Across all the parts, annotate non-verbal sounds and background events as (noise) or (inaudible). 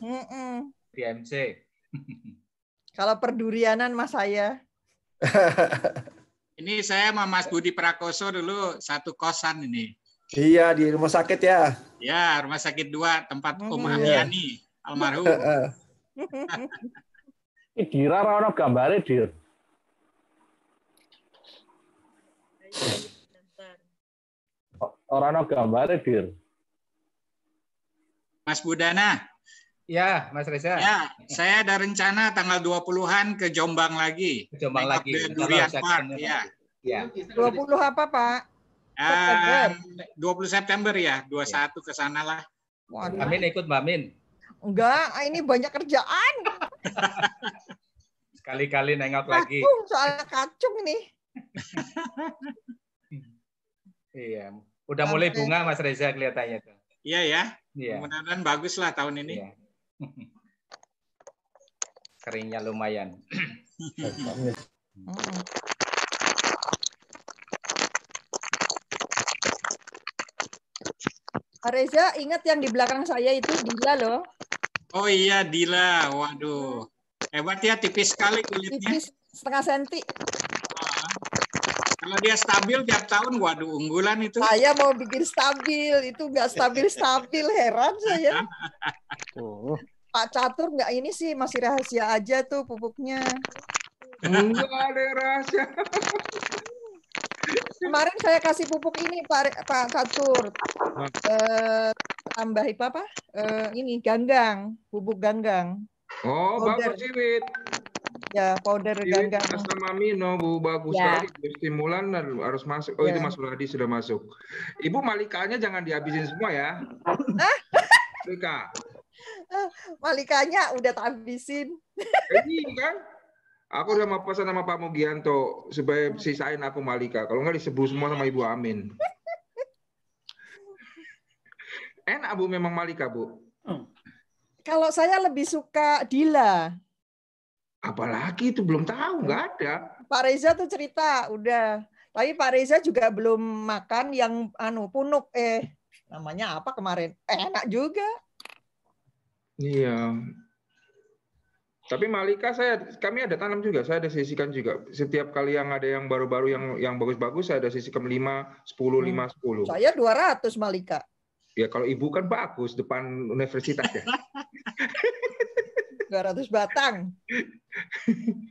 Mm -mm. (laughs) Kalau perdurianan Mas saya. (laughs) ini saya sama Mas Budi Prakoso dulu satu kosan ini. Iya di rumah sakit ya. Ya rumah sakit dua tempat mm -hmm. Om yeah. Iya. almarhum. (laughs) Dira rano gambare Dir. Orang no gambare Dir. Mas Budana. Ya, Mas Reza. Ya, saya ada rencana tanggal 20-an ke Jombang lagi. Ke Jombang Make lagi. Durian Park, ya. ya. 20 apa, Pak? Uh, 20 September ya, 21 ya. ke sana lah. Amin ikut Mbak Amin. Enggak, ah, ini banyak kerjaan. (laughs) Sekali-kali nengok kacung, lagi. Kacung, soalnya kacung nih. (laughs) iya, udah mulai bunga Mas Reza kelihatannya tuh. Iya ya. ya. Mudah-mudahan bagus lah tahun ini. Iya. (laughs) Keringnya lumayan. Areza, (clears throat) ingat yang di belakang saya itu Dila loh. Oh iya, Dila. Waduh. Hebat ya, tipis sekali kulitnya. Tipis setengah senti. Kalau dia stabil tiap tahun, waduh unggulan itu. Saya mau bikin stabil, itu nggak stabil-stabil, heran saya. Oh. Pak Catur nggak ini sih, masih rahasia aja tuh pupuknya. Enggak hmm. ada rahasia. Kemarin saya kasih pupuk ini Pak Pak Catur. Eh, tambah apa? Eh, ini ganggang, pupuk ganggang. Oh, Powder. bagus sih, ya powder iya, ganggang. no Bu bagus ya. sekali stimulan harus masuk. Oh ya. itu Mas Radi sudah masuk. Ibu malikanya jangan dihabisin semua ya. (laughs) Malika. Malikanya udah tabisin. Eh, Ini iya kan Aku udah mau pesan sama Pak Mugianto supaya sisain aku Malika. Kalau nggak disebut semua sama Ibu Amin. Enak Bu memang Malika Bu. Oh. Kalau saya lebih suka Dila apalagi itu belum tahu iya. nggak ada Pak Reza tuh cerita udah tapi Pak Reza juga belum makan yang anu punuk eh namanya apa kemarin eh, enak juga iya tapi Malika saya kami ada tanam juga, saya ada sisikan juga. Setiap kali yang ada yang baru-baru yang yang bagus-bagus saya ada sisikan 5, 10, 5, 10. Saya 200 Malika. Ya kalau ibu kan bagus depan universitas ya. (laughs) 200 batang.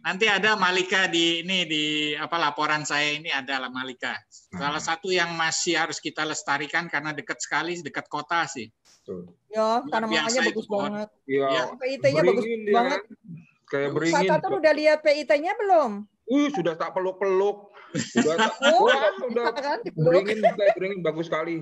Nanti ada Malika di ini di apa laporan saya ini adalah Malika. Salah hmm. satu yang masih harus kita lestarikan karena dekat sekali, dekat kota sih. Tuh. Ya, tanamannya bagus banget. Iya. Ya, PIT-nya bagus ya. banget. Kayak beringin. Satu udah lihat PIT-nya belum? Uh, sudah tak peluk-peluk. Sudah tak, (laughs) oh, kan, (laughs) sudah kan, beringin bagus sekali.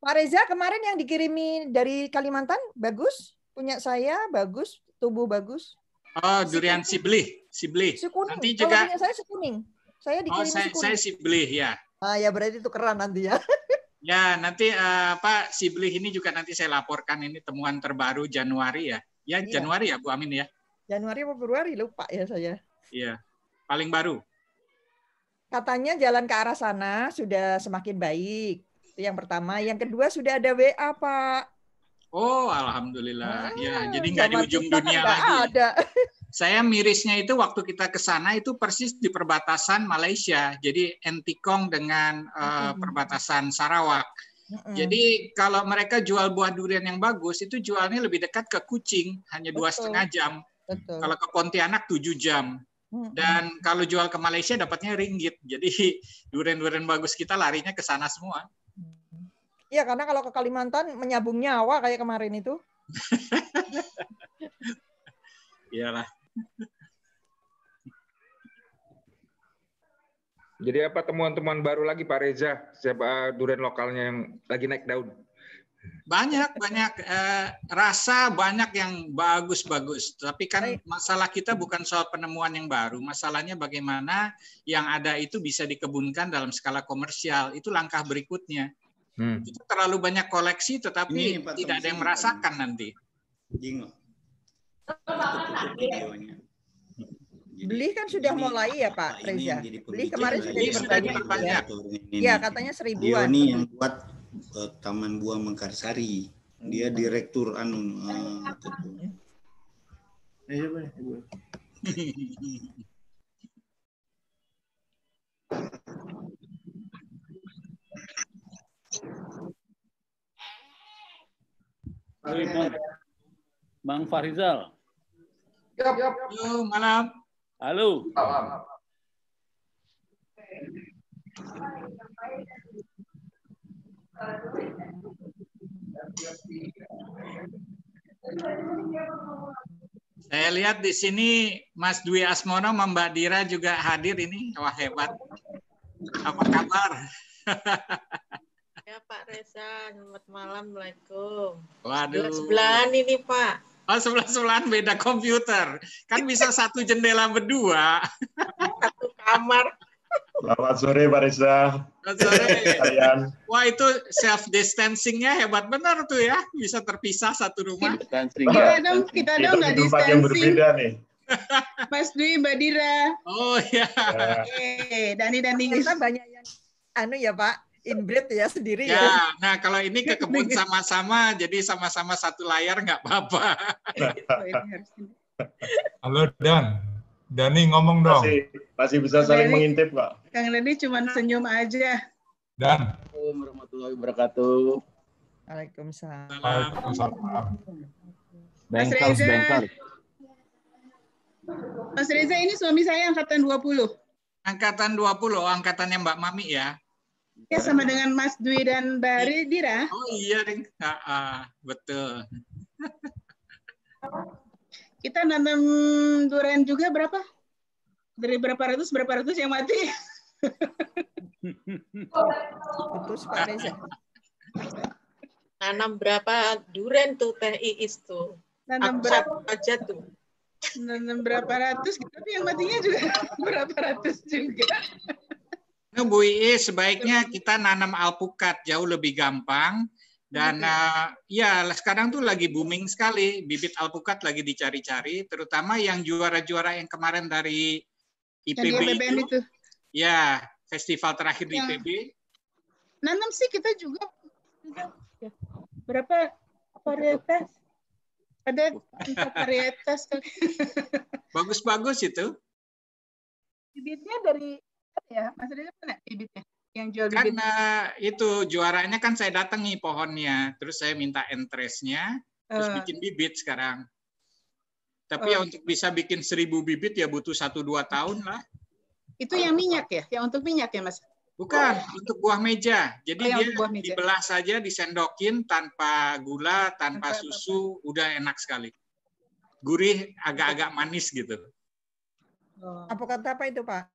Pak Reza kemarin yang dikirimi dari Kalimantan bagus? punya saya bagus, tubuh bagus. Oh, durian sibli sibli. si kuning. Nanti juga. Kalau saya si kuning. Saya dikirim oh, saya, si saya sibli ya. Ah, ya berarti itu keren nanti ya. (laughs) ya, nanti uh, Pak sibli ini juga nanti saya laporkan ini temuan terbaru Januari ya. Ya, iya. Januari ya Bu Amin ya. Januari atau Februari lupa ya saya. Iya. Paling baru. Katanya jalan ke arah sana sudah semakin baik. Itu yang pertama. Yang kedua sudah ada WA, Pak. Oh, alhamdulillah. Ah, ya, jadi nggak di ujung kan dunia lagi. Ada. (laughs) Saya mirisnya itu waktu kita ke sana itu persis di perbatasan Malaysia. Jadi Entikong dengan uh, mm -hmm. perbatasan Sarawak. Mm -hmm. Jadi kalau mereka jual buah durian yang bagus itu jualnya lebih dekat ke Kucing, hanya dua setengah jam. Betul. Kalau ke Pontianak tujuh jam. Dan kalau jual ke Malaysia dapatnya ringgit. Jadi (laughs) durian-durian bagus kita larinya ke sana semua. Iya, karena kalau ke Kalimantan menyambung nyawa kayak kemarin itu. (laughs) Iyalah. Jadi apa temuan-temuan baru lagi Pak Reza siapa eh, durian lokalnya yang lagi naik daun? Banyak banyak eh, rasa banyak yang bagus-bagus. Tapi kan masalah kita bukan soal penemuan yang baru, masalahnya bagaimana yang ada itu bisa dikebunkan dalam skala komersial. Itu langkah berikutnya. Hmm. Itu terlalu banyak koleksi tetapi Ini, Pak, tidak ada yang merasakan nanti. Jingo. Beli kan sudah ini, mulai ya Pak Reza. Beli kemarin sudah diperbanyak. Iya katanya iya, seribuan. ini yang buat uh, Taman Buah Mekarsari. Dia direktur anu. Uh, (laughs) Bang Farizal. Yap, yap. Halo, malam. Halo. Malam. Saya lihat di sini Mas Dwi Asmono, Mbak Dira juga hadir ini. Wah hebat. Apa kabar? (laughs) Ya Pak Reza, selamat malam, Assalamualaikum. Waduh. Sebelahan ini Pak. Oh, sebelah-sebelahan beda komputer. Kan bisa (laughs) satu jendela berdua. Satu kamar. Selamat sore, Pak Reza. Selamat sore. Kalian. Wah, itu self distancingnya hebat benar tuh ya. Bisa terpisah satu rumah. Distancing. Ya. Kita dong, kita dong nggak distancing. yang berbeda nih. (laughs) Mas Dwi, Mbak Dira. Oh, iya. Yeah. Oke, Dani-Dani. Kita banyak yang anu ya, Pak Inbred ya sendiri ya. ya. Nah kalau ini ke kebun iya. sama-sama, jadi sama-sama satu layar nggak apa-apa. Iya, gitu, Halo Dan, Dani ngomong dong. Masih, masih bisa saling Leni, mengintip kok. Kang Leni cuma senyum aja. Dan. Assalamualaikum warahmatullahi wabarakatuh. Waalaikumsalam. Waalaikumsalam. Bengkel, bengkel. Mas Reza ini suami saya angkatan 20. Angkatan 20, angkatannya Mbak Mami ya. Ya sama dengan Mas Dwi dan Bari Dira. Oh iya, Ring. Ah, ah, betul. Kita nanam durian juga berapa? Dari berapa ratus, berapa ratus yang mati? Terus Pak Reza. Nanam berapa durian tuh Teh Iis tuh? Nanam berapa aja tuh? Nanam berapa ratus, tapi yang matinya juga (laughs) berapa ratus juga. Nah, Bu IE iya, sebaiknya kita nanam alpukat jauh lebih gampang dan uh, ya sekarang tuh lagi booming sekali bibit alpukat lagi dicari-cari terutama yang juara-juara yang kemarin dari IPB dari itu, itu. Ya, festival terakhir ya. di IPB. Iya. Nanam sih kita juga berapa varietas? Ada empat varietas. (laughs) Bagus-bagus itu. Bibitnya dari iya ya? Mas Reza mana bibitnya? Yang jual bibit? Karena itu juaranya kan saya datangi pohonnya, terus saya minta entresnya, uh. terus eh. bikin bibit sekarang. Tapi oh. ya untuk bisa bikin seribu bibit ya butuh satu dua tahun lah. Itu yang minyak ya? Yang untuk minyak ya, Mas? Bukan, oh. untuk buah meja. Jadi oh, dia buah meja. dibelah saja, disendokin tanpa gula, tanpa, tanpa susu, apa. udah enak sekali. Gurih, agak-agak manis gitu. Oh. Apa kata apa itu, Pak?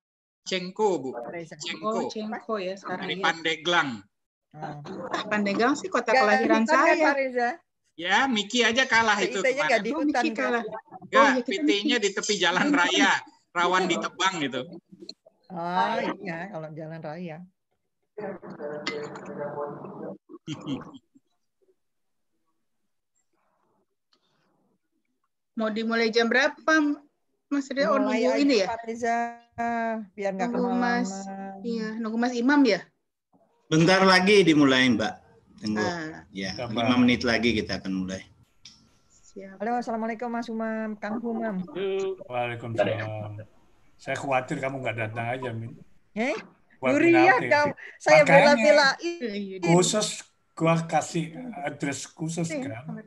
Cengko, Bu. Cengko. Oh, Cengko ya sekarang. Dari ya. Pandeglang. Ah, Pandeglang sih kota Gak kelahiran kan saya. Kan, ya, Miki aja kalah itu Saya Gak oh, Miki kalah. oh, ya PT-nya di tepi jalan raya, rawan ditebang gitu. Oh iya, kalau jalan raya. Mau dimulai jam berapa, Mas Ria? Oh, Mulai ini ya? Pak Reza biar nggak nunggu mas iya nunggu mas imam ya bentar lagi dimulai mbak tunggu ah. ya lima menit lagi kita akan mulai Siap. halo assalamualaikum mas umam kang umam waalaikumsalam saya khawatir kamu nggak datang aja min eh Yuria, kamu saya bela lagi iya, iya, iya. Khusus gua kasih address khusus kan.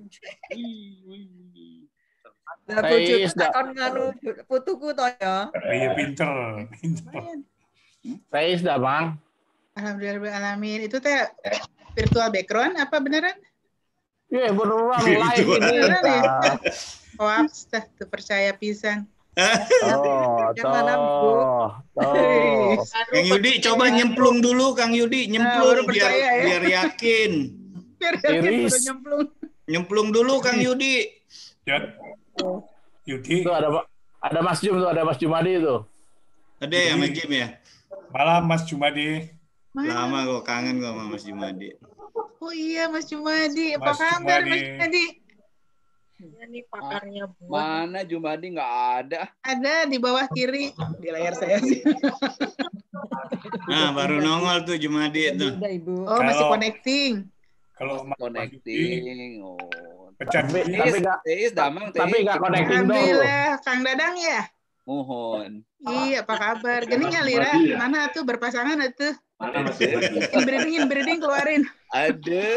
Tais, nah, iya, dah takon nganu putuku to ya. Iya pinter, pinter. Saya iya sudah bang. Alhamdulillah alamin. Itu teh virtual background apa beneran? Iya yeah, beruang live ini. Beneran ya. Wah, sudah percaya pisang. Oh, yang (laughs) mana Kang Yudi coba nyemplung dulu, Kang Yudi nah, nyemplung nah, biar percaya, ya? biar yakin. biar yakin nyemplung. Nyemplung dulu, Kang Yudi. Ya. Gitu. Yudi. Itu ada ada Mas Jum tuh, ada Mas Jumadi itu. Ada ya main game ya? Malam Mas Jumadi. Lama kok kangen kok sama Mas Jumadi. Oh iya Mas Jumadi, apa kabar Mas Jumadi? Ini iya pakarnya ah, Bu. Mana Jumadi nggak ada? Ada di bawah kiri di layar saya sih. nah, baru nongol tuh Jumadi itu. Iya, oh, masih connecting. Kalau masih connecting. oh Pecah. Tapi, tapi gak, damang, Tapi gak connecting dong. Alhamdulillah, Kang Dadang ya? Mohon. Iya, apa kabar? Gini Lira, mana tuh berpasangan itu? Mana masih? Inbreeding, inbreeding keluarin. Ada.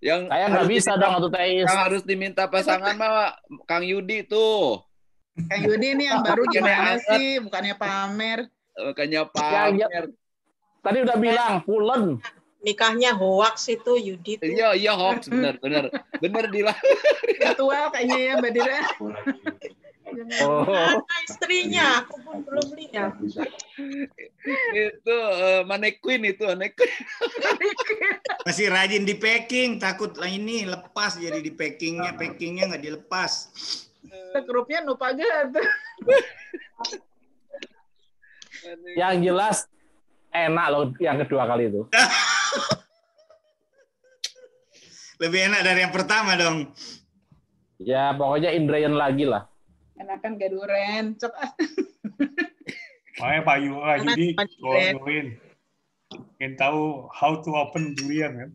Yang saya nggak bisa dong atau Tais. harus diminta pasangan mah Kang Yudi tuh. Kang Yudi ini yang baru gimana sih? Bukannya pamer. Bukannya ya, ya. pamer. tadi udah bilang pulen nikahnya hoax itu Yudi. Iya iya hoax (laughs) benar benar benar Dila. Ketua kayaknya ya Mbak Dila. Oh. Mana istrinya? Aku pun belum lihat. itu uh, eh, manekin itu manekin. (laughs) Masih rajin di packing, takut lah ini lepas jadi di packingnya, packingnya nggak dilepas. Grupnya lupa gitu. Yang jelas enak loh yang kedua kali itu. (laughs) (laughs) Lebih enak dari yang pertama dong. Ya, pokoknya Indrayan lagi lah. Enakan gak duren. Cok. (laughs) Makanya Pak Yu, Pak Yudi, tolongin. Ingin tahu how to open durian kan?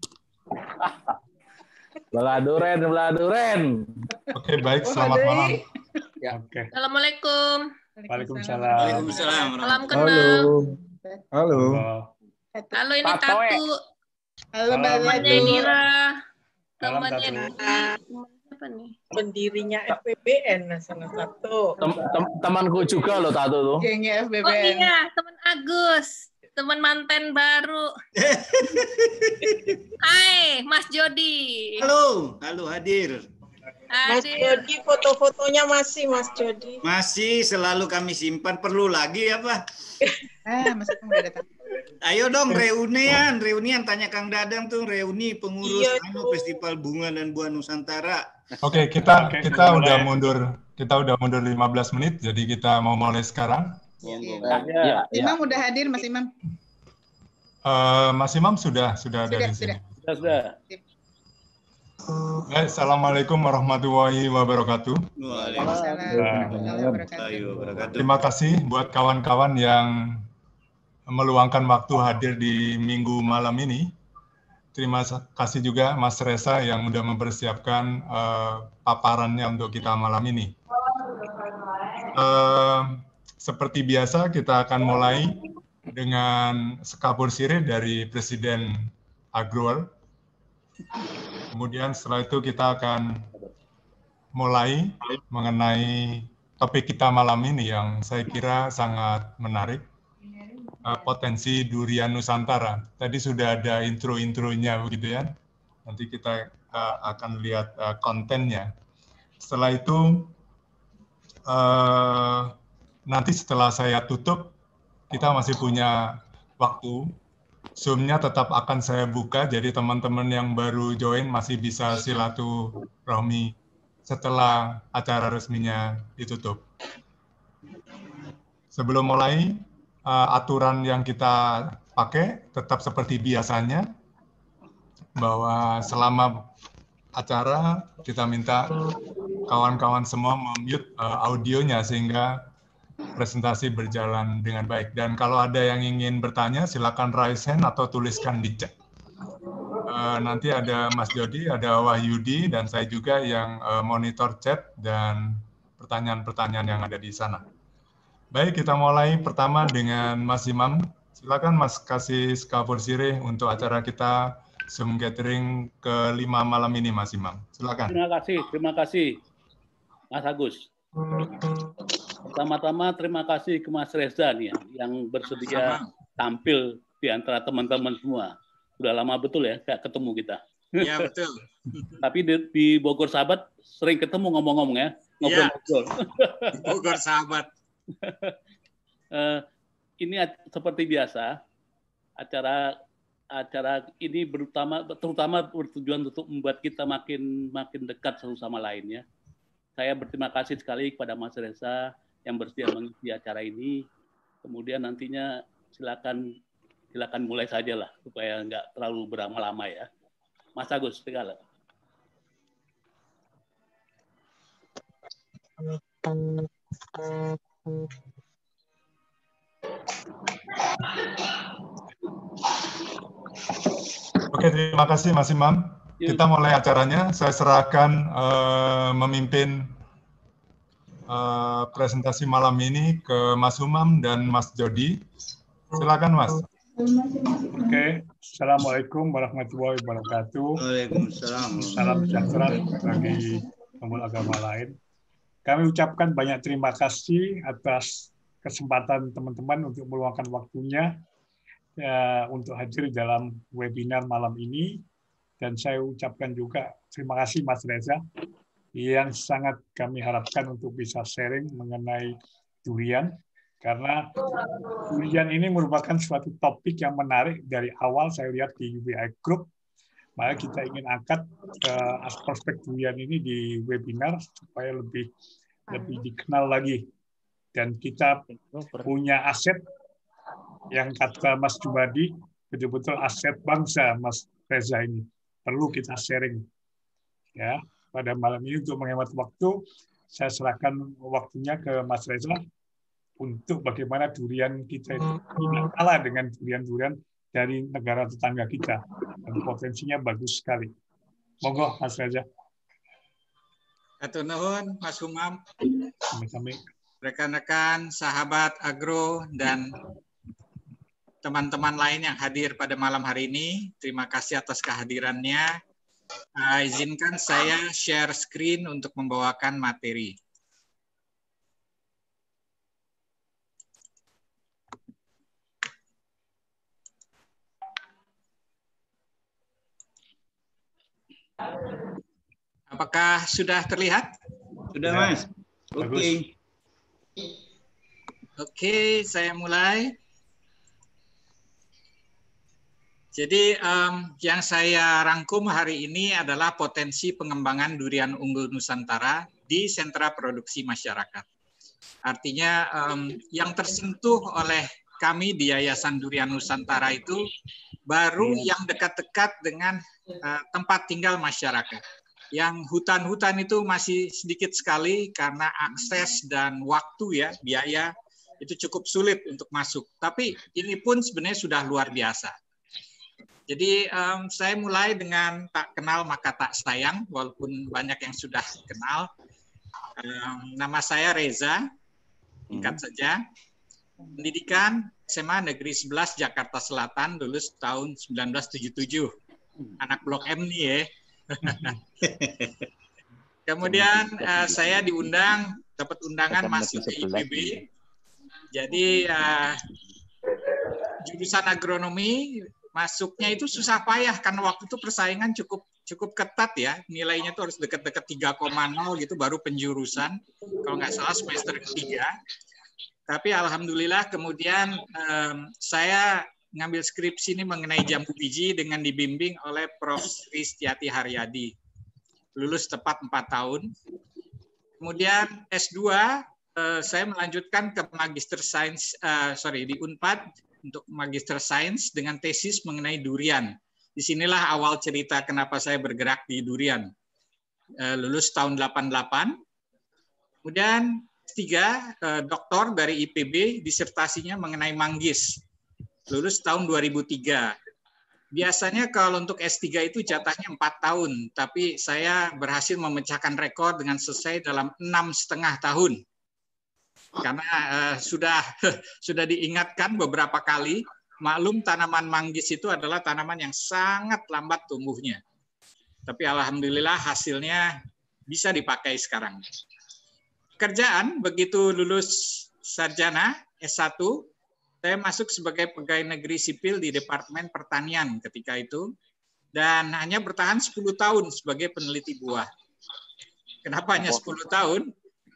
(laughs) belah duren, belah duren. Oke, baik. Oh, Selamat malam. Ya. Assalamualaikum. Waalaikumsalam. Waalaikumsalam. Salam kenal. Halo. Halo. Halo ini Tato. Tatu. Halo Mbak Nira. Temannya apa? nih? Pendirinya FPBN salah satu. Tem tem temanku juga loh Tatu tuh. Gengnya FPBN. Oh iya, teman Agus. Teman manten baru. (laughs) Hai, Mas Jody. Halo, halo hadir. Mas Jody foto-fotonya masih Mas Jody. Masih selalu kami simpan, perlu lagi apa? ah, masih enggak datang. Ayo dong eh. reunian, reunian tanya Kang Dadang tuh reuni pengurus iya, anu Festival Bunga dan Buah Nusantara. Oke, okay, kita okay, kita udah mundur, kita udah mundur 15 menit jadi kita mau mulai sekarang. Iya. ya, ya. Imam iya. udah hadir Mas Imam? Uh, Mas Imam sudah sudah, sudah ada di sini. Sudah, sudah. Eh, Assalamualaikum warahmatullahi wabarakatuh. Waalaikumsalam Waalaikumsalam. Waalaikumsalam. Terima kasih buat kawan-kawan yang meluangkan waktu hadir di minggu malam ini. Terima kasih juga Mas Reza yang sudah mempersiapkan uh, paparannya untuk kita malam ini. Uh, seperti biasa kita akan mulai dengan sekapur sirih dari Presiden Agrol. Kemudian setelah itu kita akan mulai mengenai topik kita malam ini yang saya kira sangat menarik, Eh, potensi durian Nusantara. Tadi sudah ada intro-intronya begitu ya. Nanti kita uh, akan lihat uh, kontennya. Setelah itu uh, nanti setelah saya tutup kita masih punya waktu. Zoom-nya tetap akan saya buka, jadi teman-teman yang baru join masih bisa silaturahmi setelah acara resminya ditutup. Sebelum mulai, uh, aturan yang kita pakai tetap seperti biasanya bahwa selama acara kita minta kawan-kawan semua memute uh, audionya sehingga presentasi berjalan dengan baik. Dan kalau ada yang ingin bertanya silakan raise hand atau tuliskan di chat. Uh, nanti ada Mas Jody, ada Wahyudi, dan saya juga yang uh, monitor chat dan pertanyaan-pertanyaan yang ada di sana. Baik, kita mulai pertama dengan Mas Imam. Silakan Mas kasih skapur sirih untuk acara kita Zoom Gathering ke lima malam ini, Mas Imam. Silakan. Terima kasih, terima kasih, Mas Agus. Pertama-tama terima kasih ke Mas Reza nih yang bersedia Sama. tampil di antara teman-teman semua. Sudah lama betul ya, nggak ketemu kita. Iya betul. (laughs) Tapi di, di Bogor Sahabat sering ketemu ngomong-ngomong ya, ngobrol-ngobrol. Ya. Bogor Sahabat. (laughs) Eh, ini seperti biasa acara acara ini berutama terutama bertujuan untuk membuat kita makin makin dekat satu sama lain ya. Saya berterima kasih sekali kepada Mas Reza yang bersedia mengisi acara ini. Kemudian nantinya silakan silakan mulai saja lah supaya nggak terlalu berlama-lama ya. Mas Agus, segala. Thank Oke, terima kasih Mas Imam. Iya. Kita mulai acaranya. Saya serahkan uh, memimpin uh, presentasi malam ini ke Mas Umam dan Mas Jody. Silakan Mas. Oke, okay. Assalamualaikum warahmatullahi wabarakatuh. Waalaikumsalam. Salam sejahtera bagi umat agama lain. Kami ucapkan banyak terima kasih atas kesempatan teman-teman untuk meluangkan waktunya ya, untuk hadir dalam webinar malam ini. Dan saya ucapkan juga terima kasih Mas Reza yang sangat kami harapkan untuk bisa sharing mengenai durian karena durian ini merupakan suatu topik yang menarik dari awal saya lihat di UBI Group maka kita ingin angkat uh, eh, aspek durian ini di webinar supaya lebih lebih dikenal lagi dan kita punya aset yang kata Mas Jumadi betul-betul aset bangsa Mas Reza ini perlu kita sharing ya pada malam ini untuk menghemat waktu saya serahkan waktunya ke Mas Reza untuk bagaimana durian kita itu hmm. tidak kalah dengan durian-durian dari negara tetangga kita. Dan potensinya bagus sekali. Monggo, Mas Raja. Atur nuhun, Mas Humam. Rekan-rekan, sahabat agro, dan teman-teman lain yang hadir pada malam hari ini. Terima kasih atas kehadirannya. Uh, izinkan saya share screen untuk membawakan materi. Apakah sudah terlihat? Sudah, ya. Mas. Oke. Okay. Oke, okay, saya mulai. Jadi um, yang saya rangkum hari ini adalah potensi pengembangan durian unggul Nusantara di sentra produksi masyarakat. Artinya um, yang tersentuh oleh kami di Yayasan Durian Nusantara itu baru iya. yang dekat-dekat dengan uh, tempat tinggal masyarakat. Yang hutan-hutan itu masih sedikit sekali karena akses dan waktu ya, biaya itu cukup sulit untuk masuk. Tapi ini pun sebenarnya sudah luar biasa. Jadi um, saya mulai dengan tak kenal maka tak sayang, walaupun banyak yang sudah kenal. Um, nama saya Reza, singkat hmm. saja pendidikan SMA Negeri 11 Jakarta Selatan lulus tahun 1977. Anak Blok M nih ya. (laughs) Kemudian uh, saya diundang, dapat undangan masuk ke IPB. Jadi uh, jurusan agronomi masuknya itu susah payah karena waktu itu persaingan cukup cukup ketat ya nilainya tuh harus dekat deket 3,0 gitu baru penjurusan kalau nggak salah semester ketiga tapi alhamdulillah kemudian um, saya ngambil skripsi ini mengenai jambu biji dengan dibimbing oleh Prof. Sri Haryadi. Lulus tepat 4 tahun. Kemudian S2 uh, eh, saya melanjutkan ke Magister Sains, eh, sorry di Unpad untuk Magister Sains dengan tesis mengenai durian. Di sinilah awal cerita kenapa saya bergerak di durian. Eh, lulus tahun 88. Kemudian S3 eh, doktor dari IPB disertasinya mengenai manggis. Lulus tahun 2003. Biasanya kalau untuk S3 itu jatahnya empat tahun, tapi saya berhasil memecahkan rekor dengan selesai dalam enam setengah tahun. Karena uh, sudah (laughs) sudah diingatkan beberapa kali, maklum tanaman manggis itu adalah tanaman yang sangat lambat tumbuhnya. Tapi alhamdulillah hasilnya bisa dipakai sekarang. Pekerjaan begitu lulus sarjana S1, saya masuk sebagai pegawai negeri sipil di Departemen Pertanian ketika itu dan hanya bertahan 10 tahun sebagai peneliti buah. Kenapa hanya 10 tahun?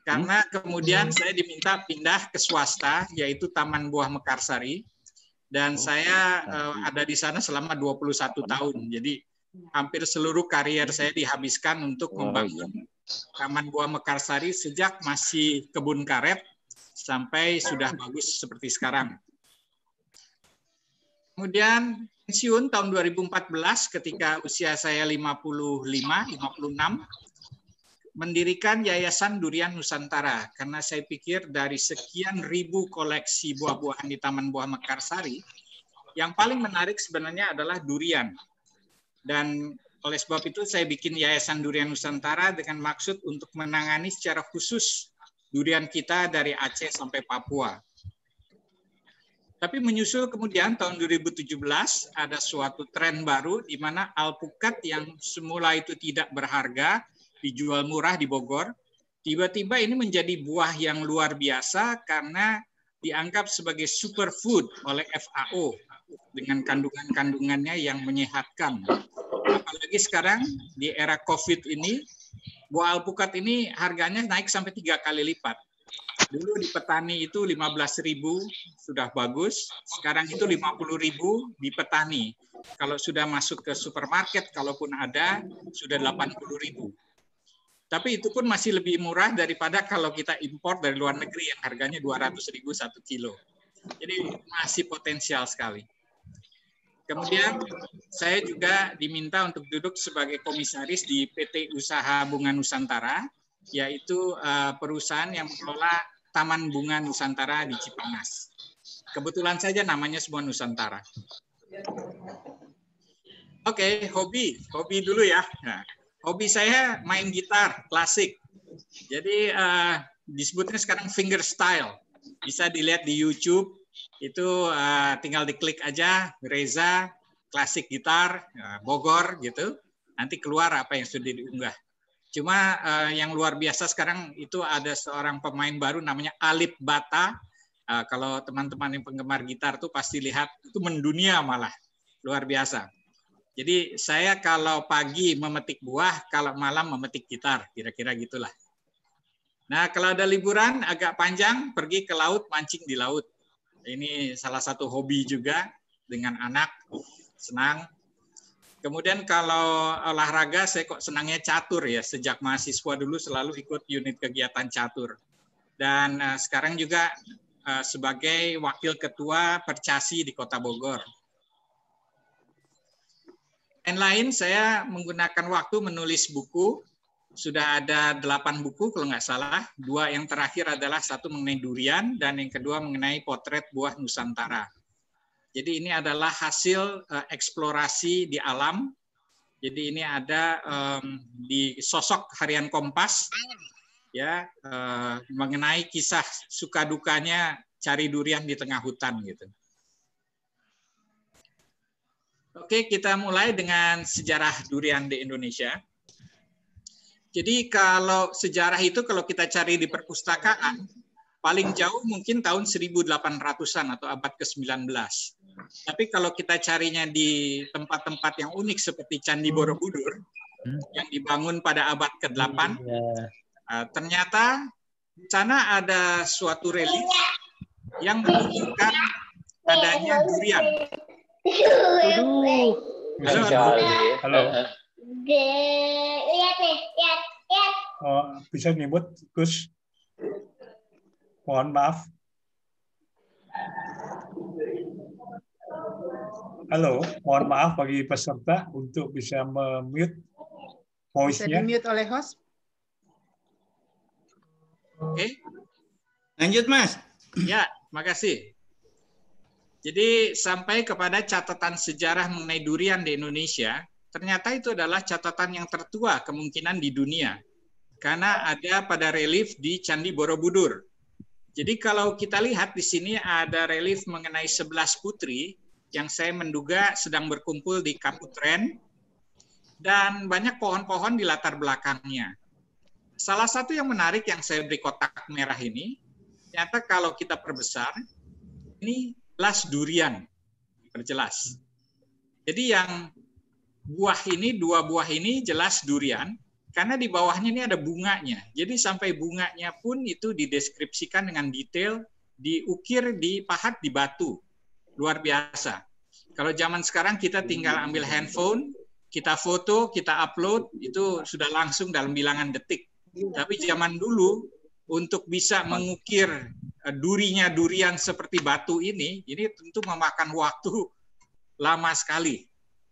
Karena hmm? kemudian hmm. saya diminta pindah ke swasta yaitu Taman Buah Mekarsari dan oh. saya uh, ada di sana selama 21 tahun. Jadi hampir seluruh karier saya dihabiskan untuk oh, membangun iya. Taman Buah Mekarsari sejak masih kebun karet sampai sudah bagus seperti sekarang. Kemudian pensiun tahun 2014 ketika usia saya 55, 56 mendirikan Yayasan Durian Nusantara karena saya pikir dari sekian ribu koleksi buah-buahan di Taman Buah Mekarsari yang paling menarik sebenarnya adalah durian. Dan oleh sebab itu saya bikin Yayasan Durian Nusantara dengan maksud untuk menangani secara khusus durian kita dari Aceh sampai Papua. Tapi menyusul kemudian tahun 2017 ada suatu tren baru di mana alpukat yang semula itu tidak berharga dijual murah di Bogor, tiba-tiba ini menjadi buah yang luar biasa karena dianggap sebagai superfood oleh FAO dengan kandungan-kandungannya yang menyehatkan. Apalagi sekarang di era COVID ini, buah alpukat ini harganya naik sampai tiga kali lipat. Dulu di petani itu 15.000 sudah bagus, sekarang itu 50.000 di petani. Kalau sudah masuk ke supermarket, kalaupun ada, sudah 80.000. Tapi itu pun masih lebih murah daripada kalau kita impor dari luar negeri yang harganya 200.000 satu kilo. Jadi masih potensial sekali. Kemudian saya juga diminta untuk duduk sebagai komisaris di PT Usaha Bunga Nusantara, yaitu eh, perusahaan yang mengelola Taman Bunga Nusantara di Cipanas. Kebetulan saja namanya sebuah Nusantara. Oke, okay, hobi, hobi dulu ya. Nah, hobi saya main gitar klasik. Jadi uh, disebutnya sekarang fingerstyle. Bisa dilihat di YouTube itu uh, tinggal diklik aja Reza klasik gitar uh, Bogor gitu. Nanti keluar apa yang sudah diunggah. Cuma uh, yang luar biasa sekarang itu ada seorang pemain baru namanya Alip Bata. Uh, kalau teman-teman yang penggemar gitar tuh pasti lihat itu mendunia malah luar biasa. Jadi saya kalau pagi memetik buah, kalau malam memetik gitar, kira-kira gitulah. Nah kalau ada liburan agak panjang, pergi ke laut mancing di laut. Ini salah satu hobi juga dengan anak, senang. Kemudian kalau olahraga, saya kok senangnya catur ya. Sejak mahasiswa dulu selalu ikut unit kegiatan catur. Dan uh, sekarang juga uh, sebagai wakil ketua Percasi di Kota Bogor. Lain-lain saya menggunakan waktu menulis buku, sudah ada delapan buku kalau nggak salah. Dua yang terakhir adalah satu mengenai durian dan yang kedua mengenai potret buah Nusantara. Jadi ini adalah hasil uh, eksplorasi di alam. Jadi ini ada um, di sosok harian Kompas ya uh, mengenai kisah suka dukanya cari durian di tengah hutan gitu. Oke, kita mulai dengan sejarah durian di Indonesia. Jadi kalau sejarah itu kalau kita cari di perpustakaan paling jauh mungkin tahun 1800-an atau abad ke-19. Tapi kalau kita carinya di tempat-tempat yang unik seperti Candi Borobudur hmm. yang dibangun pada abad ke-8 hmm, iya. uh, ternyata di sana ada suatu relief yang menunjukkan adanya durian. Halo. Halo. D. Lihat nih, lihat, lihat. Oh, bisa nyebut, Gus? Mohon maaf. Halo, mohon maaf bagi peserta untuk bisa memute voice-nya. Bisa di-mute oleh host. Oke. Okay. Lanjut, Mas. Ya, makasih. Jadi sampai kepada catatan sejarah mengenai durian di Indonesia, ternyata itu adalah catatan yang tertua kemungkinan di dunia karena ada pada relief di Candi Borobudur. Jadi kalau kita lihat di sini ada relief mengenai 11 putri yang saya menduga sedang berkumpul di Kaputren dan banyak pohon-pohon di latar belakangnya. Salah satu yang menarik yang saya beri kotak merah ini, ternyata kalau kita perbesar, ini las durian, perjelas. Jadi yang buah ini, dua buah ini jelas durian, karena di bawahnya ini ada bunganya. Jadi sampai bunganya pun itu dideskripsikan dengan detail, diukir, dipahat di batu. Luar biasa. Kalau zaman sekarang kita tinggal ambil handphone, kita foto, kita upload, itu sudah langsung dalam bilangan detik. Tapi zaman dulu untuk bisa mengukir eh, durinya durian seperti batu ini, ini tentu memakan waktu lama sekali.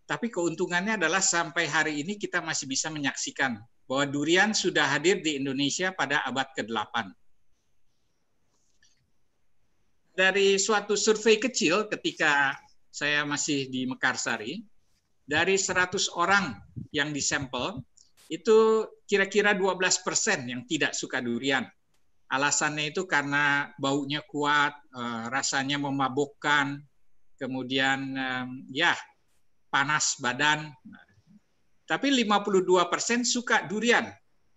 Tapi keuntungannya adalah sampai hari ini kita masih bisa menyaksikan bahwa durian sudah hadir di Indonesia pada abad ke-8. Dari suatu survei kecil ketika saya masih di Mekarsari, dari 100 orang yang disampel, itu kira-kira 12 persen yang tidak suka durian. Alasannya itu karena baunya kuat, eh, rasanya memabukkan, kemudian ya panas badan. Tapi 52% persen suka durian.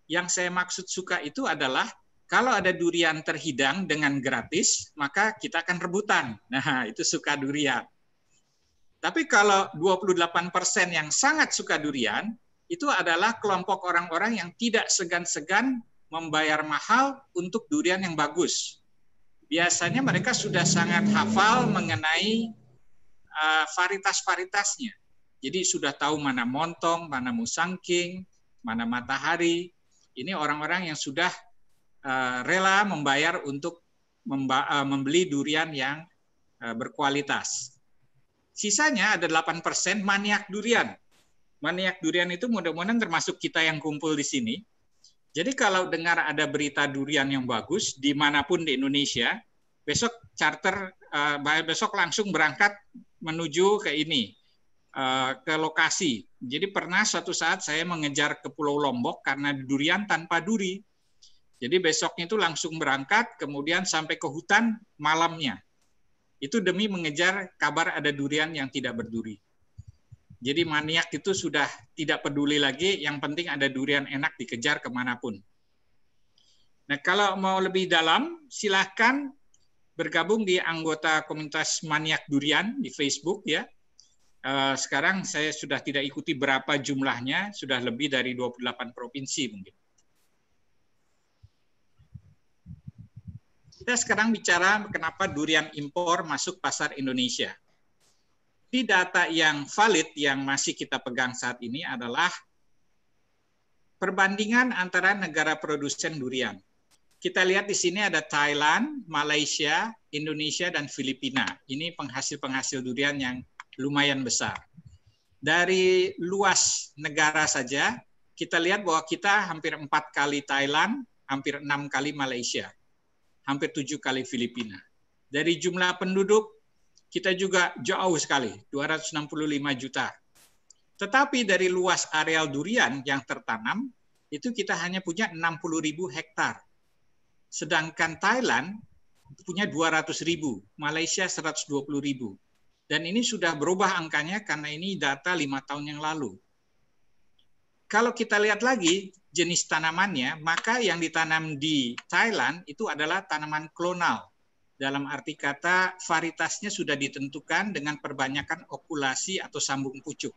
Yang saya maksud suka itu adalah kalau ada durian terhidang dengan gratis, maka kita akan rebutan. Nah, (laughs) itu suka durian. Tapi kalau 28% persen yang sangat suka durian, itu adalah kelompok orang-orang yang tidak segan-segan membayar mahal untuk durian yang bagus. Biasanya mereka sudah sangat hafal mengenai uh, varietas-varietasnya. Jadi sudah tahu mana montong, mana musangking, mana matahari. Ini orang-orang yang sudah eh, rela membayar untuk eh, membeli durian yang eh, berkualitas. Sisanya ada 8% maniak durian. Maniak durian itu mudah-mudahan termasuk kita yang kumpul di sini. Jadi kalau dengar ada berita durian yang bagus dimanapun di Indonesia, besok charter, uh, besok langsung berangkat menuju ke ini, Eh, ke lokasi. Jadi pernah suatu saat saya mengejar ke Pulau Lombok karena durian tanpa duri. Jadi besoknya itu langsung berangkat, kemudian sampai ke hutan malamnya. Itu demi mengejar kabar ada durian yang tidak berduri. Jadi maniak itu sudah tidak peduli lagi, yang penting ada durian enak dikejar kemanapun. Nah kalau mau lebih dalam, silahkan bergabung di anggota komunitas maniak durian di Facebook ya Eh, sekarang saya sudah tidak ikuti berapa jumlahnya, sudah lebih dari 28 provinsi mungkin. Kita sekarang bicara kenapa durian impor masuk pasar Indonesia. Di data yang valid yang masih kita pegang saat ini adalah perbandingan antara negara produsen durian. Kita lihat di sini ada Thailand, Malaysia, Indonesia, dan Filipina. Ini penghasil-penghasil durian yang lumayan besar. Dari luas negara saja, kita lihat bahwa kita hampir empat kali Thailand, hampir enam kali Malaysia, hampir tujuh kali Filipina. Dari jumlah penduduk, kita juga jauh sekali, 265 juta. Tetapi dari luas areal durian yang tertanam, itu kita hanya punya 60 ribu hektar. Sedangkan Thailand punya 200 ribu, Malaysia 120 ribu. Dan ini sudah berubah angkanya karena ini data lima tahun yang lalu. Kalau kita lihat lagi jenis tanamannya, maka yang ditanam di Thailand itu adalah tanaman klonal. Dalam arti kata, varietasnya sudah ditentukan dengan perbanyakan okulasi atau sambung pucuk.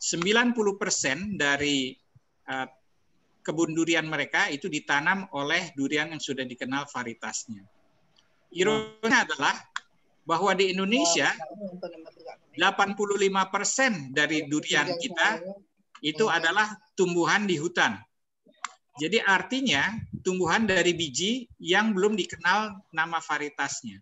90% dari uh, kebun durian mereka itu ditanam oleh durian yang sudah dikenal varietasnya. Ironisnya adalah bahwa di Indonesia 85 iya, persen dari iya, durian kita ya. itu iya. adalah tumbuhan di hutan. Jadi artinya tumbuhan dari biji yang belum dikenal nama varietasnya.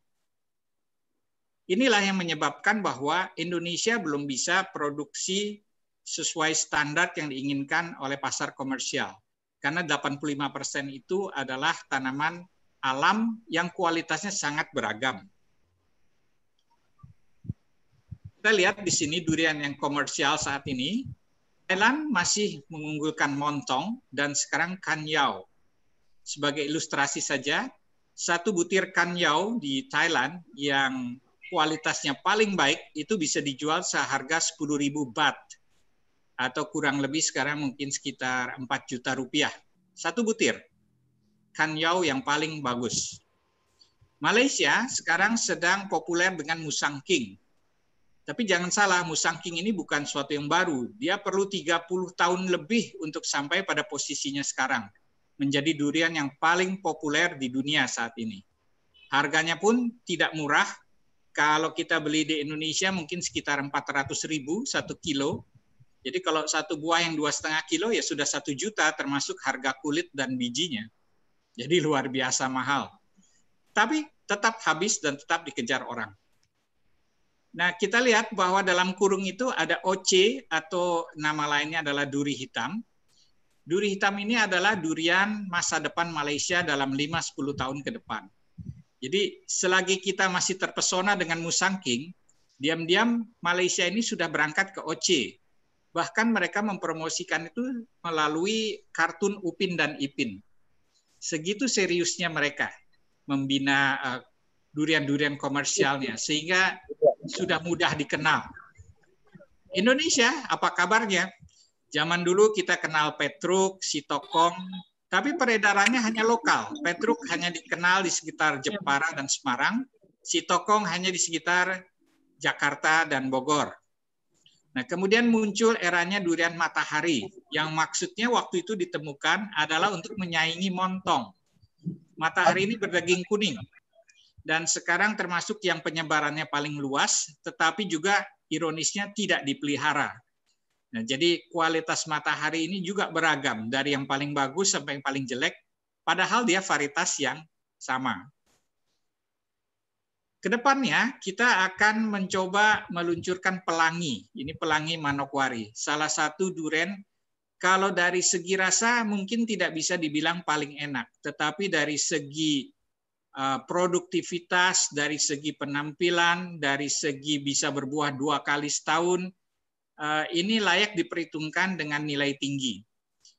Inilah yang menyebabkan bahwa Indonesia belum bisa produksi sesuai standar yang diinginkan oleh pasar komersial. Karena 85% persen itu adalah tanaman alam yang kualitasnya sangat beragam. Kita lihat di sini durian yang komersial saat ini. Thailand masih mengunggulkan montong dan sekarang kanyao. Sebagai ilustrasi saja, satu butir kanyao di Thailand yang kualitasnya paling baik itu bisa dijual seharga 10.000 baht atau kurang lebih sekarang mungkin sekitar 4 juta rupiah. Satu butir kanyao yang paling bagus. Malaysia sekarang sedang populer dengan musang king. Tapi jangan salah, musangking ini bukan suatu yang baru. Dia perlu 30 tahun lebih untuk sampai pada posisinya sekarang. Menjadi durian yang paling populer di dunia saat ini. Harganya pun tidak murah. Kalau kita beli di Indonesia mungkin sekitar 400 ribu satu kilo. Jadi kalau satu buah yang dua setengah kilo ya sudah satu juta termasuk harga kulit dan bijinya. Jadi luar biasa mahal. Tapi tetap habis dan tetap dikejar orang. Nah, kita lihat bahwa dalam kurung itu ada OC atau nama lainnya adalah duri hitam. Duri hitam ini adalah durian masa depan Malaysia dalam 5-10 tahun ke depan. Jadi selagi kita masih terpesona dengan musangking, diam-diam Malaysia ini sudah berangkat ke OC. Bahkan mereka mempromosikan itu melalui kartun Upin dan Ipin. Segitu seriusnya mereka membina eh, durian-durian komersialnya. Sehingga sudah mudah dikenal. Indonesia, apa kabarnya? Zaman dulu kita kenal Petruk, Sitokong, tapi peredarannya hanya lokal. Petruk hanya dikenal di sekitar Jepara dan Semarang, Sitokong hanya di sekitar Jakarta dan Bogor. Nah, kemudian muncul eranya durian matahari, yang maksudnya waktu itu ditemukan adalah untuk menyaingi montong. Matahari ini berdaging kuning, dan sekarang termasuk yang penyebarannya paling luas, tetapi juga ironisnya tidak dipelihara. Nah, jadi kualitas matahari ini juga beragam dari yang paling bagus sampai yang paling jelek, padahal dia varietas yang sama. Kedepannya kita akan mencoba meluncurkan pelangi. Ini pelangi Manokwari, salah satu duren kalau dari segi rasa mungkin tidak bisa dibilang paling enak, tetapi dari segi Eh, produktivitas dari segi penampilan, dari segi bisa berbuah dua kali setahun, eh, ini layak diperhitungkan dengan nilai tinggi.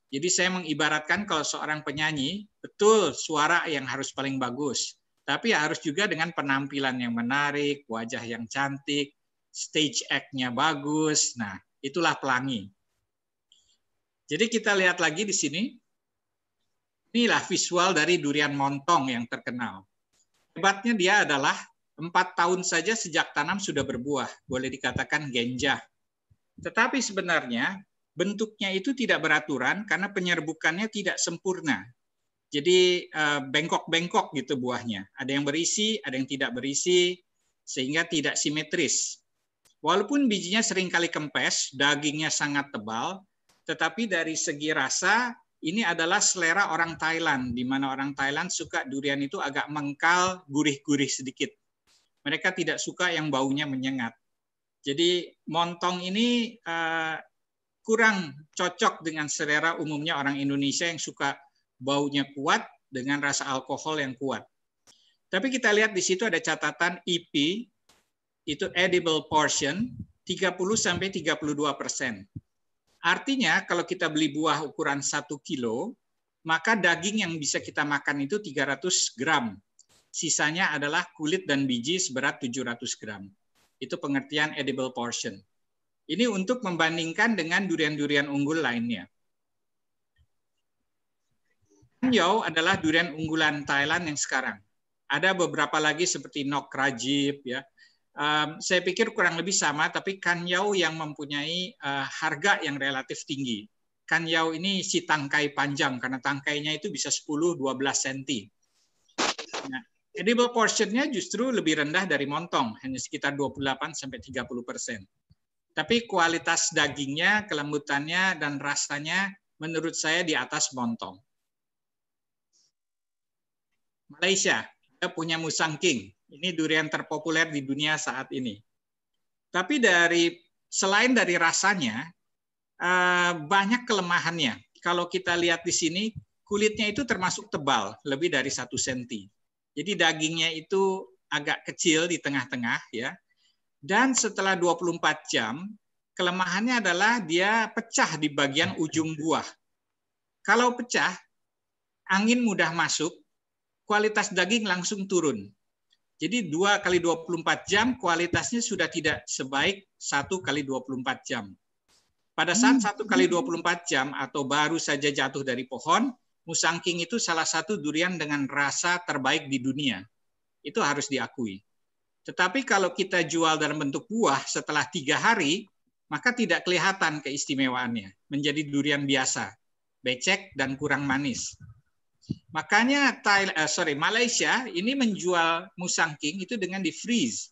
Jadi saya mengibaratkan kalau seorang penyanyi, betul suara yang harus paling bagus, tapi harus juga dengan penampilan yang menarik, wajah yang cantik, stage act-nya bagus. Nah, itulah pelangi. Jadi kita lihat lagi di sini, Inilah visual dari durian montong yang terkenal. Hebatnya dia adalah empat tahun saja sejak tanam sudah berbuah, boleh dikatakan genjah. Tetapi sebenarnya bentuknya itu tidak beraturan karena penyerbukannya tidak sempurna. Jadi eh, bengkok-bengkok gitu buahnya. Ada yang berisi, ada yang tidak berisi, sehingga tidak simetris. Walaupun bijinya seringkali kempes, dagingnya sangat tebal, tetapi dari segi rasa ini adalah selera orang Thailand, di mana orang Thailand suka durian itu agak mengkal, gurih-gurih sedikit. Mereka tidak suka yang baunya menyengat. Jadi montong ini uh, kurang cocok dengan selera umumnya orang Indonesia yang suka baunya kuat dengan rasa alkohol yang kuat. Tapi kita lihat di situ ada catatan IP, itu edible portion, 30 32 persen. Artinya kalau kita beli buah ukuran 1 kilo, maka daging yang bisa kita makan itu 300 gram. Sisanya adalah kulit dan biji seberat 700 gram. Itu pengertian edible portion. Ini untuk membandingkan dengan durian-durian unggul lainnya. Yau adalah durian unggulan Thailand yang sekarang. Ada beberapa lagi seperti nok rajib ya, Um, saya pikir kurang lebih sama, tapi kanyau yang mempunyai uh, harga yang relatif tinggi. Kanyau ini si tangkai panjang, karena tangkainya itu bisa 10-12 cm. Nah, edible portionnya justru lebih rendah dari montong, hanya sekitar 28-30 Tapi kualitas dagingnya, kelembutannya, dan rasanya menurut saya di atas montong. Malaysia, kita punya musang king ini durian terpopuler di dunia saat ini. Tapi dari selain dari rasanya, eh, banyak kelemahannya. Kalau kita lihat di sini, kulitnya itu termasuk tebal, lebih dari satu senti. Jadi dagingnya itu agak kecil di tengah-tengah ya. Dan setelah 24 jam, kelemahannya adalah dia pecah di bagian ujung buah. Kalau pecah, angin mudah masuk, kualitas daging langsung turun. Jadi dua kali 24 jam kualitasnya sudah tidak sebaik satu kali 24 jam. Pada saat hmm. satu kali 24 jam atau baru saja jatuh dari pohon, musangking itu salah satu durian dengan rasa terbaik di dunia. Itu harus diakui. Tetapi kalau kita jual dalam bentuk buah setelah tiga hari, maka tidak kelihatan keistimewaannya, menjadi durian biasa, becek dan kurang manis. Makanya Thailand, eh, sorry Malaysia ini menjual musang king itu dengan di freeze,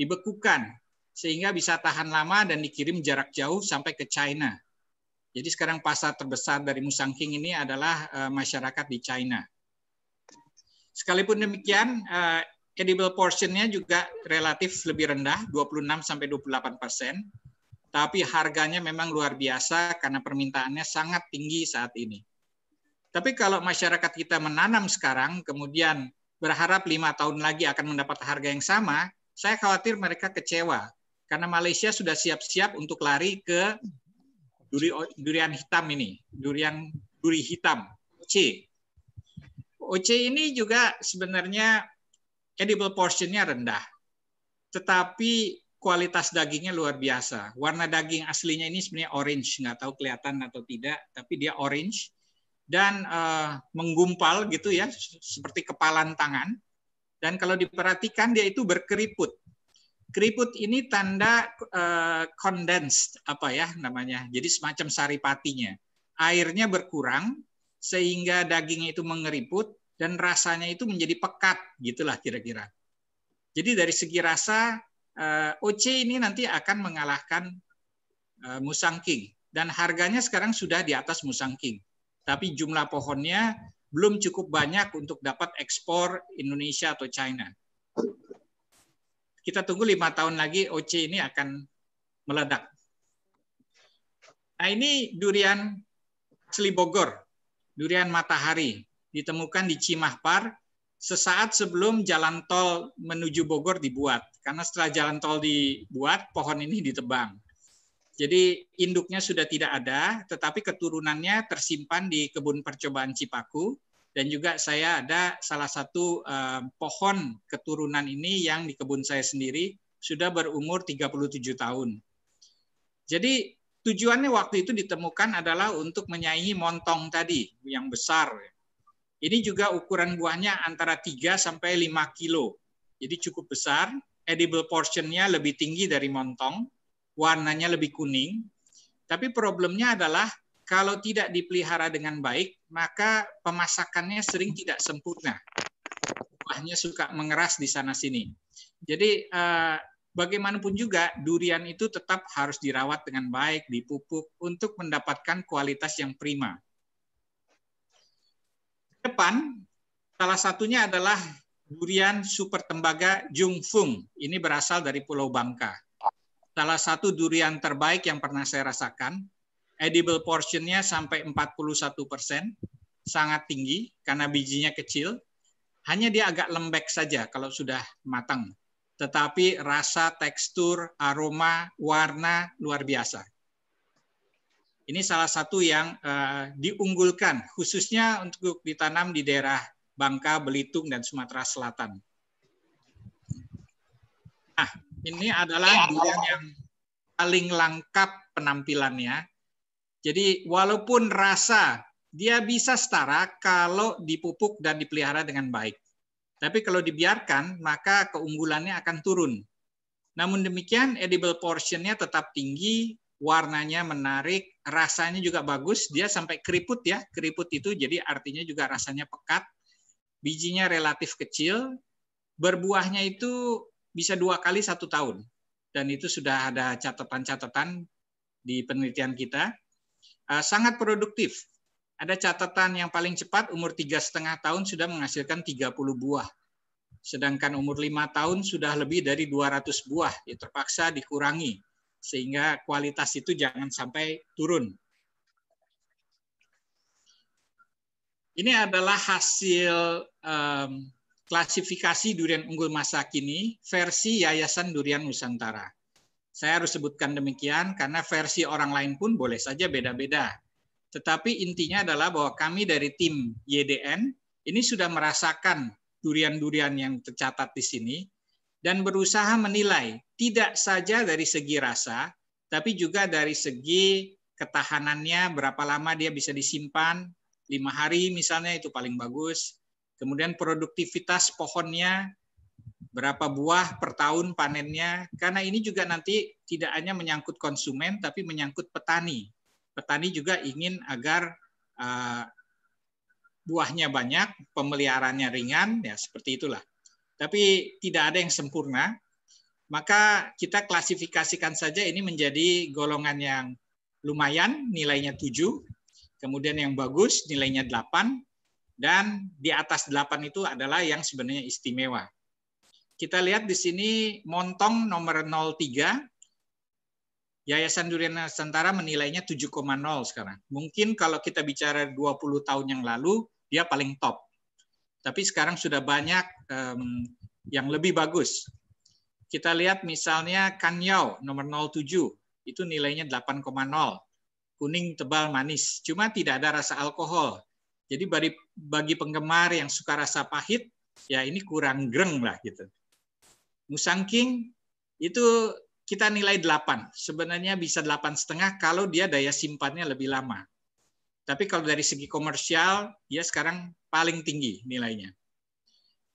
dibekukan sehingga bisa tahan lama dan dikirim jarak jauh sampai ke China. Jadi sekarang pasar terbesar dari musang king ini adalah eh, masyarakat di China. Sekalipun demikian, eh, edible portionnya juga relatif lebih rendah, 26 28 persen, tapi harganya memang luar biasa karena permintaannya sangat tinggi saat ini. Tapi kalau masyarakat kita menanam sekarang, kemudian berharap lima tahun lagi akan mendapat harga yang sama, saya khawatir mereka kecewa karena Malaysia sudah siap-siap untuk lari ke duri, durian hitam ini, durian duri hitam, OC. OC ini juga sebenarnya edible portionnya rendah, tetapi kualitas dagingnya luar biasa. Warna daging aslinya ini sebenarnya orange, nggak tahu kelihatan atau tidak, tapi dia orange dan uh, menggumpal gitu ya seperti kepalan tangan dan kalau diperhatikan dia itu berkeriput keriput ini tanda uh, condensed apa ya namanya jadi semacam saripatinya airnya berkurang sehingga dagingnya itu mengeriput dan rasanya itu menjadi pekat gitulah kira-kira jadi dari segi rasa eh, OC ini nanti akan mengalahkan Musang King dan harganya sekarang sudah di atas Musang King tapi jumlah pohonnya belum cukup banyak untuk dapat ekspor Indonesia atau China. Kita tunggu lima tahun lagi OC ini akan meledak. Nah ini durian asli Bogor, durian matahari, ditemukan di Cimahpar sesaat sebelum jalan tol menuju Bogor dibuat. Karena setelah jalan tol dibuat, pohon ini ditebang. Jadi induknya sudah tidak ada, tetapi keturunannya tersimpan di kebun percobaan Cipaku. Dan juga saya ada salah satu eh, pohon keturunan ini yang di kebun saya sendiri sudah berumur 37 tahun. Jadi tujuannya waktu itu ditemukan adalah untuk menyaingi montong tadi yang besar. Ini juga ukuran buahnya antara 3 sampai 5 kilo. Jadi cukup besar, edible portionnya lebih tinggi dari montong warnanya lebih kuning. Tapi problemnya adalah kalau tidak dipelihara dengan baik, maka pemasakannya sering tidak sempurna. Buahnya suka mengeras di sana sini. Jadi eh, bagaimanapun juga durian itu tetap harus dirawat dengan baik, dipupuk untuk mendapatkan kualitas yang prima. Depan salah satunya adalah durian super tembaga Jungfung. Ini berasal dari Pulau Bangka salah satu durian terbaik yang pernah saya rasakan. Edible portionnya sampai 41 persen, sangat tinggi karena bijinya kecil. Hanya dia agak lembek saja kalau sudah matang. Tetapi rasa, tekstur, aroma, warna luar biasa. Ini salah satu yang uh, diunggulkan khususnya untuk ditanam di daerah Bangka, Belitung, dan Sumatera Selatan. Nah, ini adalah durian yang paling lengkap penampilannya. Jadi walaupun rasa dia bisa setara kalau dipupuk dan dipelihara dengan baik. Tapi kalau dibiarkan, maka keunggulannya akan turun. Namun demikian, edible portionnya tetap tinggi, warnanya menarik, rasanya juga bagus, dia sampai keriput ya. Keriput itu jadi artinya juga rasanya pekat, bijinya relatif kecil, berbuahnya itu bisa dua kali satu tahun. Dan itu sudah ada catatan-catatan di penelitian kita. Eh, sangat produktif. Ada catatan yang paling cepat umur tiga setengah tahun sudah menghasilkan 30 buah. Sedangkan umur lima tahun sudah lebih dari 200 buah. Ya, terpaksa dikurangi. Sehingga kualitas itu jangan sampai turun. Ini adalah hasil um, klasifikasi durian unggul masa kini versi Yayasan Durian Nusantara. Saya harus sebutkan demikian karena versi orang lain pun boleh saja beda-beda. Tetapi intinya adalah bahwa kami dari tim YDN ini sudah merasakan durian-durian yang tercatat di sini dan berusaha menilai tidak saja dari segi rasa tapi juga dari segi ketahanannya berapa lama dia bisa disimpan lima hari misalnya itu paling bagus Kemudian produktivitas pohonnya berapa buah per tahun panennya karena ini juga nanti tidak hanya menyangkut konsumen tapi menyangkut petani. Petani juga ingin agar uh, buahnya banyak, pemeliharannya ringan ya seperti itulah. Tapi tidak ada yang sempurna. Maka kita klasifikasikan saja ini menjadi golongan yang lumayan nilainya 7, kemudian yang bagus nilainya 8, dan di atas 8 itu adalah yang sebenarnya istimewa. Kita lihat di sini Montong nomor 03 Yayasan Durian Nusantara menilainya 7,0 sekarang. Mungkin kalau kita bicara 20 tahun yang lalu dia paling top. Tapi sekarang sudah banyak um, yang lebih bagus. Kita lihat misalnya Kanyau nomor 07 itu nilainya 8,0. Kuning tebal manis, cuma tidak ada rasa alkohol jadi bagi, bagi penggemar yang suka rasa pahit, ya ini kurang greng lah gitu. Musang King itu kita nilai 8. Sebenarnya bisa delapan setengah kalau dia daya simpannya lebih lama. Tapi kalau dari segi komersial, dia sekarang paling tinggi nilainya.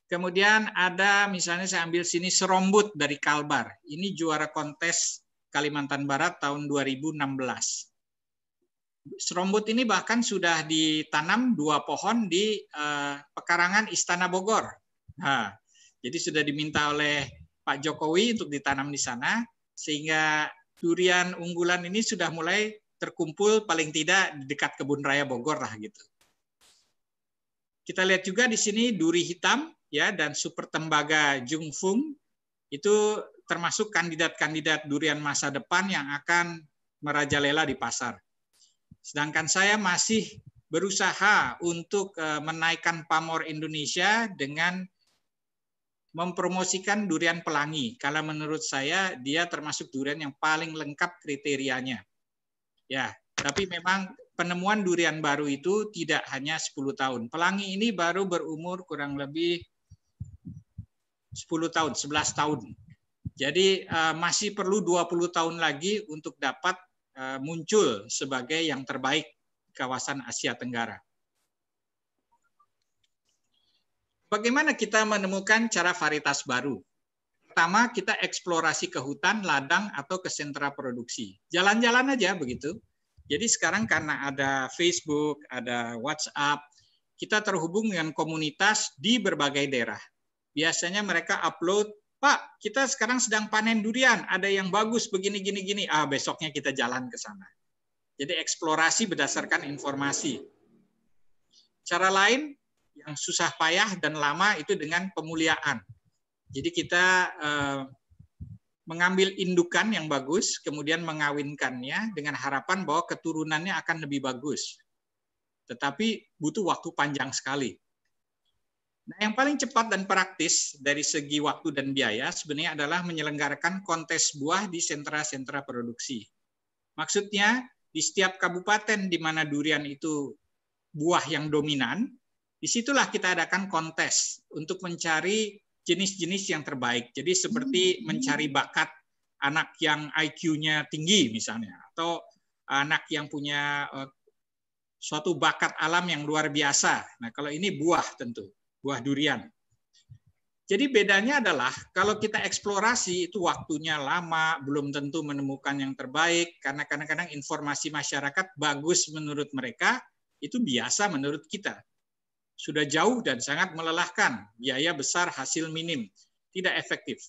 Kemudian ada misalnya saya ambil sini serombut dari Kalbar. Ini juara kontes Kalimantan Barat tahun 2016 Serombut ini bahkan sudah ditanam dua pohon di eh, pekarangan Istana Bogor. Nah, jadi sudah diminta oleh Pak Jokowi untuk ditanam di sana sehingga durian unggulan ini sudah mulai terkumpul paling tidak di dekat kebun raya Bogor lah gitu. Kita lihat juga di sini duri hitam ya dan super tembaga jungfung itu termasuk kandidat-kandidat durian masa depan yang akan merajalela di pasar. Sedangkan saya masih berusaha untuk eh, menaikkan pamor Indonesia dengan mempromosikan durian pelangi. Kalau menurut saya dia termasuk durian yang paling lengkap kriterianya. Ya, tapi memang penemuan durian baru itu tidak hanya 10 tahun. Pelangi ini baru berumur kurang lebih 10 tahun, 11 tahun. Jadi eh, masih perlu 20 tahun lagi untuk dapat Eh, muncul sebagai yang terbaik di kawasan Asia Tenggara. Bagaimana kita menemukan cara varietas baru? Pertama, kita eksplorasi ke hutan, ladang, atau ke sentra produksi. Jalan-jalan aja begitu. Jadi sekarang karena ada Facebook, ada WhatsApp, kita terhubung dengan komunitas di berbagai daerah. Biasanya mereka upload Pak, kita sekarang sedang panen durian, ada yang bagus begini gini gini. Ah, besoknya kita jalan ke sana. Jadi eksplorasi berdasarkan informasi. Cara lain yang susah payah dan lama itu dengan pemuliaan. Jadi kita eh, mengambil indukan yang bagus, kemudian mengawinkannya dengan harapan bahwa keturunannya akan lebih bagus. Tetapi butuh waktu panjang sekali. Nah, yang paling cepat dan praktis dari segi waktu dan biaya sebenarnya adalah menyelenggarakan kontes buah di sentra-sentra produksi. Maksudnya, di setiap kabupaten di mana durian itu buah yang dominan, disitulah kita adakan kontes untuk mencari jenis-jenis yang terbaik. Jadi seperti hmm. mencari bakat anak yang IQ-nya tinggi misalnya, atau anak yang punya eh, suatu bakat alam yang luar biasa. Nah, kalau ini buah tentu buah durian. Jadi bedanya adalah kalau kita eksplorasi itu waktunya lama, belum tentu menemukan yang terbaik karena kadang-kadang informasi masyarakat bagus menurut mereka, itu biasa menurut kita. Sudah jauh dan sangat melelahkan, biaya besar, hasil minim, tidak efektif.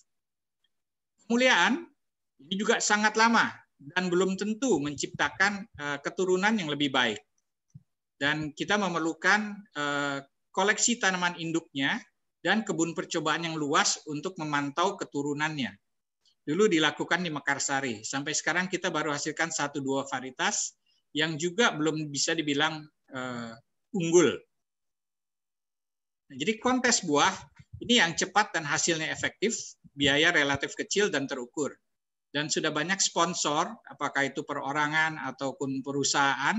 Kemuliaan ini juga sangat lama dan belum tentu menciptakan eh, keturunan yang lebih baik. Dan kita memerlukan eh, koleksi tanaman induknya, dan kebun percobaan yang luas untuk memantau keturunannya. Dulu dilakukan di Mekarsari. Sampai sekarang kita baru hasilkan satu dua varietas yang juga belum bisa dibilang uh, unggul. Nah, jadi kontes buah ini yang cepat dan hasilnya efektif, biaya relatif kecil dan terukur. Dan sudah banyak sponsor, apakah itu perorangan ataupun perusahaan,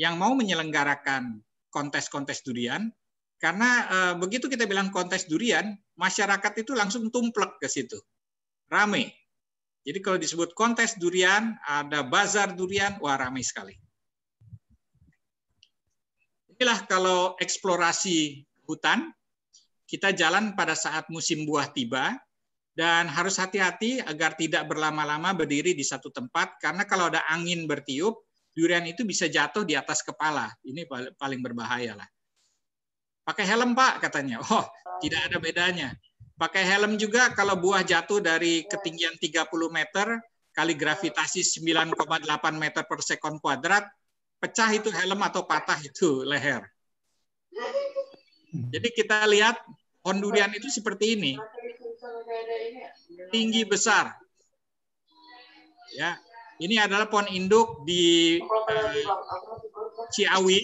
yang mau menyelenggarakan kontes-kontes durian karena e, begitu kita bilang kontes durian, masyarakat itu langsung tumplek ke situ. Rame. Jadi kalau disebut kontes durian, ada bazar durian, wah rame sekali. Inilah kalau eksplorasi hutan, kita jalan pada saat musim buah tiba, dan harus hati-hati agar tidak berlama-lama berdiri di satu tempat karena kalau ada angin bertiup durian itu bisa jatuh di atas kepala ini paling berbahaya lah Pakai helm Pak katanya. Oh, tidak ada bedanya. Pakai helm juga kalau buah jatuh dari ketinggian 30 meter kali gravitasi 9,8 meter per sekon kuadrat, pecah itu helm atau patah itu leher. Jadi kita lihat pohon itu seperti ini. Tinggi besar. Ya, ini adalah pohon induk di eh, Ciawi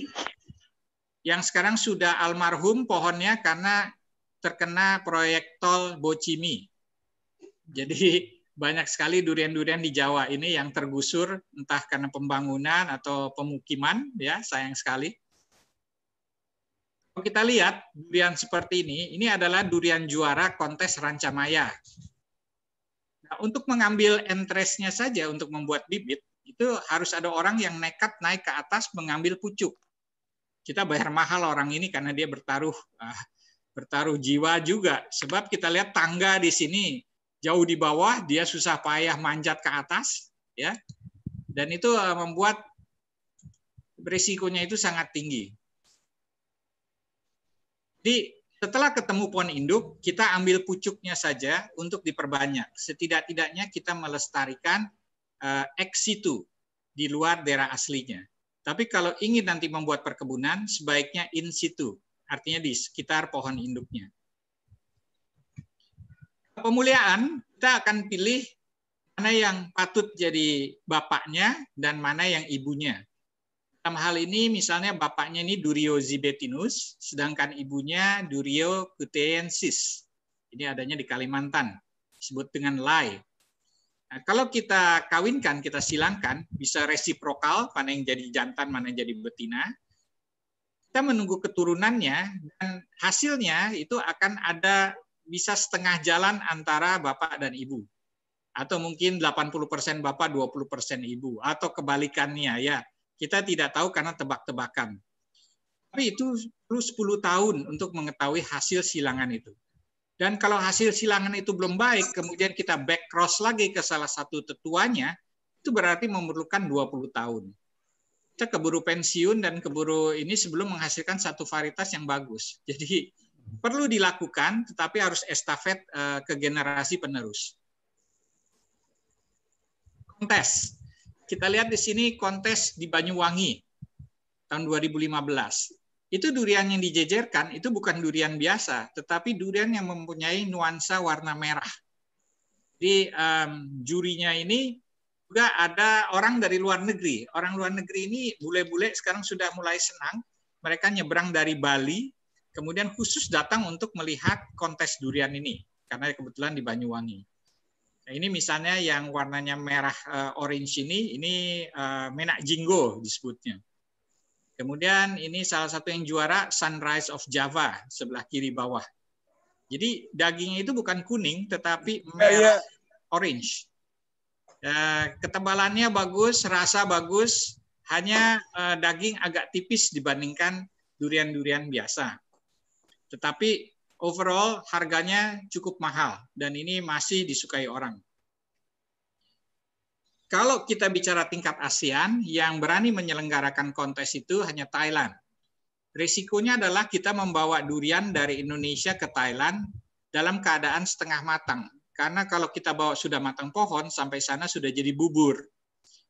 yang sekarang sudah almarhum pohonnya karena terkena proyek tol Bocimi. Jadi banyak sekali durian-durian di Jawa ini yang tergusur entah karena pembangunan atau pemukiman ya sayang sekali. Kalau kita lihat durian seperti ini, ini adalah durian juara kontes Rancamaya. Nah, untuk mengambil entresnya saja untuk membuat bibit itu harus ada orang yang nekat naik ke atas mengambil pucuk kita bayar mahal orang ini karena dia bertaruh uh, bertaruh jiwa juga. Sebab kita lihat tangga di sini jauh di bawah, dia susah payah manjat ke atas, ya. Dan itu uh, membuat resikonya itu sangat tinggi. Di setelah ketemu pohon induk, kita ambil pucuknya saja untuk diperbanyak. Setidak-tidaknya kita melestarikan uh, ah, ex situ di luar daerah aslinya. Tapi kalau ingin nanti membuat perkebunan, sebaiknya in situ, artinya di sekitar pohon induknya. Pemuliaan, kita akan pilih mana yang patut jadi bapaknya dan mana yang ibunya. Dalam hal ini misalnya bapaknya ini Durio zibetinus, sedangkan ibunya Durio cuteensis. Ini adanya di Kalimantan, disebut dengan Lai. Nah, kalau kita kawinkan, kita silangkan, bisa resiprokal, mana yang jadi jantan, mana yang jadi betina. Kita menunggu keturunannya, dan hasilnya itu akan ada bisa setengah jalan antara bapak dan ibu. Atau mungkin 80% bapak, 20% ibu. Atau kebalikannya, ya. Kita tidak tahu karena tebak-tebakan. Tapi itu perlu 10 tahun untuk mengetahui hasil silangan itu. Dan kalau hasil silangan itu belum baik, kemudian kita back cross lagi ke salah satu tetuanya, itu berarti memerlukan 20 tahun. Kita keburu pensiun dan keburu ini sebelum menghasilkan satu varietas yang bagus. Jadi perlu dilakukan, tetapi harus estafet eh, ke generasi penerus. Kontes. Kita lihat di sini kontes di Banyuwangi tahun 2015 itu durian yang dijejerkan itu bukan durian biasa, tetapi durian yang mempunyai nuansa warna merah. Di um, jurinya ini juga ada orang dari luar negeri. Orang luar negeri ini bule-bule sekarang sudah mulai senang. Mereka nyebrang dari Bali, kemudian khusus datang untuk melihat kontes durian ini karena kebetulan di Banyuwangi. Nah, ini misalnya yang warnanya merah uh, orange ini, ini uh, menak jinggo disebutnya Kemudian ini salah satu yang juara Sunrise of Java sebelah kiri bawah. Jadi dagingnya itu bukan kuning tetapi iya, iya. merah yeah, orange. Ya, ketebalannya bagus, rasa bagus, hanya eh, daging agak tipis dibandingkan durian-durian biasa. Tetapi overall harganya cukup mahal dan ini masih disukai orang. Kalau kita bicara tingkat ASEAN, yang berani menyelenggarakan kontes itu hanya Thailand. Risikonya adalah kita membawa durian dari Indonesia ke Thailand dalam keadaan setengah matang. Karena kalau kita bawa sudah matang pohon, sampai sana sudah jadi bubur.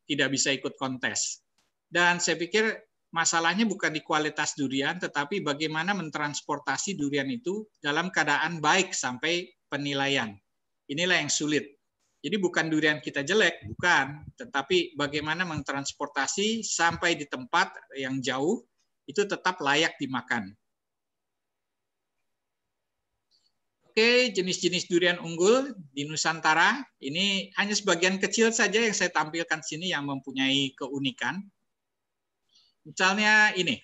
Tidak bisa ikut kontes. Dan saya pikir masalahnya bukan di kualitas durian, tetapi bagaimana mentransportasi durian itu dalam keadaan baik sampai penilaian. Inilah yang sulit. Jadi bukan durian kita jelek, bukan, tetapi bagaimana mentransportasi sampai di tempat yang jauh itu tetap layak dimakan. Oke, jenis-jenis durian unggul di Nusantara ini hanya sebagian kecil saja yang saya tampilkan sini yang mempunyai keunikan. Misalnya ini.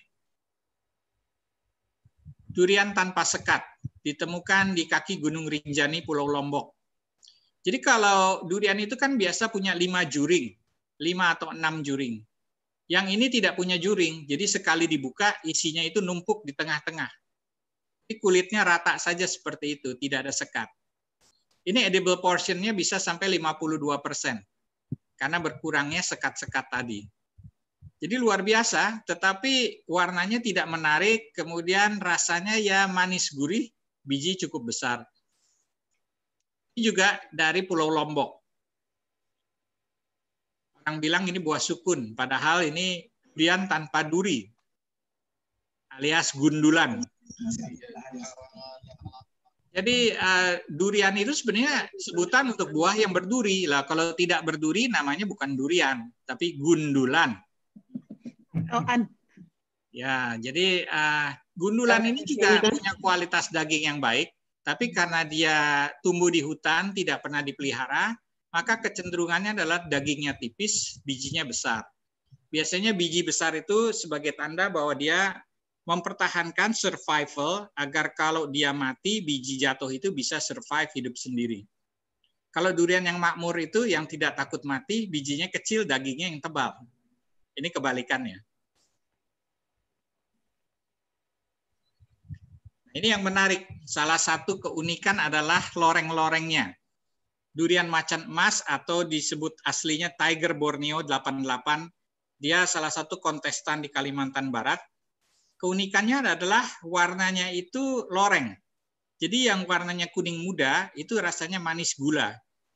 Durian tanpa sekat ditemukan di kaki Gunung Rinjani Pulau Lombok. Jadi kalau durian itu kan biasa punya lima juring, lima atau enam juring. Yang ini tidak punya juring, jadi sekali dibuka isinya itu numpuk di tengah-tengah. Jadi kulitnya rata saja seperti itu, tidak ada sekat. Ini edible portionnya bisa sampai 52 persen karena berkurangnya sekat-sekat tadi. Jadi luar biasa, tetapi warnanya tidak menarik, kemudian rasanya ya manis gurih, biji cukup besar. Ini juga dari Pulau Lombok. Orang bilang ini buah sukun, padahal ini durian tanpa duri, alias gundulan. Jadi uh, durian itu sebenarnya sebutan untuk buah yang berduri. Lah kalau tidak berduri namanya bukan durian, tapi gundulan. Oh, an. Ya, jadi uh, gundulan ini juga punya kualitas daging yang baik, tapi karena dia tumbuh di hutan, tidak pernah dipelihara, maka kecenderungannya adalah dagingnya tipis, bijinya besar. Biasanya biji besar itu sebagai tanda bahwa dia mempertahankan survival agar kalau dia mati, biji jatuh itu bisa survive hidup sendiri. Kalau durian yang makmur itu yang tidak takut mati, bijinya kecil, dagingnya yang tebal. Ini kebalikannya. Ini yang menarik. Salah satu keunikan adalah loreng-lorengnya. Durian macan emas atau disebut aslinya Tiger Borneo 88. Dia salah satu kontestan di Kalimantan Barat. Keunikannya adalah warnanya itu loreng. Jadi yang warnanya kuning muda itu rasanya manis gula.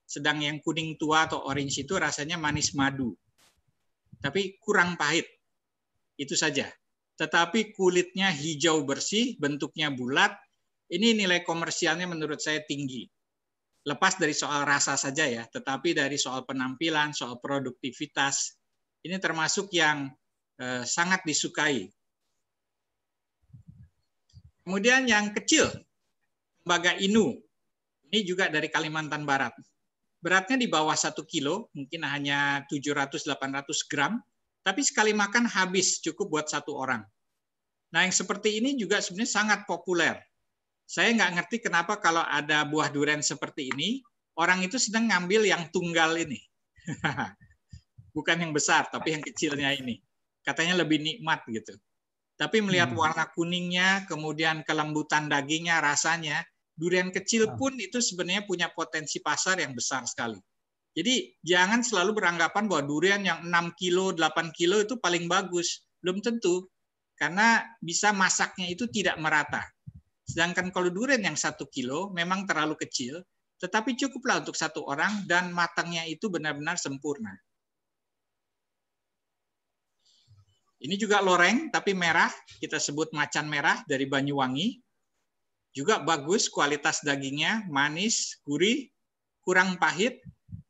Sedang yang kuning tua atau orange itu rasanya manis madu. Tapi kurang pahit. Itu saja tetapi kulitnya hijau bersih, bentuknya bulat. Ini nilai komersialnya menurut saya tinggi. Lepas dari soal rasa saja ya, tetapi dari soal penampilan, soal produktivitas, ini termasuk yang eh, sangat disukai. Kemudian yang kecil, lembaga Inu. Ini juga dari Kalimantan Barat. Beratnya di bawah 1 kilo, mungkin hanya 700-800 gram tapi sekali makan habis, cukup buat satu orang. Nah yang seperti ini juga sebenarnya sangat populer. Saya nggak ngerti kenapa kalau ada buah durian seperti ini, orang itu sedang ngambil yang tunggal ini. (laughs) Bukan yang besar, tapi yang kecilnya ini. Katanya lebih nikmat gitu. Tapi melihat hmm. warna kuningnya, kemudian kelembutan dagingnya, rasanya, durian kecil ah. pun itu sebenarnya punya potensi pasar yang besar sekali. Jadi jangan selalu beranggapan bahwa durian yang 6 kilo, 8 kilo itu paling bagus. Belum tentu. Karena bisa masaknya itu tidak merata. Sedangkan kalau durian yang 1 kilo memang terlalu kecil, tetapi cukuplah untuk satu orang dan matangnya itu benar-benar sempurna. Ini juga loreng tapi merah, kita sebut macan merah dari Banyuwangi. Juga bagus kualitas dagingnya, manis, gurih, kurang pahit,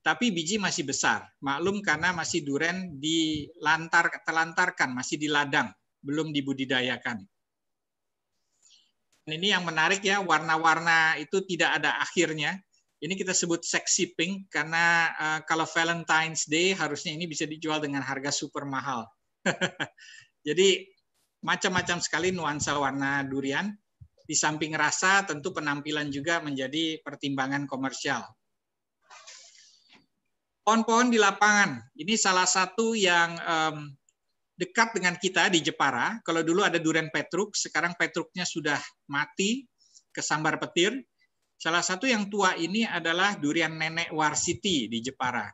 tapi biji masih besar. Maklum karena masih duren dilantar terlantarkan, masih di ladang, belum dibudidayakan. Dan ini yang menarik ya, warna-warna itu tidak ada akhirnya. Ini kita sebut sexy pink karena uh, kalau Valentine's Day harusnya ini bisa dijual dengan harga super mahal. (laughs) Jadi macam-macam sekali nuansa warna durian. Di samping rasa tentu penampilan juga menjadi pertimbangan komersial pohon-pohon di lapangan. Ini salah satu yang um, dekat dengan kita di Jepara. Kalau dulu ada durian petruk, sekarang petruknya sudah mati kesambar petir. Salah satu yang tua ini adalah durian nenek Warsiti di Jepara.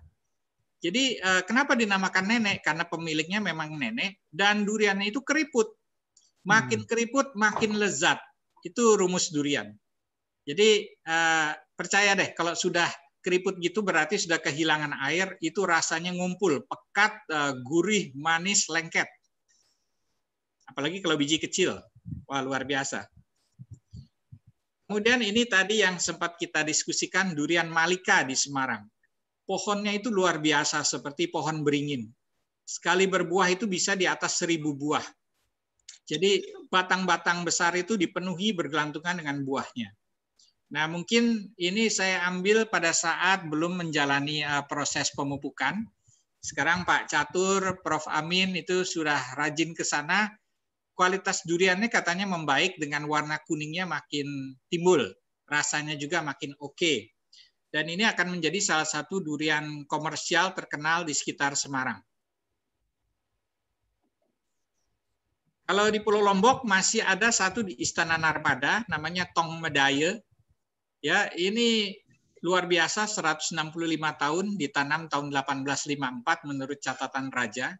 Jadi uh, kenapa dinamakan nenek? Karena pemiliknya memang nenek dan duriannya itu keriput. Makin hmm. keriput makin lezat. Itu rumus durian. Jadi uh, percaya deh kalau sudah keriput gitu berarti sudah kehilangan air, itu rasanya ngumpul, pekat, eh, gurih, manis, lengket. Apalagi kalau biji kecil. Wah, luar biasa. Kemudian ini tadi yang sempat kita diskusikan durian malika di Semarang. Pohonnya itu luar biasa seperti pohon beringin. Sekali berbuah itu bisa di atas seribu buah. Jadi batang-batang besar itu dipenuhi bergelantungan dengan buahnya. Nah, mungkin ini saya ambil pada saat belum menjalani eh, proses pemupukan. Sekarang Pak Catur, Prof. Amin itu sudah rajin ke sana. Kualitas duriannya katanya membaik dengan warna kuningnya makin timbul. Rasanya juga makin oke. Okay. Dan ini akan menjadi salah satu durian komersial terkenal di sekitar Semarang. Kalau di Pulau Lombok masih ada satu di Istana Narmada namanya Tong Medaye Ya, ini luar biasa 165 tahun ditanam tahun 1854 menurut catatan raja.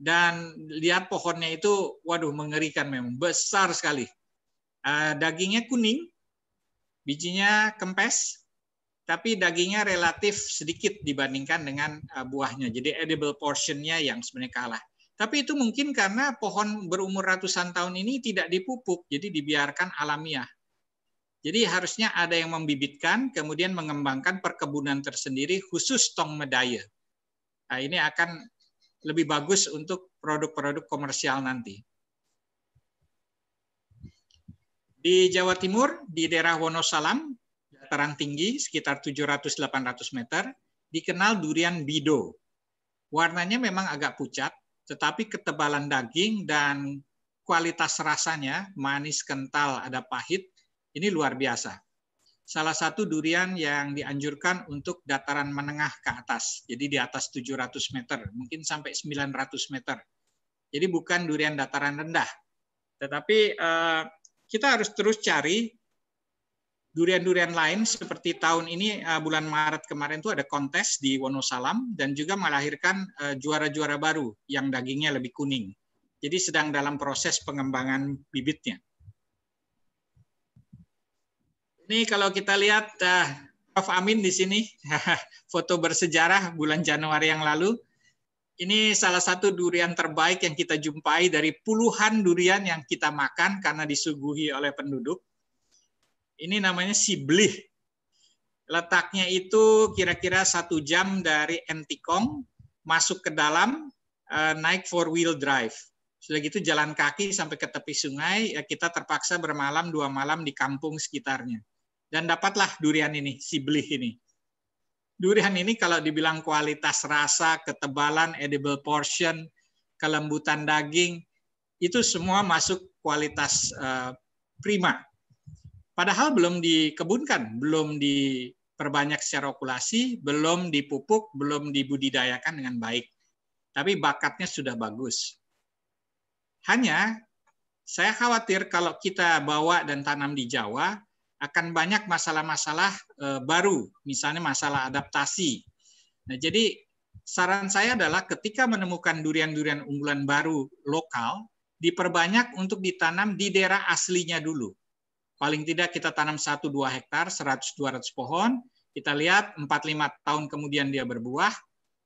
Dan lihat pohonnya itu, waduh mengerikan memang, besar sekali. Eh, dagingnya kuning, bijinya kempes, tapi dagingnya relatif sedikit dibandingkan dengan eh, buahnya. Jadi edible portionnya yang sebenarnya kalah. Tapi itu mungkin karena pohon berumur ratusan tahun ini tidak dipupuk, jadi dibiarkan alamiah. Jadi harusnya ada yang membibitkan, kemudian mengembangkan perkebunan tersendiri khusus tong medaya. Nah, ini akan lebih bagus untuk produk-produk komersial nanti. Di Jawa Timur, di daerah Wonosalam, dataran tinggi sekitar 700-800 meter, dikenal durian bido. Warnanya memang agak pucat, tetapi ketebalan daging dan kualitas rasanya manis kental ada pahit ini luar biasa. Salah satu durian yang dianjurkan untuk dataran menengah ke atas, jadi di atas 700 meter, mungkin sampai 900 meter. Jadi bukan durian dataran rendah. Tetapi eh, kita harus terus cari durian-durian lain seperti tahun ini eh, bulan Maret kemarin itu ada kontes di Wonosalam dan juga melahirkan eh, juara-juara baru yang dagingnya lebih kuning. Jadi sedang dalam proses pengembangan bibitnya. Ini kalau kita lihat uh, Prof. Amin di sini, (laughs) foto bersejarah bulan Januari yang lalu. Ini salah satu durian terbaik yang kita jumpai dari puluhan durian yang kita makan karena disuguhi oleh penduduk. Ini namanya Siblih. Letaknya itu kira-kira satu jam dari Entikong, masuk ke dalam, eh, naik four-wheel drive. Sudah gitu jalan kaki sampai ke tepi sungai, ya kita terpaksa bermalam dua malam di kampung sekitarnya dan dapatlah durian ini, si belih ini. Durian ini kalau dibilang kualitas rasa, ketebalan, edible portion, kelembutan daging, itu semua masuk kualitas uh, prima. Padahal belum dikebunkan, belum diperbanyak secara okulasi, belum dipupuk, belum dibudidayakan dengan baik. Tapi bakatnya sudah bagus. Hanya saya khawatir kalau kita bawa dan tanam di Jawa, akan banyak masalah-masalah eh, baru, misalnya masalah adaptasi. Nah, jadi saran saya adalah ketika menemukan durian-durian unggulan baru lokal, diperbanyak untuk ditanam di daerah aslinya dulu. Paling tidak kita tanam 1-2 hektar, 100-200 pohon, kita lihat 4-5 tahun kemudian dia berbuah,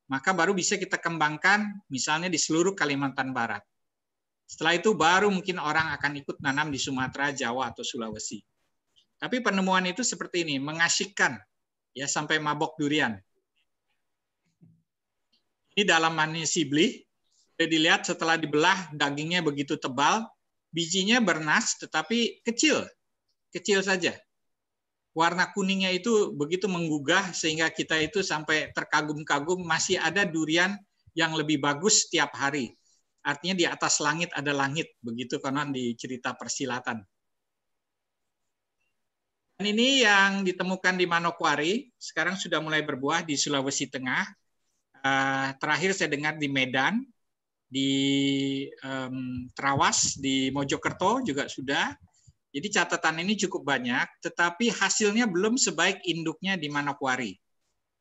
maka baru bisa kita kembangkan misalnya di seluruh Kalimantan Barat. Setelah itu baru mungkin orang akan ikut nanam di Sumatera, Jawa, atau Sulawesi. Tapi penemuan itu seperti ini, mengasyikkan ya sampai mabok durian. Ini dalamannya sibli, sudah dilihat setelah dibelah dagingnya begitu tebal, bijinya bernas tetapi kecil, kecil saja. Warna kuningnya itu begitu menggugah sehingga kita itu sampai terkagum-kagum masih ada durian yang lebih bagus setiap hari. Artinya di atas langit ada langit, begitu konon di cerita persilatan. Dan ini yang ditemukan di Manokwari, sekarang sudah mulai berbuah di Sulawesi Tengah. Eh, terakhir saya dengar di Medan, di um, Trawas, di Mojokerto juga sudah. Jadi catatan ini cukup banyak, tetapi hasilnya belum sebaik induknya di Manokwari.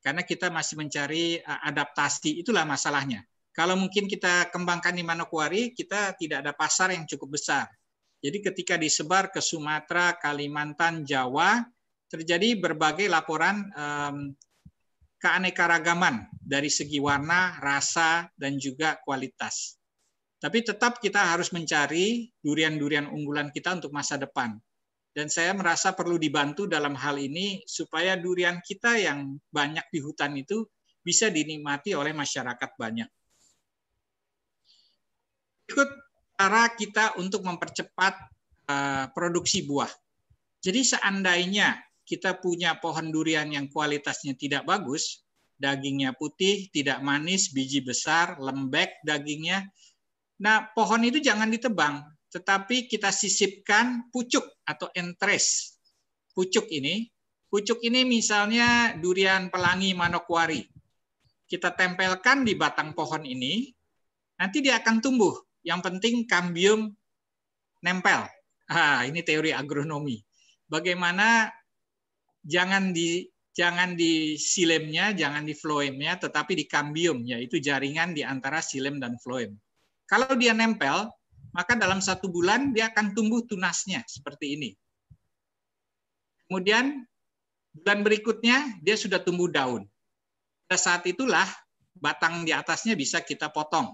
Karena kita masih mencari eh, adaptasi, itulah masalahnya. Kalau mungkin kita kembangkan di Manokwari, kita tidak ada pasar yang cukup besar jadi ketika disebar ke Sumatera, Kalimantan, Jawa, terjadi berbagai laporan um, keanekaragaman dari segi warna, rasa, dan juga kualitas. Tapi tetap kita harus mencari durian-durian unggulan kita untuk masa depan. Dan saya merasa perlu dibantu dalam hal ini supaya durian kita yang banyak di hutan itu bisa dinikmati oleh masyarakat banyak. Ikut cara kita untuk mempercepat uh, produksi buah. Jadi seandainya kita punya pohon durian yang kualitasnya tidak bagus, dagingnya putih, tidak manis, biji besar, lembek dagingnya. Nah, pohon itu jangan ditebang, tetapi kita sisipkan pucuk atau entres. Pucuk ini, pucuk ini misalnya durian pelangi manokwari. Kita tempelkan di batang pohon ini, nanti dia akan tumbuh. Yang penting kambium nempel. Ah, ini teori agronomi. Bagaimana jangan di jangan di silemnya, jangan di floemnya, tetapi di kambium, yaitu jaringan di antara silem dan floem. Kalau dia nempel, maka dalam satu bulan dia akan tumbuh tunasnya seperti ini. Kemudian bulan berikutnya dia sudah tumbuh daun. Pada saat itulah batang di atasnya bisa kita potong.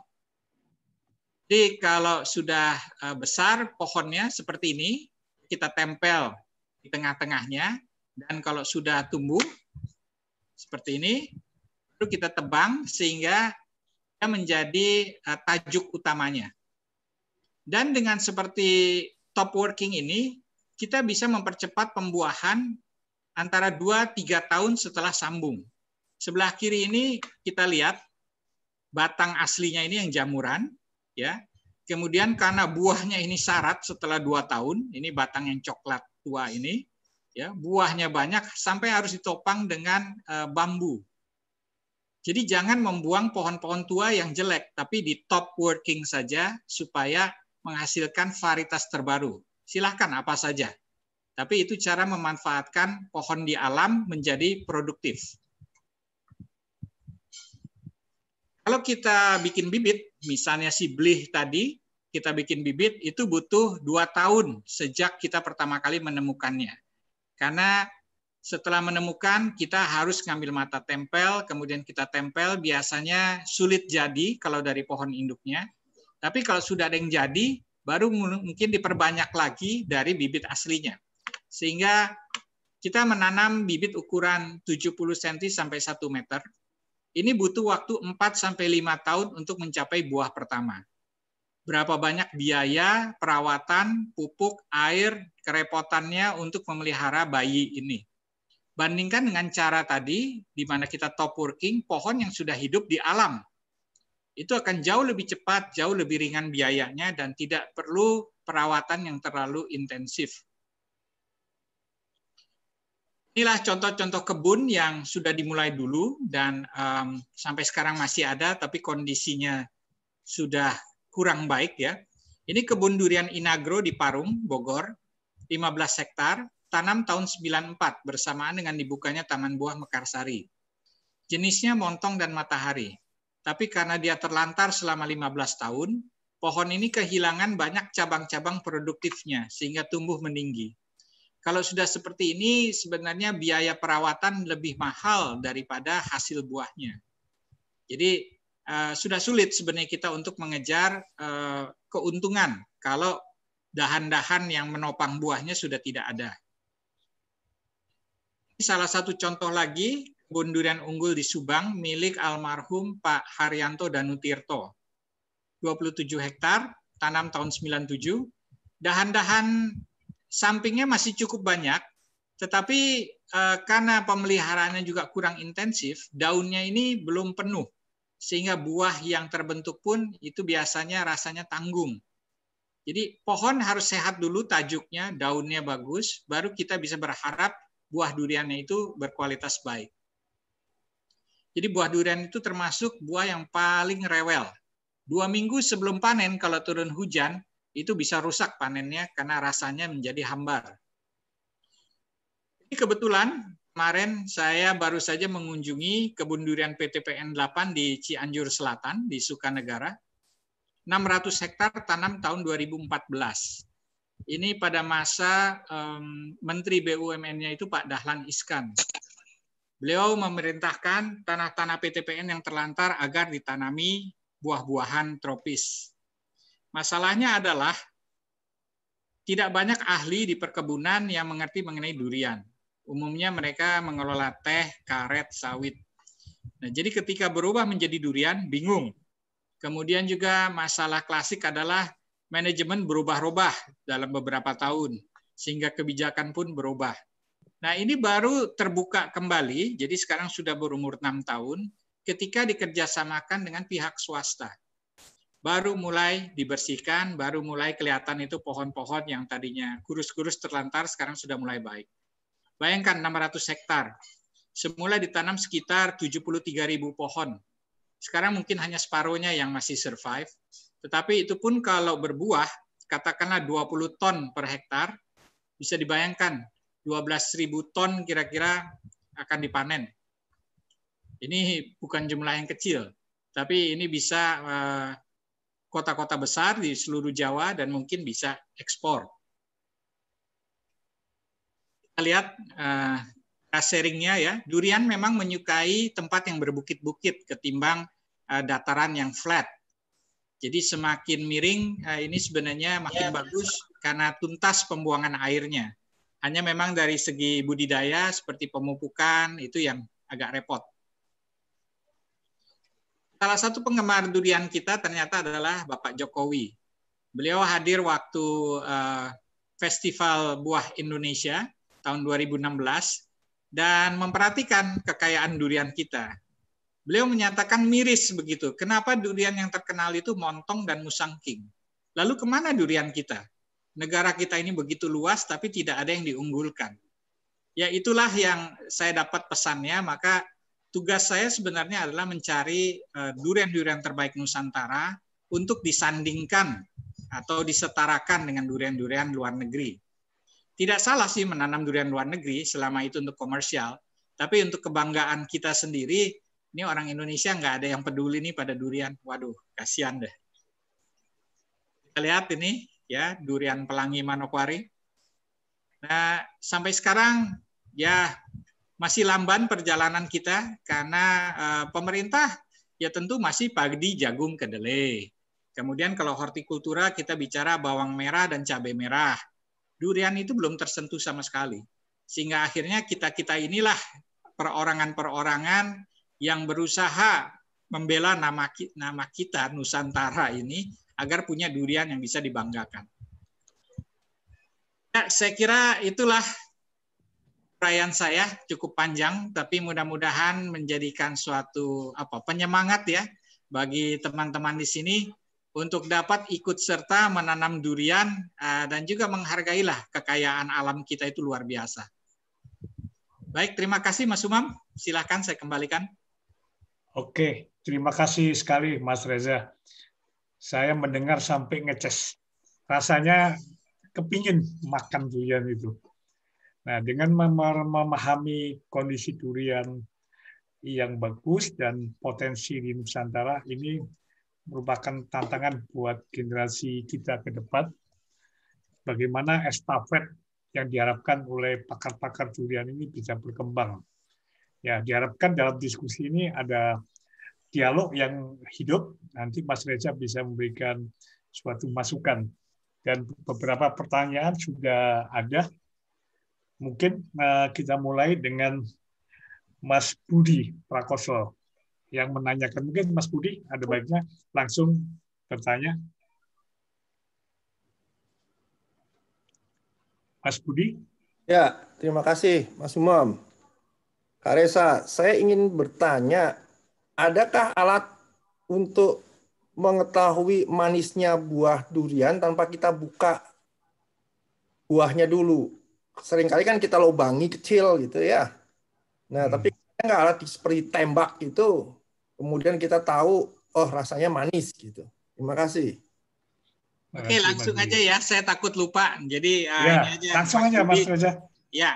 Jadi kalau sudah eh, besar pohonnya seperti ini, kita tempel di tengah-tengahnya. Dan kalau sudah tumbuh seperti ini, baru kita tebang sehingga dia menjadi eh, tajuk utamanya. Dan dengan seperti top working ini, kita bisa mempercepat pembuahan antara 2-3 tahun setelah sambung. Sebelah kiri ini kita lihat batang aslinya ini yang jamuran, ya. Kemudian karena buahnya ini syarat setelah dua tahun, ini batang yang coklat tua ini, ya buahnya banyak sampai harus ditopang dengan e, bambu. Jadi jangan membuang pohon-pohon tua yang jelek, tapi di top working saja supaya menghasilkan varietas terbaru. Silahkan apa saja. Tapi itu cara memanfaatkan pohon di alam menjadi produktif. Kalau kita bikin bibit, misalnya si blih tadi, kita bikin bibit itu butuh dua tahun sejak kita pertama kali menemukannya. Karena setelah menemukan, kita harus ngambil mata tempel, kemudian kita tempel, biasanya sulit jadi kalau dari pohon induknya. Tapi kalau sudah ada yang jadi, baru mungkin diperbanyak lagi dari bibit aslinya. Sehingga kita menanam bibit ukuran 70 cm sampai 1 meter, ini butuh waktu 4 sampai 5 tahun untuk mencapai buah pertama. Berapa banyak biaya, perawatan, pupuk, air, kerepotannya untuk memelihara bayi ini. Bandingkan dengan cara tadi, di mana kita top working, pohon yang sudah hidup di alam. Itu akan jauh lebih cepat, jauh lebih ringan biayanya, dan tidak perlu perawatan yang terlalu intensif. Inilah contoh-contoh kebun yang sudah dimulai dulu dan um, sampai sekarang masih ada, tapi kondisinya sudah kurang baik ya. Ini kebun durian Inagro di Parung, Bogor, 15 hektar, tanam tahun 94 bersamaan dengan dibukanya Taman Buah Mekarsari. Jenisnya montong dan matahari. Tapi karena dia terlantar selama 15 tahun, pohon ini kehilangan banyak cabang-cabang produktifnya sehingga tumbuh meninggi. Kalau sudah seperti ini, sebenarnya biaya perawatan lebih mahal daripada hasil buahnya. Jadi eh, sudah sulit sebenarnya kita untuk mengejar eh, keuntungan kalau dahan-dahan yang menopang buahnya sudah tidak ada. Ini Salah satu contoh lagi kebun unggul di Subang milik almarhum Pak Haryanto Danutirto. 27 hektar, tanam tahun 97. Dahan-dahan sampingnya masih cukup banyak, tetapi eh, karena pemeliharaannya juga kurang intensif, daunnya ini belum penuh, sehingga buah yang terbentuk pun itu biasanya rasanya tanggung. Jadi pohon harus sehat dulu tajuknya, daunnya bagus, baru kita bisa berharap buah duriannya itu berkualitas baik. Jadi buah durian itu termasuk buah yang paling rewel. Dua minggu sebelum panen kalau turun hujan, itu bisa rusak panennya karena rasanya menjadi hambar. Ini kebetulan kemarin saya baru saja mengunjungi kebun durian PTPN 8 di Cianjur Selatan di Sukanegara. 600 hektar tanam tahun 2014. Ini pada masa um, Menteri BUMN-nya itu Pak Dahlan Iskan. Beliau memerintahkan tanah-tanah PTPN yang terlantar agar ditanami buah-buahan tropis Masalahnya adalah tidak banyak ahli di perkebunan yang mengerti mengenai durian. Umumnya mereka mengelola teh, karet, sawit. Nah, jadi ketika berubah menjadi durian, bingung. Kemudian juga masalah klasik adalah manajemen berubah-ubah dalam beberapa tahun, sehingga kebijakan pun berubah. Nah, ini baru terbuka kembali, jadi sekarang sudah berumur enam tahun, ketika dikerjasamakan dengan pihak swasta baru mulai dibersihkan, baru mulai kelihatan itu pohon-pohon yang tadinya kurus-kurus terlantar sekarang sudah mulai baik. Bayangkan 600 hektar. Semula ditanam sekitar 73.000 pohon. Sekarang mungkin hanya separuhnya yang masih survive. Tetapi itu pun kalau berbuah, katakanlah 20 ton per hektar, bisa dibayangkan 12.000 ton kira-kira akan dipanen. Ini bukan jumlah yang kecil, tapi ini bisa eh, kota-kota besar di seluruh Jawa dan mungkin bisa ekspor. Kita lihat uh, sharingnya ya, durian memang menyukai tempat yang berbukit-bukit ketimbang uh, dataran yang flat. Jadi semakin miring uh, ini sebenarnya makin ya. bagus karena tuntas pembuangan airnya. Hanya memang dari segi budidaya seperti pemupukan itu yang agak repot salah satu penggemar durian kita ternyata adalah Bapak Jokowi. Beliau hadir waktu uh, Festival Buah Indonesia tahun 2016 dan memperhatikan kekayaan durian kita. Beliau menyatakan miris begitu. Kenapa durian yang terkenal itu montong dan Musang King? Lalu kemana durian kita? Negara kita ini begitu luas tapi tidak ada yang diunggulkan. Ya itulah yang saya dapat pesannya. Maka tugas saya sebenarnya adalah mencari eh, durian-durian terbaik Nusantara untuk disandingkan atau disetarakan dengan durian-durian luar negeri. Tidak salah sih menanam durian luar negeri selama itu untuk komersial, tapi untuk kebanggaan kita sendiri, ini orang Indonesia nggak ada yang peduli nih pada durian. Waduh, kasihan deh. Kita lihat ini ya durian pelangi Manokwari. Nah, sampai sekarang ya masih lamban perjalanan kita karena uh, pemerintah ya tentu masih padi, jagung, kedelai. Kemudian kalau hortikultura kita bicara bawang merah dan cabai merah. Durian itu belum tersentuh sama sekali. Sehingga akhirnya kita-kita inilah perorangan-perorangan yang berusaha membela nama nama kita Nusantara ini agar punya durian yang bisa dibanggakan. Ya, saya kira itulah Perayaan saya cukup panjang, tapi mudah-mudahan menjadikan suatu apa penyemangat ya bagi teman-teman di sini untuk dapat ikut serta menanam durian eh, dan juga menghargailah kekayaan alam kita itu luar biasa. Baik, terima kasih Mas Umam. Silahkan saya kembalikan. Oke, terima kasih sekali Mas Reza. Saya mendengar sampai ngeces. Rasanya kepingin makan durian itu. Nah, dengan memahami kondisi durian yang bagus dan potensi di Nusantara ini merupakan tantangan buat generasi kita ke depan. Bagaimana estafet yang diharapkan oleh pakar-pakar durian ini bisa berkembang. Ya, diharapkan dalam diskusi ini ada dialog yang hidup. Nanti Mas Reza bisa memberikan suatu masukan. Dan beberapa pertanyaan sudah ada Mungkin eh, kita mulai dengan Mas Budi Prakoso yang menanyakan. Mungkin Mas Budi ada baiknya langsung bertanya. Mas Budi? Ya, terima kasih Mas Umam. Kak Reza, saya ingin bertanya, adakah alat untuk mengetahui manisnya buah durian tanpa kita buka buahnya dulu? seringkali kan kita lubangi kecil gitu ya. Nah, hmm. tapi nggak alat seperti tembak gitu. kemudian kita tahu, oh rasanya manis gitu. Terima kasih. Oke, okay, langsung aja ya. Saya takut lupa. Jadi ah, ya, aja. langsung aja, Mas Reja. Ya,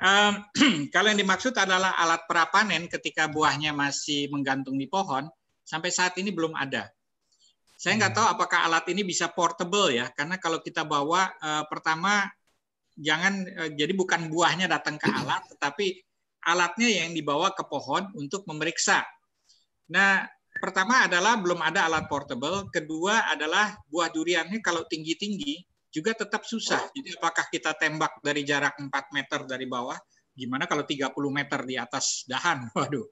um, (clears throat) kalau yang dimaksud adalah alat prapanen ketika buahnya masih menggantung di pohon, sampai saat ini belum ada. Saya nggak hmm. tahu apakah alat ini bisa portable ya, karena kalau kita bawa, eh, pertama jangan eh, jadi bukan buahnya datang ke alat, tetapi alatnya yang dibawa ke pohon untuk memeriksa. Nah, pertama adalah belum ada alat portable, kedua adalah buah duriannya kalau tinggi-tinggi juga tetap susah. Jadi apakah kita tembak dari jarak 4 meter dari bawah, gimana kalau 30 meter di atas dahan? (laughs) Waduh.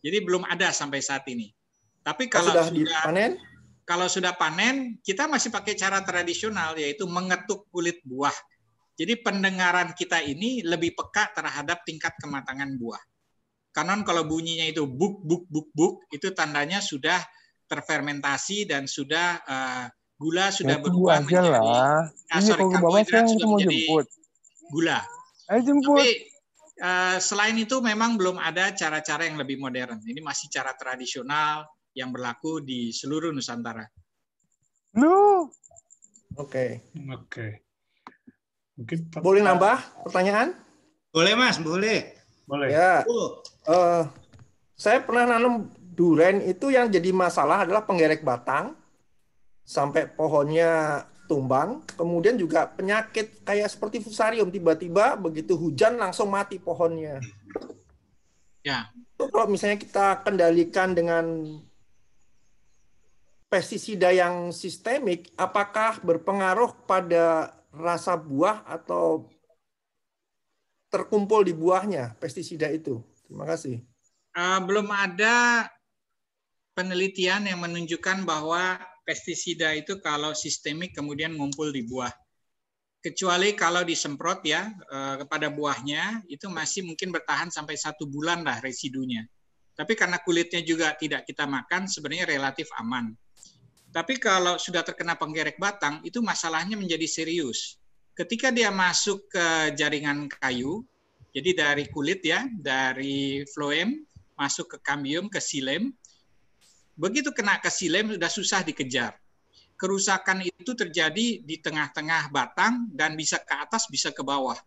Jadi belum ada sampai saat ini. Tapi oh, kalau sudah, sudah panen, kalau sudah panen, kita masih pakai cara tradisional yaitu mengetuk kulit buah jadi pendengaran kita ini lebih peka terhadap tingkat kematangan buah. Karena kalau bunyinya itu buk buk buk buk itu tandanya sudah terfermentasi dan sudah uh, gula sudah ya, berubah menjadi lah. Nah, sorry, kalau saya sudah mau menjadi jemput. gula. Ayo jemput. Tapi uh, selain itu memang belum ada cara-cara yang lebih modern. Ini masih cara tradisional yang berlaku di seluruh Nusantara. Lu. Oke. Okay. Oke. Okay. Mungkin boleh nambah pertanyaan? Boleh mas, boleh. Boleh. Ya. Uh, saya pernah nanam durian itu yang jadi masalah adalah penggerek batang sampai pohonnya tumbang, kemudian juga penyakit kayak seperti fusarium tiba-tiba begitu hujan langsung mati pohonnya. Ya. Itu kalau misalnya kita kendalikan dengan pestisida yang sistemik, apakah berpengaruh pada rasa buah atau terkumpul di buahnya pestisida itu? Terima kasih. Uh, belum ada penelitian yang menunjukkan bahwa pestisida itu kalau sistemik kemudian ngumpul di buah. Kecuali kalau disemprot ya uh, kepada buahnya itu masih mungkin bertahan sampai satu bulan lah residunya. Tapi karena kulitnya juga tidak kita makan sebenarnya relatif aman. Tapi kalau sudah terkena penggerek batang, itu masalahnya menjadi serius. Ketika dia masuk ke jaringan kayu, jadi dari kulit ya, dari floem masuk ke kambium, ke silem. Begitu kena ke silem sudah susah dikejar. Kerusakan itu terjadi di tengah-tengah batang dan bisa ke atas, bisa ke bawah.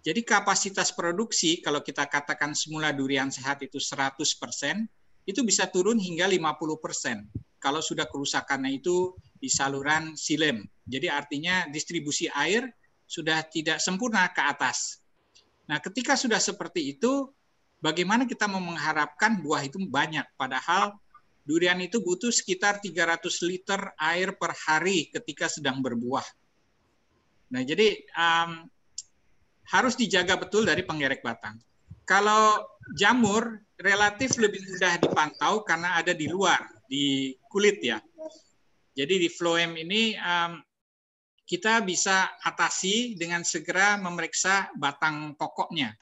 Jadi kapasitas produksi kalau kita katakan semula durian sehat itu 100%, itu bisa turun hingga persen kalau sudah kerusakannya itu di saluran silem. Jadi artinya distribusi air sudah tidak sempurna ke atas. Nah, ketika sudah seperti itu, bagaimana kita mau mengharapkan buah itu banyak? Padahal durian itu butuh sekitar 300 liter air per hari ketika sedang berbuah. Nah, jadi um, harus dijaga betul dari penggerek batang. Kalau jamur relatif lebih mudah dipantau karena ada di luar di kulit ya. Jadi di floem ini um, kita bisa atasi dengan segera memeriksa batang pokoknya.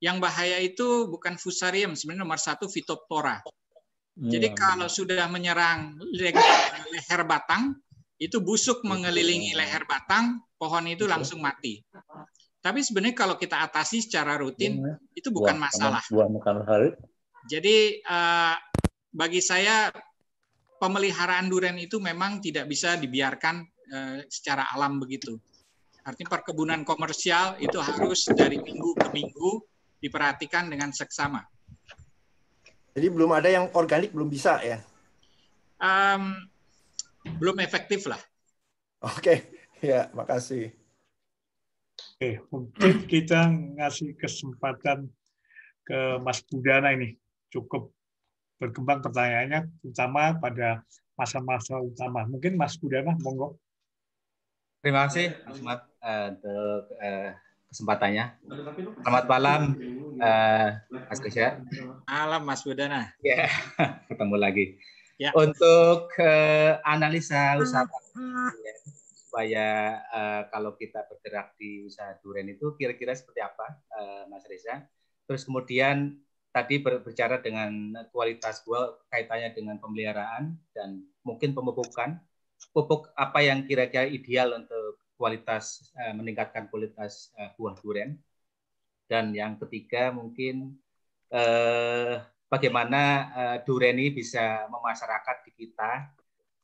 Yang bahaya itu bukan fusarium, sebenarnya nomor satu fitoptora. Iya, Jadi ya, kalau ya. sudah menyerang leher batang, itu busuk iya. mengelilingi leher batang, pohon itu iya. langsung mati. Tapi sebenarnya kalau kita atasi secara rutin, ya, itu bukan masalah. Jadi uh, bagi saya pemeliharaan durian itu memang tidak bisa dibiarkan eh, secara alam begitu. Artinya perkebunan komersial itu harus dari minggu ke minggu diperhatikan dengan seksama. Jadi belum ada yang organik belum bisa ya? Um, belum efektif lah. Oke, okay. (laughs) ya makasih. Oke, okay, mungkin kita ngasih kesempatan ke Mas Budana ini cukup berkembang pertanyaannya terutama pada masa-masa utama. Mungkin Mas Budana, monggo. Terima kasih, Mas Mat, eh, untuk eh, kesempatannya. Selamat malam, eh, Mas Kesya. Malam, Mas Budana. Ya, (laughs) ketemu lagi. Ya. Untuk analisa usaha supaya uh, kalau kita bergerak di usaha durian itu kira-kira seperti apa, uh, Mas Reza? Terus kemudian tadi berbicara dengan kualitas gua kaitannya dengan pemeliharaan dan mungkin pemupukan. Pupuk apa yang kira-kira ideal untuk kualitas eh, meningkatkan kualitas eh, buah durian. Dan yang ketiga mungkin uh, bagaimana uh, durian ini bisa memasyarakat di kita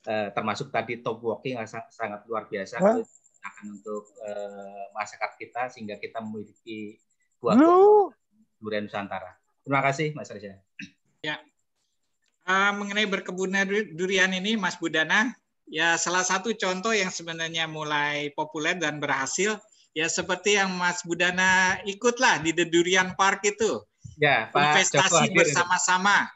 uh, termasuk tadi top walking sangat, sangat luar biasa huh? akan untuk uh, masyarakat kita sehingga kita memiliki buah, -buah durian Nusantara. Terima kasih Mas Reza. Ya. Uh, mengenai berkebun durian ini Mas Budana, ya salah satu contoh yang sebenarnya mulai populer dan berhasil ya seperti yang Mas Budana ikutlah di The Durian Park itu. Ya, Pak investasi bersama-sama.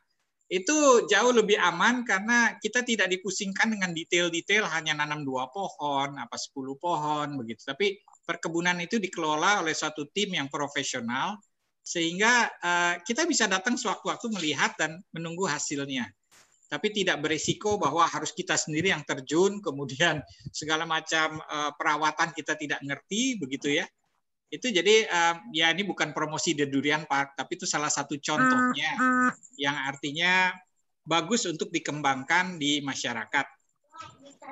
Itu jauh lebih aman karena kita tidak dipusingkan dengan detail-detail hanya nanam dua pohon, apa sepuluh pohon begitu. Tapi perkebunan itu dikelola oleh suatu tim yang profesional sehingga uh, kita bisa datang sewaktu-waktu melihat dan menunggu hasilnya. Tapi tidak berisiko bahwa harus kita sendiri yang terjun, kemudian segala macam uh, perawatan kita tidak ngerti, begitu ya. Itu jadi uh, ya ini bukan promosi The Durian Park, tapi itu salah satu contohnya ah, ah. yang artinya bagus untuk dikembangkan di masyarakat.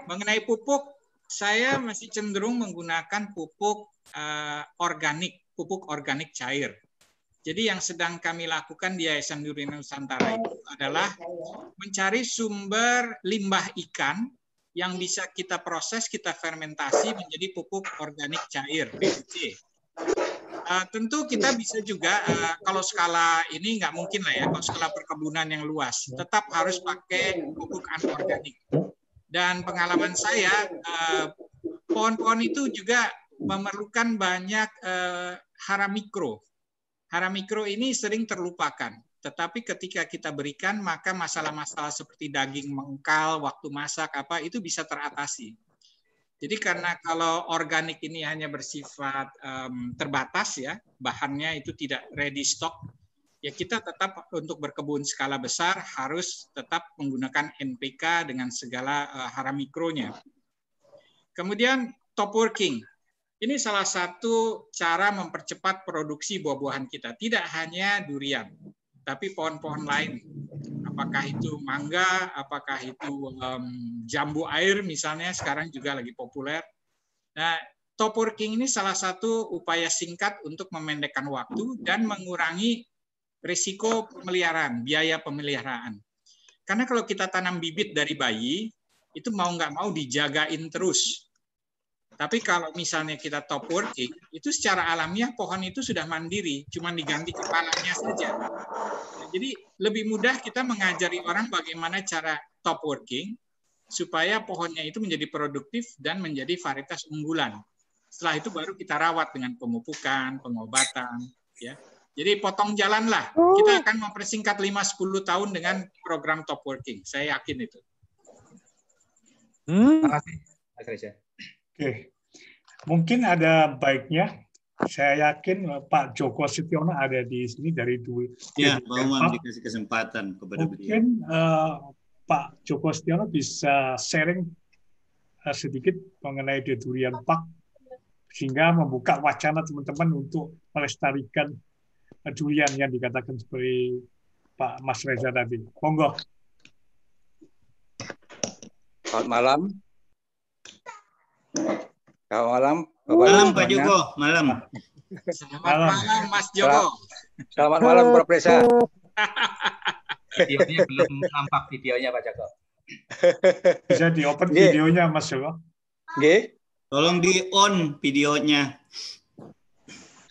Mengenai pupuk, saya masih cenderung menggunakan pupuk uh, organik, pupuk organik cair jadi yang sedang kami lakukan di Yayasan Nurina Nusantara itu adalah mencari sumber limbah ikan yang bisa kita proses, kita fermentasi menjadi pupuk organik cair. Uh, tentu kita bisa juga uh, kalau skala ini nggak mungkin lah ya, kalau skala perkebunan yang luas, tetap harus pakai pupuk anorganik. Dan pengalaman saya, pohon eh, pohon-pohon itu juga memerlukan banyak uh, hara mikro Hara mikro ini sering terlupakan, tetapi ketika kita berikan maka masalah-masalah seperti daging mengkal, waktu masak apa itu bisa teratasi. Jadi karena kalau organik ini hanya bersifat um, terbatas ya, bahannya itu tidak ready stock, ya kita tetap untuk berkebun skala besar harus tetap menggunakan NPK dengan segala uh, hara mikronya. Kemudian top working. Ini salah satu cara mempercepat produksi buah-buahan kita. Tidak hanya durian, tapi pohon-pohon lain. Apakah itu mangga, apakah itu um, jambu air misalnya sekarang juga lagi populer. Nah, top working ini salah satu upaya singkat untuk memendekkan waktu dan mengurangi risiko pemeliharaan, biaya pemeliharaan. Karena kalau kita tanam bibit dari bayi, itu mau nggak mau dijagain terus tapi kalau misalnya kita top working, itu secara alamiah pohon itu sudah mandiri, cuma diganti kepalanya saja. Nah, jadi lebih mudah kita mengajari orang bagaimana cara top working supaya pohonnya itu menjadi produktif dan menjadi varietas unggulan. Setelah itu baru kita rawat dengan pemupukan, pengobatan, ya. Jadi potong jalan lah. Oh. Kita akan mempersingkat 5-10 tahun dengan program top working. Saya yakin itu. Hmm. Terima kasih, Mas Reza. Oke, mungkin ada baiknya saya yakin eh, Pak Joko Setiono ada di sini dari dulu. Ya, Bang dikasih kesempatan kepada mungkin, beliau. Mungkin uh, Pak Joko Setiono bisa sharing eh, sedikit mengenai The Durian Park sehingga membuka wacana teman-teman untuk melestarikan durian yang dikatakan seperti Pak Mas Reza tadi. Monggo. Selamat malam. Selamat malam. Bapak malam Pak Joko, malam. Selamat malam, malam Mas Joko. Selamat, selamat malam Prof. Presa. videonya belum nampak videonya Pak Joko. Bisa di open videonya Mas Joko. G. Tolong di on videonya.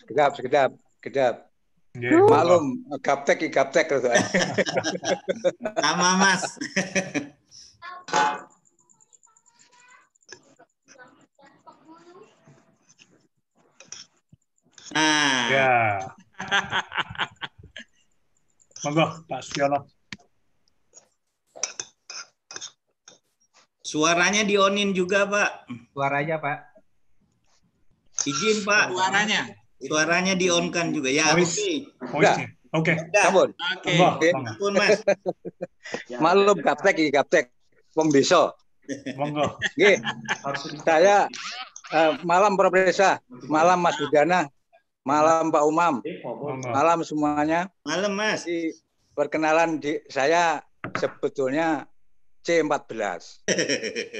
Kedap, kedap, kedap. Yeah. Maklum, kaptek, kaptek. Sama mas. (laughs) Nah. Ya. Monggo Pak Siono. Suaranya dionin juga, Pak. Suaranya, Pak. Izin, Pak. Suaranya. Suaranya dionkan juga. Ya, oke. Oke. Oke. Oke. Mas. Maklum gaptek iki gaptek. Wong desa. Monggo. Nggih. Saya uh, malam Prof Desa, malam Mas Budana, Malam Pak Umam. Malam semuanya. Malam Mas. Di, perkenalan di, saya sebetulnya C14.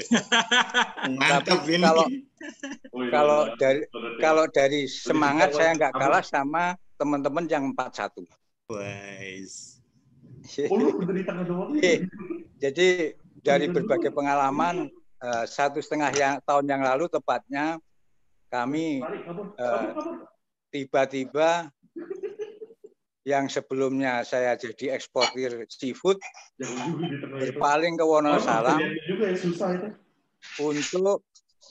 (laughs) Tapi ini. Kalau oh, iya. kalau dari kalau dari semangat saya nggak kalah sama teman-teman yang 41. Wise. (laughs) Iya. Jadi dari berbagai pengalaman eh, satu setengah yang, tahun yang lalu tepatnya kami eh, tiba-tiba yang sebelumnya saya jadi eksportir seafood berpaling ke Wonosalam oh, ya, untuk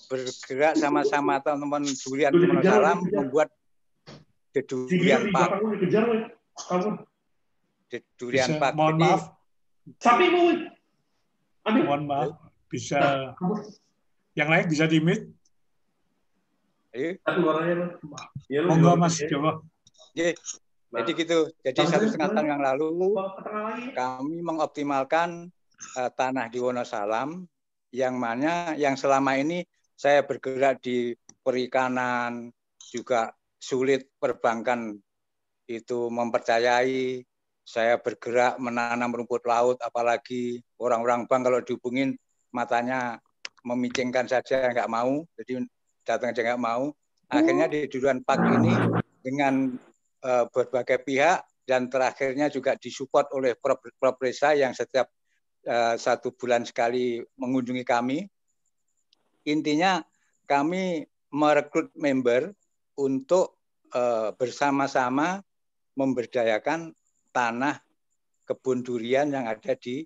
bergerak sama-sama teman-teman durian Wonosalam membuat Durian pak Durian pak Mohon maaf. Sapi Mohon maaf. Bisa nah, yang lain bisa di mute. Ayo. Iya. Iya, Monggo Mas coba. Jadi, iya, jadi gitu. Jadi satu setengah tahun yang lalu kami mengoptimalkan uh, tanah di Wonosalam yang mana yang selama ini saya bergerak di perikanan juga sulit perbankan itu mempercayai saya bergerak menanam rumput laut apalagi orang-orang bank kalau dihubungin matanya memicingkan saja nggak mau jadi datang aja nggak mau. Hmm. Akhirnya di duluan pak ini dengan uh, berbagai pihak dan terakhirnya juga disupport oleh propresa yang setiap uh, satu bulan sekali mengunjungi kami. Intinya kami merekrut member untuk uh, bersama-sama memberdayakan tanah kebun durian yang ada di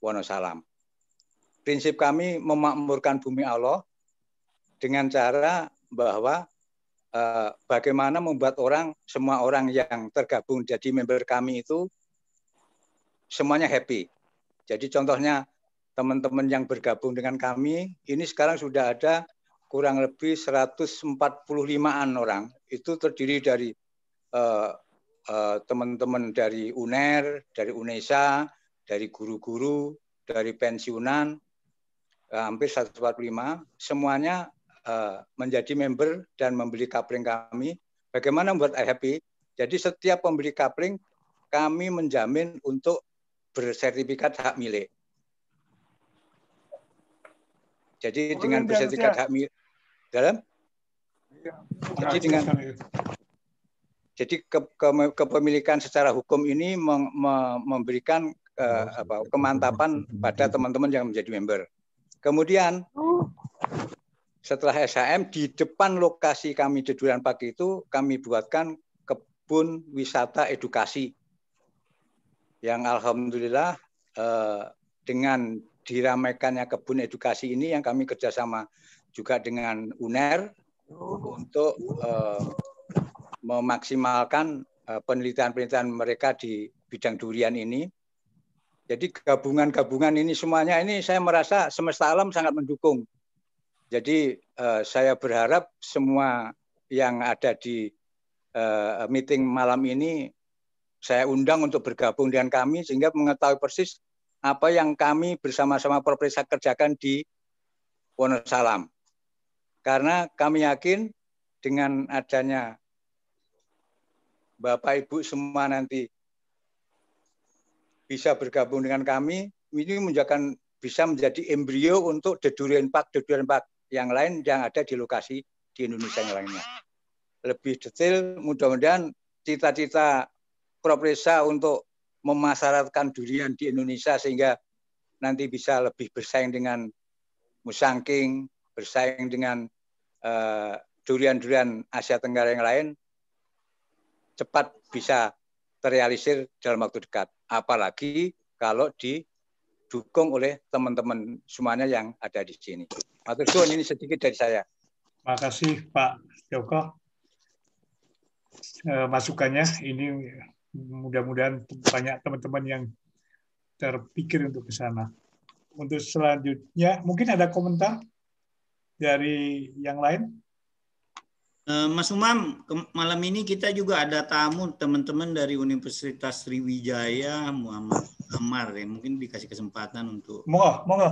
Wonosalam. Prinsip kami memakmurkan bumi Allah dengan cara bahwa eh, bagaimana membuat orang semua orang yang tergabung jadi member kami itu semuanya happy. Jadi contohnya teman-teman yang bergabung dengan kami ini sekarang sudah ada kurang lebih 145-an orang. Itu terdiri dari eh, eh, teman-teman dari UNER, dari UNESA, dari guru-guru, dari pensiunan, eh, hampir 145, semuanya Eh, menjadi member dan membeli kapling kami. Bagaimana membuat I happy? Jadi setiap pembeli kapling kami menjamin untuk bersertifikat hak milik. Jadi oh, dengan bersertifikat ya. hak milik dalam ya, jadi dengan jadi ke, ke, kepemilikan secara hukum ini mem, me, memberikan ke, eh, oh, apa, kemantapan pada teman-teman yang menjadi member. Kemudian oh setelah SHM di depan lokasi kami Deduran Pagi itu kami buatkan kebun wisata edukasi yang alhamdulillah eh, dengan diramaikannya kebun edukasi ini yang kami kerjasama juga dengan UNER untuk eh, memaksimalkan eh, penelitian-penelitian mereka di bidang durian ini. Jadi gabungan-gabungan ini semuanya ini saya merasa semesta alam sangat mendukung jadi uh, saya berharap semua yang ada di uh, meeting malam ini saya undang untuk bergabung dengan kami sehingga mengetahui persis apa yang kami bersama-sama Propesa kerjakan di Wonosalam. Karena kami yakin dengan adanya Bapak Ibu semua nanti bisa bergabung dengan kami, ini menjadikan bisa menjadi embrio untuk The Durian Park, The Durian Park yang lain yang ada di lokasi di Indonesia yang lainnya. Lebih detail, mudah-mudahan cita-cita Propresa untuk memasyarakatkan durian di Indonesia sehingga nanti bisa lebih bersaing dengan musangking, bersaing dengan eh, durian-durian uh, Asia Tenggara yang lain, cepat bisa terrealisir dalam waktu dekat. Apalagi kalau di didukung oleh teman-teman semuanya yang ada di sini. Matur suwun ini sedikit dari saya. Terima kasih Pak Joko. Eh, masukannya ini mudah-mudahan banyak teman-teman yang terpikir untuk ke sana. Untuk selanjutnya mungkin ada komentar dari yang lain? Eh, Mas Umam, malam ini kita juga ada tamu teman-teman dari Universitas Sriwijaya Muhammad Amar ya mungkin dikasih kesempatan untuk monggo monggo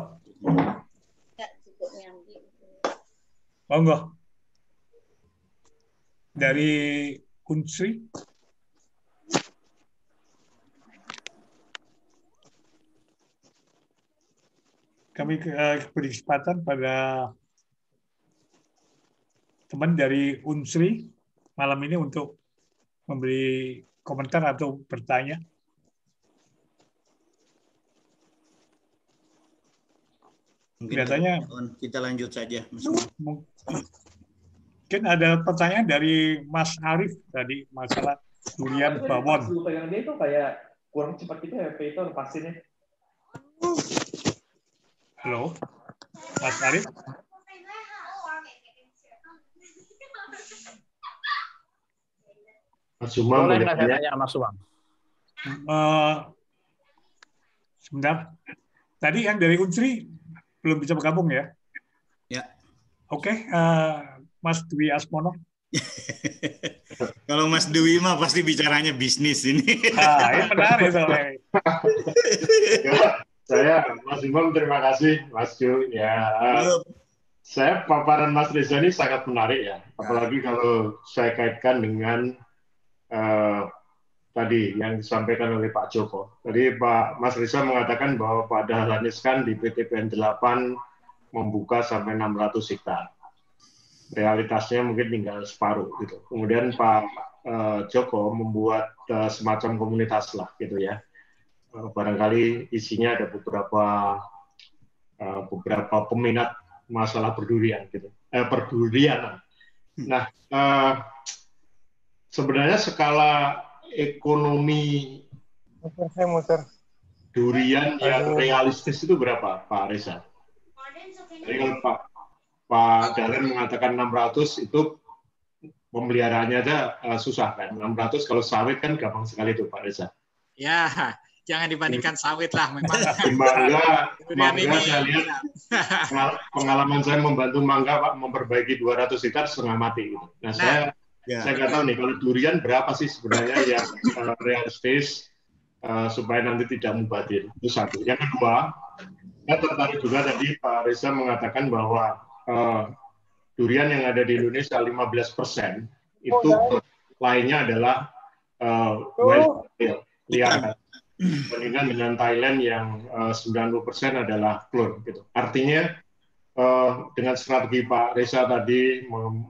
monggo dari kunci kami eh, beri kesempatan pada teman dari Unsri malam ini untuk memberi komentar atau bertanya. Mungkin Kelihatannya kita lanjut saja. Mungkin ada pertanyaan dari Mas Arif tadi masalah durian bawon. Lu dia itu kayak kurang cepat gitu ya, itu pastinya. Halo, Mas Arif. Mas Umam boleh nggak saya tanya Mas Umam? Uh, sebentar. Tadi yang dari Unsri belum bisa bergabung ya. Ya. Oke, okay, uh, eh, Mas Dwi Asmono. (laughs) Kalau Mas Dwi mah pasti bicaranya bisnis ini. ah, ini menarik soalnya. Ya, saya Mas Imam terima kasih Mas Ju ya. saya paparan Mas Reza ini sangat menarik ya, ya. apalagi kalau saya kaitkan dengan uh, tadi yang disampaikan oleh Pak Joko. Tadi Pak Mas Risa mengatakan bahwa pada Dahlan Iskan di PTPN 8 membuka sampai 600 hektar. Realitasnya mungkin tinggal separuh gitu. Kemudian Pak eh, Joko membuat eh, semacam komunitas lah gitu ya. Eh, barangkali isinya ada beberapa beberapa peminat masalah perdurian gitu. Eh, perdurian. Hmm. Nah, eh, sebenarnya skala ekonomi saya muter. durian yang realistis itu berapa Pak Reza? Jadi kalau Pak Pak Dalen mengatakan 600 itu pemeliharaannya ada eh, susah kan. 600 kalau sawit kan gampang sekali itu Pak Reza. Ya, jangan dibandingkan sawit lah memang. (laughs) mangga, mangga saya lihat (laughs) pengalaman saya membantu mangga Pak memperbaiki 200 hektar setengah mati. Gitu. Nah, nah, saya Yeah. Saya nggak tahu nih kalau durian berapa sih sebenarnya yang uh, realistis uh, supaya nanti tidak mubadir. Itu satu. Yang kedua, saya tertarik juga tadi Pak Reza mengatakan bahwa uh, durian yang ada di Indonesia 15 persen itu oh, ya. lainnya adalah uh, wild oh. liar. dengan Thailand yang uh, 90 persen adalah clone. Gitu. Artinya uh, dengan strategi Pak Reza tadi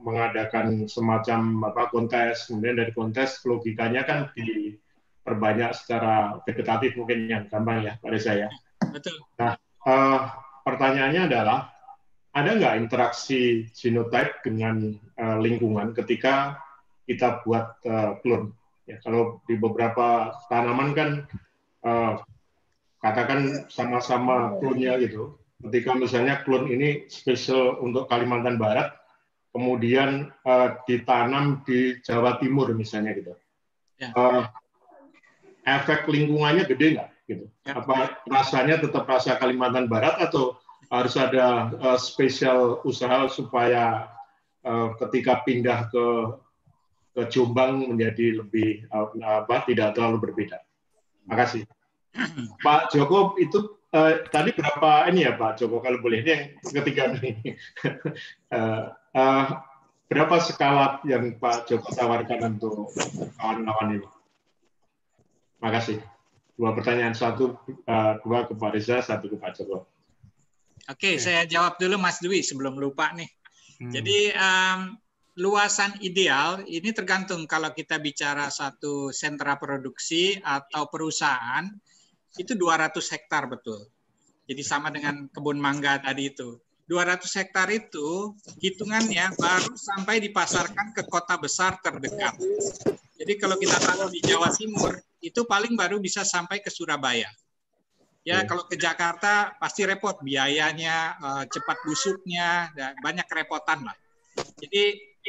mengadakan semacam apa kontes, kemudian dari kontes logikanya kan diperbanyak secara vegetatif mungkin yang gampang ya Pak Reza ya. Betul. Nah, uh, pertanyaannya adalah ada nggak interaksi genotype dengan uh, lingkungan ketika kita buat uh, Ya, kalau di beberapa tanaman kan uh, katakan sama-sama klonnya gitu, ketika misalnya klon ini spesial untuk Kalimantan Barat, kemudian uh, ditanam di Jawa Timur misalnya gitu. Ya. Uh, efek lingkungannya gede nggak? Gitu. Ya. Apa rasanya tetap rasa Kalimantan Barat atau harus ada uh, spesial usaha supaya uh, ketika pindah ke ke Jombang menjadi lebih uh, apa tidak terlalu berbeda. Makasih. (clears throat) Pak Joko itu Uh, tadi berapa ini ya Pak Joko kalau boleh ini yang ketiga nih. uh, (laughs) uh, berapa skala yang Pak Joko tawarkan untuk kawan-kawan ini? Terima kasih Dua pertanyaan, satu uh, dua ke Pak Reza, satu ke Pak Joko. Oke, okay. saya jawab dulu Mas Dwi sebelum lupa nih. Hmm. Jadi um, luasan ideal ini tergantung kalau kita bicara satu sentra produksi atau perusahaan itu 200 hektar betul. Jadi sama dengan kebun mangga tadi itu. 200 hektar itu hitungannya baru sampai dipasarkan ke kota besar terdekat. Jadi kalau kita tahu di Jawa Timur, itu paling baru bisa sampai ke Surabaya. Ya, iya. kalau ke Jakarta pasti repot biayanya, eh, cepat busuknya, ya, banyak kerepotan lah. Jadi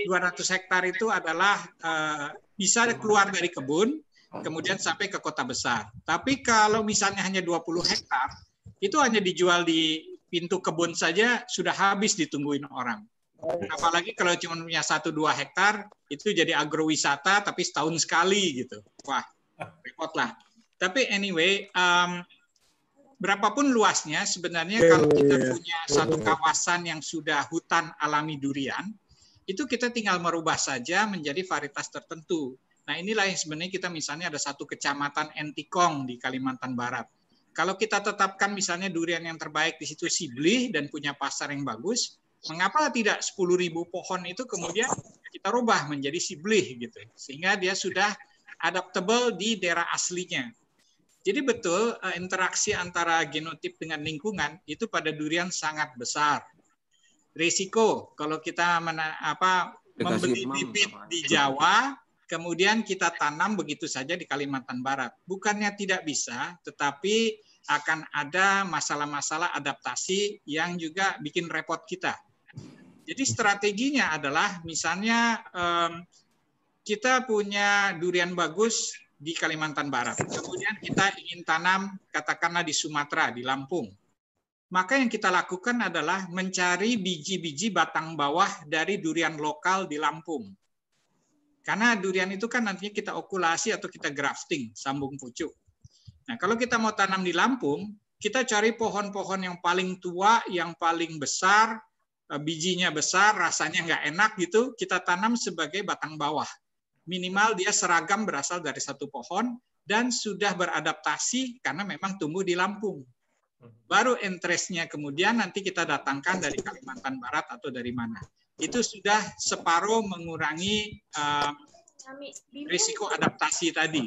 200 hektar itu adalah eh, bisa keluar dari kebun, Oh. kemudian sampai ke kota besar. Tapi kalau misalnya hanya 20 hektar, itu hanya dijual di pintu kebun saja sudah habis ditungguin orang. Oh. Apalagi kalau cuma punya satu dua hektar, itu jadi agrowisata tapi setahun sekali gitu. Wah, repot lah. Tapi anyway, um, berapapun luasnya sebenarnya iya, kalau kita iya, iya. punya satu kawasan yang sudah hutan alami durian, itu kita tinggal merubah saja menjadi varietas tertentu. Nah inilah yang sebenarnya kita misalnya ada satu kecamatan Entikong di Kalimantan Barat. Kalau kita tetapkan misalnya durian yang terbaik di situ Sibli dan punya pasar yang bagus, mengapa tidak 10.000 pohon itu kemudian kita rubah menjadi Sibli gitu. Sehingga dia sudah adaptable di daerah aslinya. Jadi betul eh, interaksi antara genotip dengan lingkungan itu pada durian sangat besar. risiko kalau kita mena, apa membeli bibit di Jawa kemudian kita tanam begitu saja di Kalimantan Barat. Bukannya tidak bisa, tetapi akan ada masalah-masalah adaptasi yang juga bikin repot kita. Jadi strateginya adalah misalnya kita punya durian bagus di Kalimantan Barat. Kemudian kita ingin tanam katakanlah di Sumatera, di Lampung. Maka yang kita lakukan adalah mencari biji-biji batang bawah dari durian lokal di Lampung karena durian itu kan nantinya kita okulasi atau kita grafting, sambung pucuk. Nah, kalau kita mau tanam di Lampung, kita cari pohon-pohon yang paling tua, yang paling besar, eh, bijinya besar, rasanya nggak enak gitu, kita tanam sebagai batang bawah. Minimal dia seragam berasal dari satu pohon dan sudah beradaptasi karena memang tumbuh di Lampung. Hmm. Baru entresnya kemudian nanti kita datangkan dari Kalimantan Barat atau dari mana itu sudah separuh mengurangi uh, risiko adaptasi tadi.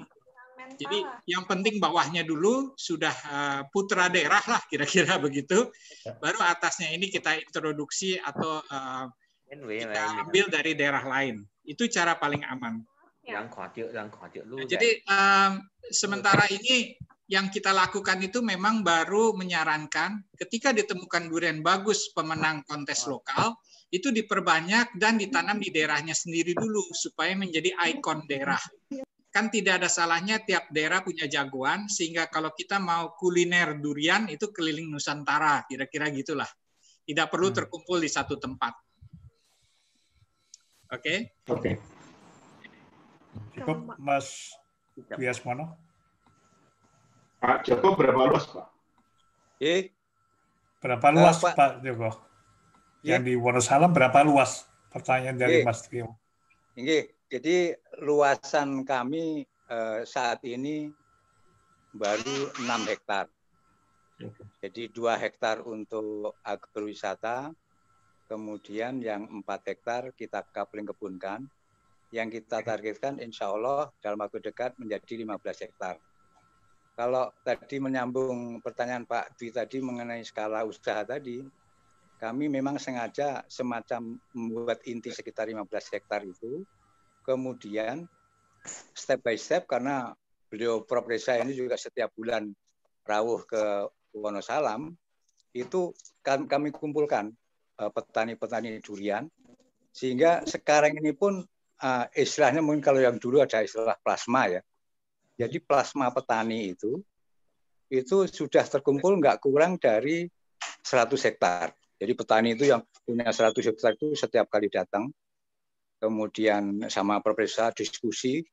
Jadi yang penting bawahnya dulu sudah eh, putra daerah lah kira-kira (laughs) begitu. Baru atasnya ini kita introduksi atau uh, kita ambil dari daerah lain. Itu cara paling aman. Ya. Yang Nah, ya. jadi um, sementara ini yang kita lakukan itu memang baru menyarankan ketika ditemukan durian bagus pemenang kontes oh. lokal, itu diperbanyak dan ditanam di mm-hmm. daerahnya sendiri dulu supaya menjadi ikon daerah. Kan tidak ada salahnya tiap daerah punya jagoan sehingga kalau kita mau kuliner durian itu keliling Nusantara, kira-kira gitulah. Tidak perlu hmm. terkumpul di satu tempat. Oke? Okay? Oke. Okay. Cukup Mas Wiasmono. Pak Joko berapa luas Pak? Eh? Berapa luas Pak, Pak Joko? yang iya. di Wonosalam berapa luas? Pertanyaan dari iya. Mas Trio. Yeah. Jadi luasan kami uh, saat ini baru 6 hektar. Jadi dua hektar untuk agrowisata, kemudian yang empat hektar kita kapling kebunkan, yang kita targetkan insya Allah dalam waktu dekat menjadi 15 hektar. Kalau tadi menyambung pertanyaan Pak Dwi tadi mengenai skala usaha tadi, kami memang sengaja semacam membuat inti sekitar 15 hektar itu. Kemudian step by step karena beliau Prof. Desa ini juga setiap bulan rawuh ke Wonosalam, itu kami kumpulkan eh, petani-petani durian. Sehingga sekarang ini pun eh, istilahnya mungkin kalau yang dulu ada istilah plasma ya. Jadi plasma petani itu itu sudah terkumpul nggak kurang dari 100 hektar. Jadi petani itu yang punya 100 hektar itu setiap kali datang, kemudian sama perpresa diskusi.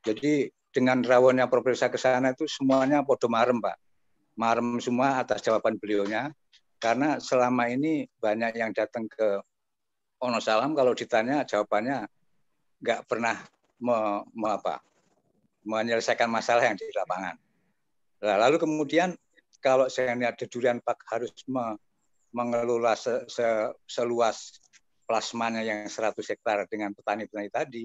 Jadi dengan rawonnya perpresa ke sana itu semuanya podo marem, Pak. Marem semua atas jawaban beliaunya. Karena selama ini banyak yang datang ke Ono Salam kalau ditanya jawabannya nggak pernah me, me, apa, menyelesaikan masalah yang di lapangan. Nah, lalu kemudian kalau saya lihat durian pak harus me, mengelola se, se, seluas plasmanya yang 100 hektar dengan petani-petani tadi,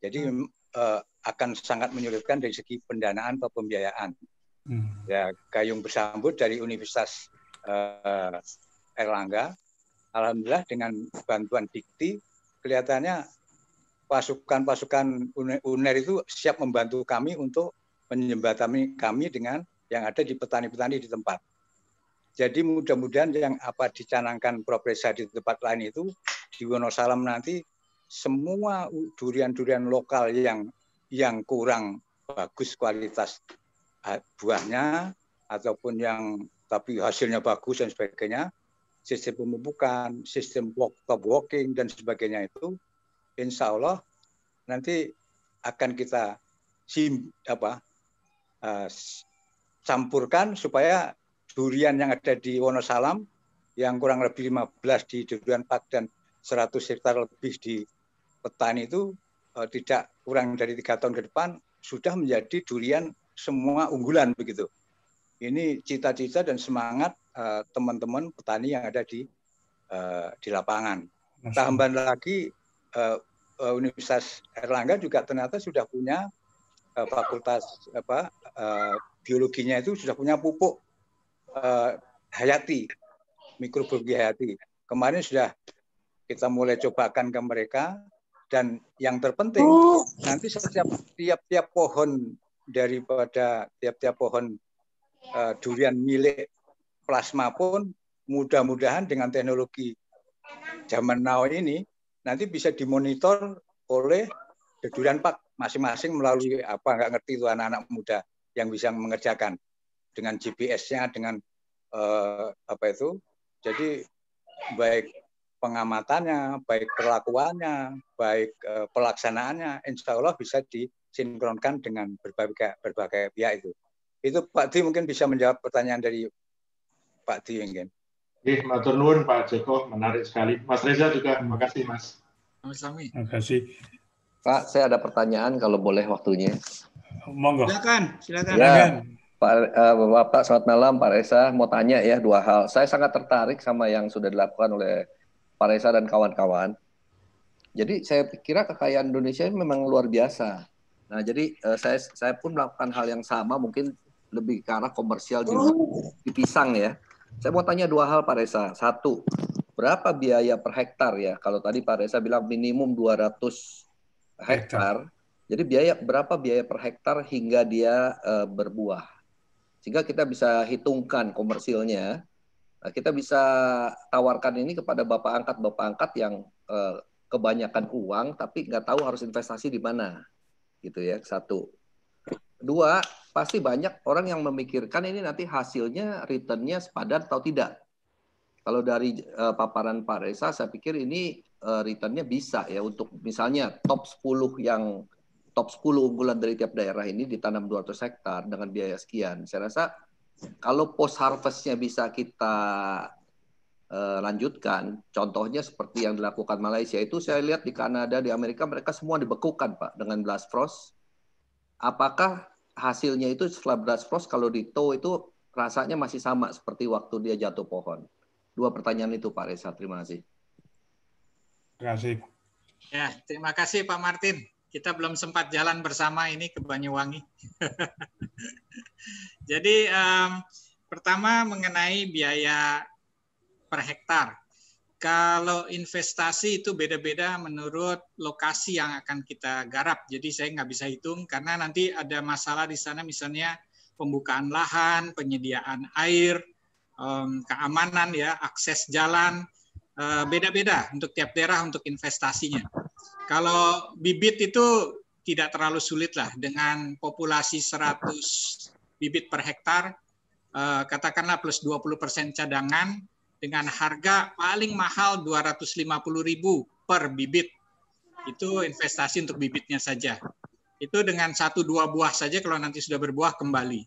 jadi uh, akan sangat menyulitkan dari segi pendanaan atau pembiayaan. Hmm. Ya, Gayung bersambut dari Universitas uh, Erlangga, alhamdulillah dengan bantuan Dikti, kelihatannya pasukan-pasukan UNER itu siap membantu kami untuk menyembatani kami dengan yang ada di petani-petani di tempat. Jadi mudah-mudahan yang apa dicanangkan Prof. di tempat lain itu di Wonosalam nanti semua durian-durian lokal yang yang kurang bagus kualitas eh, buahnya ataupun yang tapi hasilnya bagus dan sebagainya, sistem pemupukan, sistem walk top walking dan sebagainya itu, insya Allah nanti akan kita sim apa uh, campurkan supaya durian yang ada di Wonosalam yang kurang lebih 15 di durian pak dan 100 hektar lebih di petani itu uh, tidak kurang dari tiga tahun ke depan sudah menjadi durian semua unggulan begitu. Ini cita-cita dan semangat eh, teman-teman uh, petani yang ada di uh, di lapangan. Tambahan lagi Universitas Erlangga juga ternyata sudah punya fakultas apa biologinya itu sudah punya pupuk uh, hayati, mikrobiologi hayati. Kemarin sudah kita mulai cobakan ke mereka dan yang terpenting oh. nanti setiap tiap-tiap pohon daripada tiap-tiap pohon uh, durian milik plasma pun mudah-mudahan dengan teknologi zaman now ini nanti bisa dimonitor oleh durian pak masing-masing melalui apa nggak ngerti itu anak-anak muda yang bisa mengerjakan dengan GPS-nya dengan eh, apa itu jadi baik pengamatannya baik perlakuannya baik eh, pelaksanaannya insya Allah bisa disinkronkan dengan berbagai berbagai pihak itu itu Pak Di mungkin bisa menjawab pertanyaan dari Pak Di mungkin Eh, matur Pak Joko, menarik sekali. Mas Reza juga, terima kasih Mas. Terima kasih. Pak, saya ada pertanyaan kalau boleh waktunya. Monggo. Silakan, silakan. Ya, Pak uh, Bapak selamat malam Pak Reza mau tanya ya dua hal. Saya sangat tertarik sama yang sudah dilakukan oleh Pak Reza dan kawan-kawan. Jadi saya kira kekayaan Indonesia ini memang luar biasa. Nah, jadi uh, saya saya pun melakukan hal yang sama mungkin lebih ke arah komersial di, oh. di pisang ya. Saya mau tanya dua hal Pak Reza. Satu, berapa biaya per hektar ya? Kalau tadi Pak Reza bilang minimum 200 hektar. Jadi biaya berapa biaya per hektar hingga dia uh, berbuah? sehingga kita bisa hitungkan komersilnya. Nah, kita bisa tawarkan ini kepada bapak angkat bapak angkat yang eh, kebanyakan uang tapi nggak tahu harus investasi di mana, gitu ya satu. Dua, pasti banyak orang yang memikirkan ini nanti hasilnya returnnya sepadan atau tidak. Kalau dari eh, paparan Pak Reza, saya pikir ini eh, returnnya bisa ya untuk misalnya top 10 yang top 10 unggulan dari tiap daerah ini ditanam 200 hektar dengan biaya sekian. Saya rasa kalau post harvestnya bisa kita uh, lanjutkan, contohnya seperti yang dilakukan Malaysia itu saya lihat di Kanada, di Amerika mereka semua dibekukan pak dengan blast frost. Apakah hasilnya itu setelah blast frost kalau di tow itu rasanya masih sama seperti waktu dia jatuh pohon? Dua pertanyaan itu Pak Reza, terima kasih. Terima kasih. Ya, terima kasih Pak Martin kita belum sempat jalan bersama ini ke Banyuwangi. (laughs) Jadi um, pertama mengenai biaya per hektar. Kalau investasi itu beda-beda menurut lokasi yang akan kita garap. Jadi saya nggak bisa hitung karena nanti ada masalah di sana misalnya pembukaan lahan, penyediaan air, um, keamanan ya, akses jalan, eh, beda-beda uh, untuk tiap daerah untuk investasinya. Kalau bibit itu tidak terlalu sulit lah dengan populasi 100 bibit per hektar eh, katakanlah plus 20% cadangan dengan harga paling mahal ribu per bibit. Itu investasi untuk bibitnya saja. Itu dengan satu dua buah saja kalau nanti sudah berbuah kembali.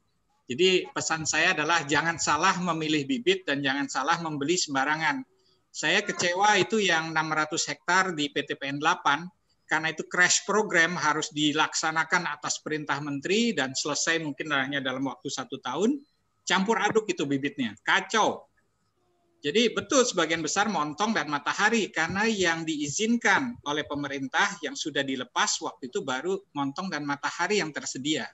Jadi pesan saya adalah jangan salah memilih bibit dan jangan salah membeli sembarangan saya kecewa itu yang 600 hektar di PTPN 8 karena itu crash program harus dilaksanakan atas perintah menteri dan selesai mungkin hanya dalam waktu satu tahun. Campur aduk itu bibitnya, kacau. Jadi betul sebagian besar montong dan matahari karena yang diizinkan oleh pemerintah yang sudah dilepas waktu itu baru montong dan matahari yang tersedia.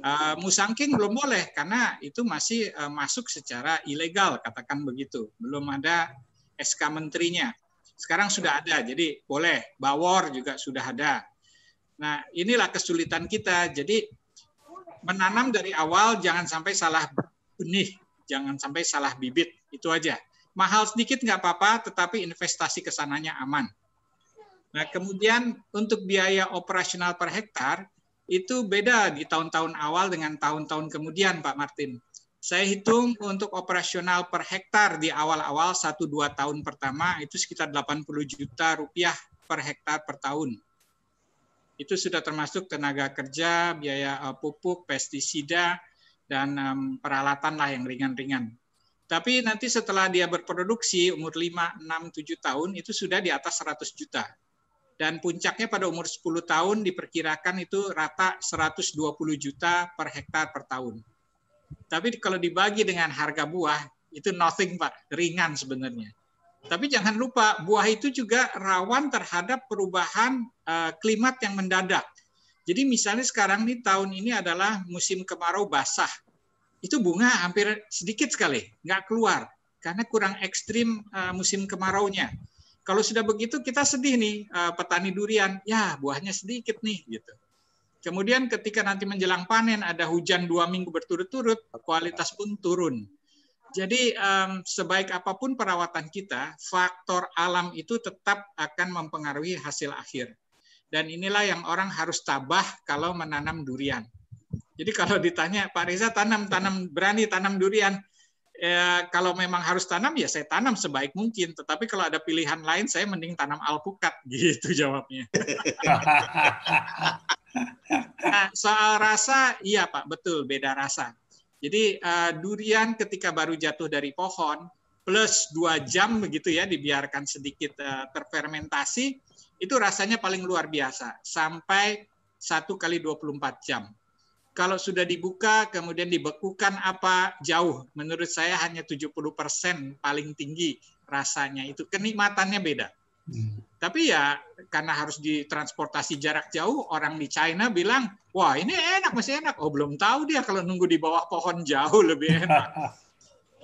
Uh, musangking belum boleh karena itu masih uh, masuk secara ilegal katakan begitu. Belum ada SK menterinya. Sekarang sudah ada, jadi boleh. Bawor juga sudah ada. Nah, inilah kesulitan kita. Jadi menanam dari awal jangan sampai salah benih, jangan sampai salah bibit. Itu aja. Mahal sedikit nggak apa-apa, tetapi investasi kesananya aman. Nah, kemudian untuk biaya operasional per hektar itu beda di tahun-tahun awal dengan tahun-tahun kemudian, Pak Martin. Saya hitung untuk operasional per hektar di awal-awal 1-2 tahun pertama itu sekitar 80 juta rupiah per hektar per tahun. Itu sudah termasuk tenaga kerja, biaya eh, pupuk, pestisida, dan peralatan lah yang ringan-ringan. Tapi nanti setelah dia berproduksi umur 5, 6, 7 tahun itu sudah di atas 100 juta. Dan puncaknya pada umur 10 tahun diperkirakan itu rata 120 juta per hektar per tahun. Tapi kalau dibagi dengan harga buah, itu nothing Pak, ringan sebenarnya. Tapi jangan lupa buah itu juga rawan terhadap perubahan uh, klimat yang mendadak. Jadi misalnya sekarang nih tahun ini adalah musim kemarau basah. Itu bunga hampir sedikit sekali, nggak keluar karena kurang ekstrim uh, musim kemaraunya. Kalau sudah begitu kita sedih nih uh, petani durian, ya buahnya sedikit nih gitu. Kemudian ketika nanti menjelang panen ada hujan dua minggu berturut-turut, kualitas pun turun. Jadi um, sebaik apapun perawatan kita, faktor alam itu tetap akan mempengaruhi hasil akhir. Dan inilah yang orang harus tabah kalau menanam durian. Jadi kalau ditanya Pak Reza tanam tanam berani tanam durian, e, kalau memang harus tanam ya saya tanam sebaik mungkin. Tetapi kalau ada pilihan lain saya mending tanam alpukat (laughs) gitu jawabnya. (laughs) Nah, soal rasa, iya Pak, betul beda rasa. Jadi uh, durian ketika baru jatuh dari pohon plus dua jam begitu ya dibiarkan sedikit uh, terfermentasi itu rasanya paling luar biasa sampai satu kali 24 jam. Kalau sudah dibuka kemudian dibekukan apa jauh menurut saya hanya 70% paling tinggi rasanya itu kenikmatannya beda. Hmm. Tapi ya karena harus ditransportasi jarak jauh, orang di China bilang, wah ini enak, masih enak. Oh belum tahu dia kalau nunggu di bawah pohon jauh (laughs) lebih enak. (laughs)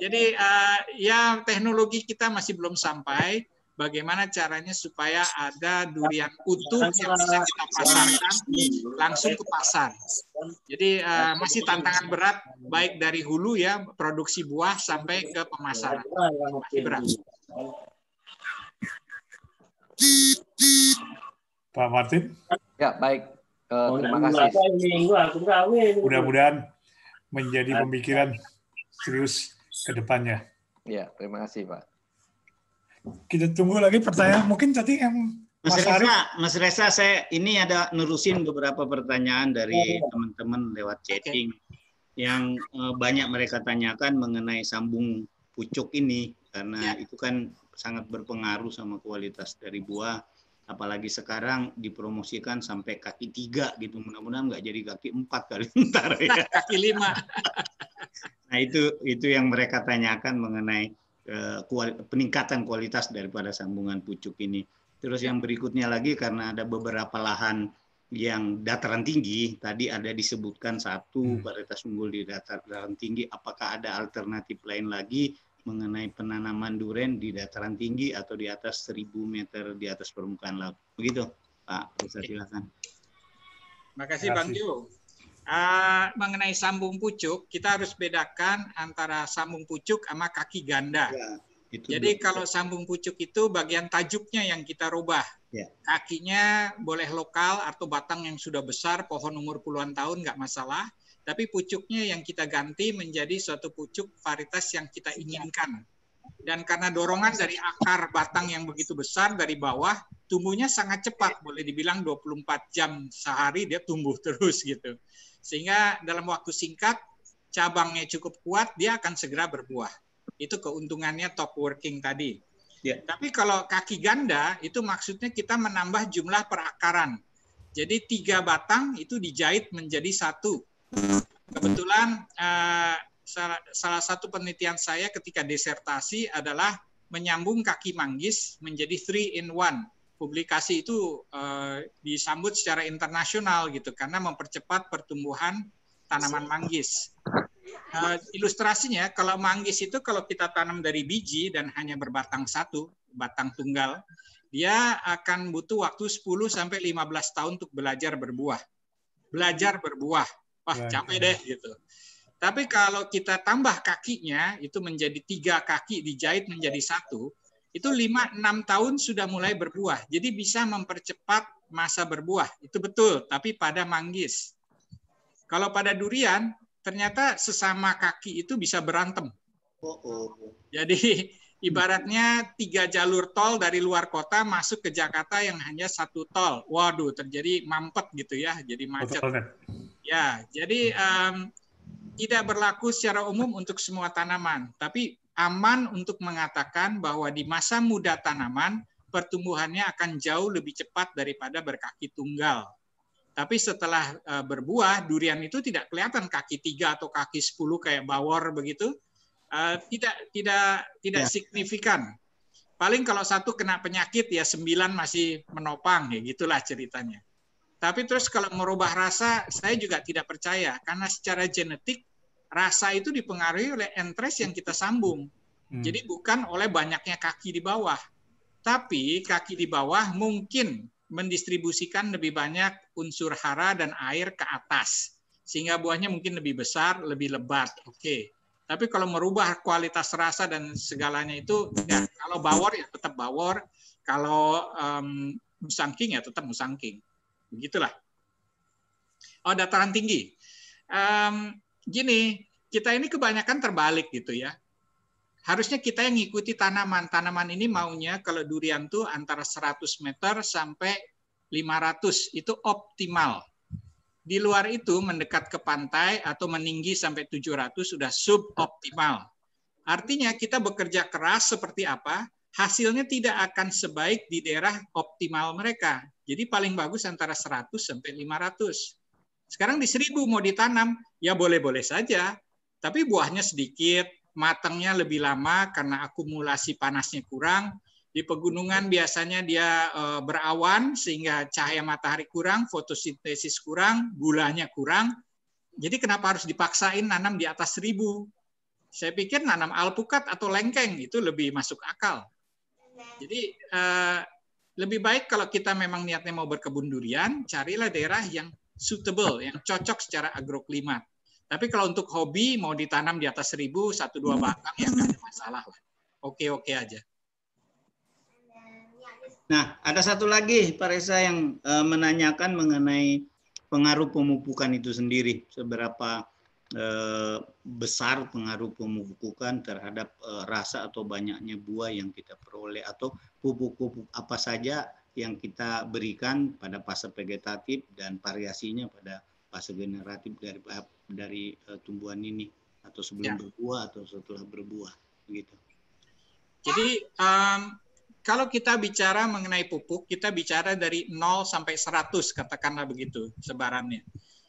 Jadi uh, ya teknologi kita masih belum sampai. Bagaimana caranya supaya ada durian utuh yang bisa kita pasarkan langsung ke pasar. Jadi uh, masih tantangan berat baik dari hulu ya produksi buah sampai ke pemasaran masih berat. Pak Martin? Ya, baik. Eh, oh, terima kasih. Mudah-mudahan menjadi pemikiran serius ke depannya. Ya, terima kasih, Pak. Kita tunggu lagi pertanyaan. Mungkin tadi yang Mas, Mas Reza, Mas Reza, saya ini ada nerusin beberapa pertanyaan dari oh, iya. teman-teman lewat chatting okay. yang eh, banyak mereka tanyakan mengenai sambung pucuk ini karena ya. itu kan sangat berpengaruh sama kualitas dari buah apalagi sekarang dipromosikan sampai kaki tiga gitu mudah-mudahan nggak jadi kaki empat kali (laughs) ntar ya (laughs) kaki lima nah itu itu yang mereka tanyakan mengenai eh, kuali, peningkatan kualitas daripada sambungan pucuk ini terus yang berikutnya lagi karena ada beberapa lahan yang dataran tinggi tadi ada disebutkan satu varietas hmm. unggul di dataran tinggi apakah ada alternatif lain lagi mengenai penanaman durian di dataran tinggi atau di atas 1000 meter di atas permukaan laut. Begitu, Pak. Bisa silakan. Terima kasih, Bang Jo. Uh, mengenai sambung pucuk, kita harus bedakan antara sambung pucuk sama kaki ganda. Ya, itu Jadi betul. kalau sambung pucuk itu bagian tajuknya yang kita rubah. Ya. Kakinya boleh lokal atau batang yang sudah besar, pohon umur puluhan tahun nggak masalah tapi pucuknya yang kita ganti menjadi suatu pucuk varietas yang kita inginkan. Dan karena dorongan dari akar batang yang begitu besar dari bawah, tumbuhnya sangat cepat, boleh dibilang 24 jam sehari dia tumbuh (laughs) terus gitu. Sehingga dalam waktu singkat cabangnya cukup kuat, dia akan segera berbuah. Itu keuntungannya top working tadi. Ya. Tapi kalau kaki ganda itu maksudnya kita menambah jumlah perakaran. Jadi tiga batang itu dijahit menjadi satu Kebetulan uh, salah, salah satu penelitian saya ketika disertasi adalah menyambung kaki manggis menjadi three in one. Publikasi itu uh, disambut secara internasional gitu karena mempercepat pertumbuhan tanaman manggis. Uh, ilustrasinya kalau manggis itu kalau kita tanam dari biji dan hanya berbatang satu, batang tunggal, dia akan butuh waktu 10 sampai 15 tahun untuk belajar berbuah. Belajar berbuah wah iya, capek iya. deh gitu. Tapi kalau kita tambah kakinya, itu menjadi tiga kaki dijahit menjadi satu, itu lima enam tahun sudah mulai berbuah. Jadi bisa mempercepat masa berbuah. Itu betul, tapi pada manggis. Kalau pada durian, ternyata sesama kaki itu bisa berantem. Oh, oh. Jadi Ibaratnya tiga jalur tol dari luar kota masuk ke Jakarta yang hanya satu tol. Waduh, terjadi mampet gitu ya, jadi oh, macet. Ya, jadi um, tidak berlaku secara umum untuk semua tanaman, tapi aman untuk mengatakan bahwa di masa muda tanaman pertumbuhannya akan jauh lebih cepat daripada berkaki tunggal. Tapi setelah eh, berbuah, durian itu tidak kelihatan kaki tiga atau kaki sepuluh kayak bawor begitu, Eh, tidak tidak tidak ya. signifikan. Paling kalau satu kena penyakit ya sembilan masih menopang ya gitulah ceritanya. Tapi terus kalau merubah rasa saya juga tidak percaya karena secara genetik rasa itu dipengaruhi oleh entres yang kita sambung. Hmm. Jadi bukan oleh banyaknya kaki di bawah. Tapi kaki di bawah mungkin mendistribusikan lebih banyak unsur hara dan air ke atas sehingga buahnya mungkin lebih besar, lebih lebat. Oke. Okay. Tapi kalau merubah kualitas rasa dan segalanya itu, ya, kalau bawor ya tetap bawor, kalau um, musangking ya tetap musangking. Begitulah. Oh, dataran tinggi. Um, gini, kita ini kebanyakan terbalik gitu ya. Harusnya kita yang ngikuti tanaman. Tanaman ini maunya kalau durian tuh antara 100 meter sampai 500 itu optimal. Di luar itu mendekat ke pantai atau meninggi sampai 700 sudah suboptimal. Artinya kita bekerja keras seperti apa, hasilnya tidak akan sebaik di daerah optimal mereka. Jadi paling bagus antara 100 sampai 500. Sekarang di 1000 mau ditanam, ya boleh-boleh saja. Tapi buahnya sedikit, matangnya lebih lama karena akumulasi panasnya kurang, di pegunungan biasanya dia eh, berawan sehingga cahaya matahari kurang, fotosintesis kurang, gulanya kurang. Jadi kenapa harus dipaksain nanam di atas seribu? Saya pikir nanam alpukat atau lengkeng itu lebih masuk akal. Jadi eh, lebih baik kalau kita memang niatnya mau berkebun durian, carilah daerah yang suitable, yang cocok secara agroklimat. Tapi kalau untuk hobi mau ditanam di atas seribu, satu dua batang ya nggak ada masalah lah. Oke oke aja. Nah, ada satu lagi Pak Reza yang uh, menanyakan mengenai pengaruh pemupukan itu sendiri, seberapa uh, besar pengaruh pemupukan terhadap uh, rasa atau banyaknya buah yang kita peroleh atau pupuk-pupuk apa saja yang kita berikan pada fase vegetatif dan variasinya pada fase generatif dari dari uh, tumbuhan ini atau sebelum ya. berbuah atau setelah berbuah begitu. Jadi um, kalau kita bicara mengenai pupuk, kita bicara dari 0 sampai 100, katakanlah begitu sebarannya.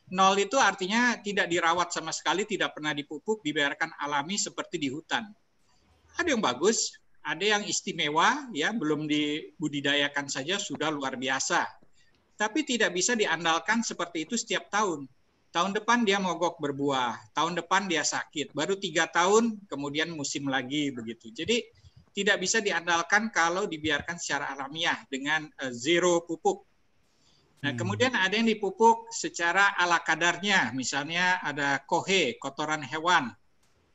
0 itu artinya tidak dirawat sama sekali, tidak pernah dipupuk, dibiarkan alami seperti di hutan. Ada yang bagus, ada yang istimewa, ya belum dibudidayakan saja sudah luar biasa. Tapi tidak bisa diandalkan seperti itu setiap tahun. Tahun depan dia mogok berbuah, tahun depan dia sakit, baru tiga tahun kemudian musim lagi begitu. Jadi tidak bisa diandalkan kalau dibiarkan secara alamiah dengan eh, zero pupuk. Nah, hmm. kemudian ada yang dipupuk secara ala kadarnya, misalnya ada kohe, kotoran hewan.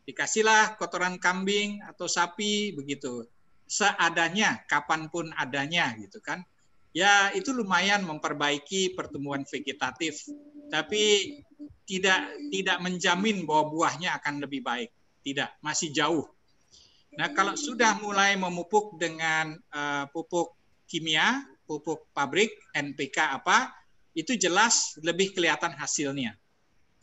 Dikasihlah kotoran kambing atau sapi begitu, seadanya, kapanpun adanya gitu kan. Ya, itu lumayan memperbaiki pertumbuhan vegetatif, tapi tidak tidak menjamin bahwa buahnya akan lebih baik. Tidak, masih jauh Nah, kalau sudah mulai memupuk dengan uh, pupuk kimia, pupuk pabrik, NPK apa, itu jelas lebih kelihatan hasilnya.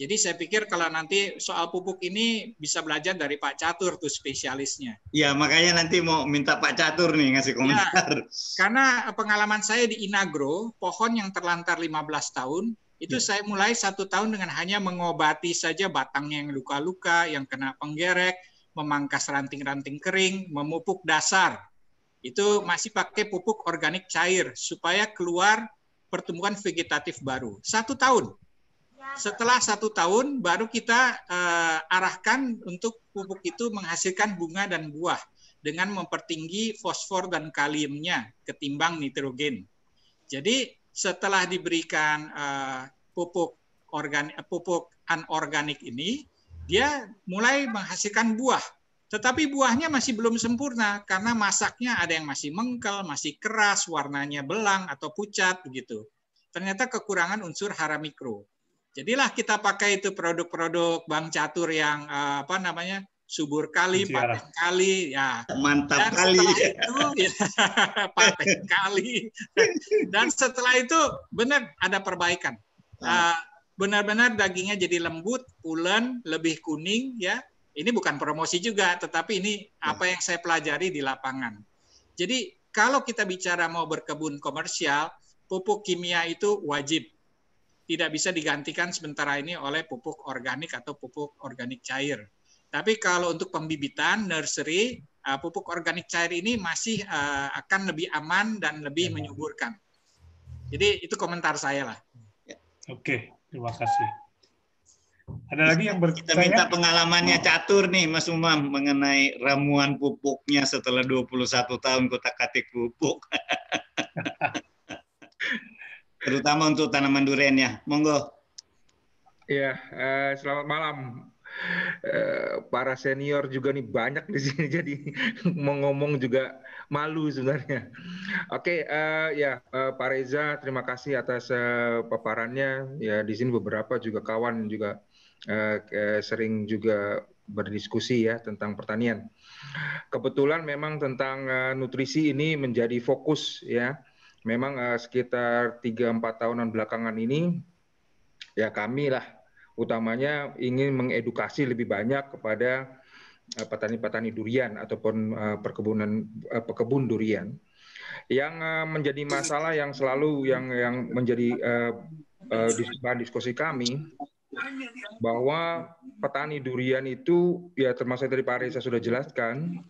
Jadi saya pikir kalau nanti soal pupuk ini bisa belajar dari Pak Catur tuh spesialisnya. Iya, makanya nanti mau minta Pak Catur nih ngasih iya, komentar. Ya, karena pengalaman saya di Inagro, pohon yang terlantar 15 tahun, itu ya. saya mulai satu tahun dengan hanya mengobati saja batangnya yang luka-luka, yang kena penggerek, memangkas ranting-ranting kering, memupuk dasar. Itu masih pakai pupuk organik cair supaya keluar pertumbuhan vegetatif baru. Satu tahun. Ya, setelah satu tahun, baru kita uh, arahkan untuk pupuk itu menghasilkan bunga dan buah dengan mempertinggi fosfor dan kaliumnya ketimbang nitrogen. Jadi setelah diberikan uh, pupuk organik pupuk anorganik ini dia mulai menghasilkan buah. Tetapi buahnya masih belum sempurna karena masaknya ada yang masih mengkel, masih keras, warnanya belang atau pucat begitu. Ternyata kekurangan unsur hara mikro. Jadilah kita pakai itu produk-produk Bang Catur yang eh, apa namanya? subur kali, paten kali, ya mantap Dan kali. Itu, ya, (laughs) paten kali. Dan setelah itu benar ada perbaikan. Uh, benar-benar dagingnya jadi lembut, pulen, lebih kuning ya. Ini bukan promosi juga, tetapi ini ya. apa yang saya pelajari di lapangan. Jadi kalau kita bicara mau berkebun komersial, pupuk kimia itu wajib. Tidak bisa digantikan sementara ini oleh pupuk organik atau pupuk organik cair. Tapi kalau untuk pembibitan nursery, eh, pupuk organik cair ini masih eh, akan lebih aman dan lebih ya, ya. menyuburkan. Jadi itu komentar saya lah. Oke, Terima kasih. Ada lagi yang bertanya? Kita minta pengalamannya catur nih Mas Umam mengenai ramuan pupuknya setelah 21 tahun kota katik pupuk. (laughs) Terutama untuk tanaman durian ya. Monggo. Ya, eh, selamat malam. Eh, para senior juga nih banyak di sini (laughs) jadi mau ngomong juga malu sebenarnya. Oke, okay, uh, eh, ya uh, Pak Reza, terima kasih atas uh, paparannya. Ya di sini beberapa juga kawan juga uh, sering juga berdiskusi ya tentang pertanian. Kebetulan memang tentang uh, nutrisi ini menjadi fokus ya. Memang uh, sekitar 3-4 tahunan belakangan ini ya kami lah utamanya ingin mengedukasi lebih banyak kepada Eh, petani-petani durian ataupun eh, perkebunan eh, pekebun durian yang menjadi masalah yang selalu yang yang menjadi bahan diskusi kami bahwa petani durian itu ya termasuk dari Pak Reza sudah jelaskan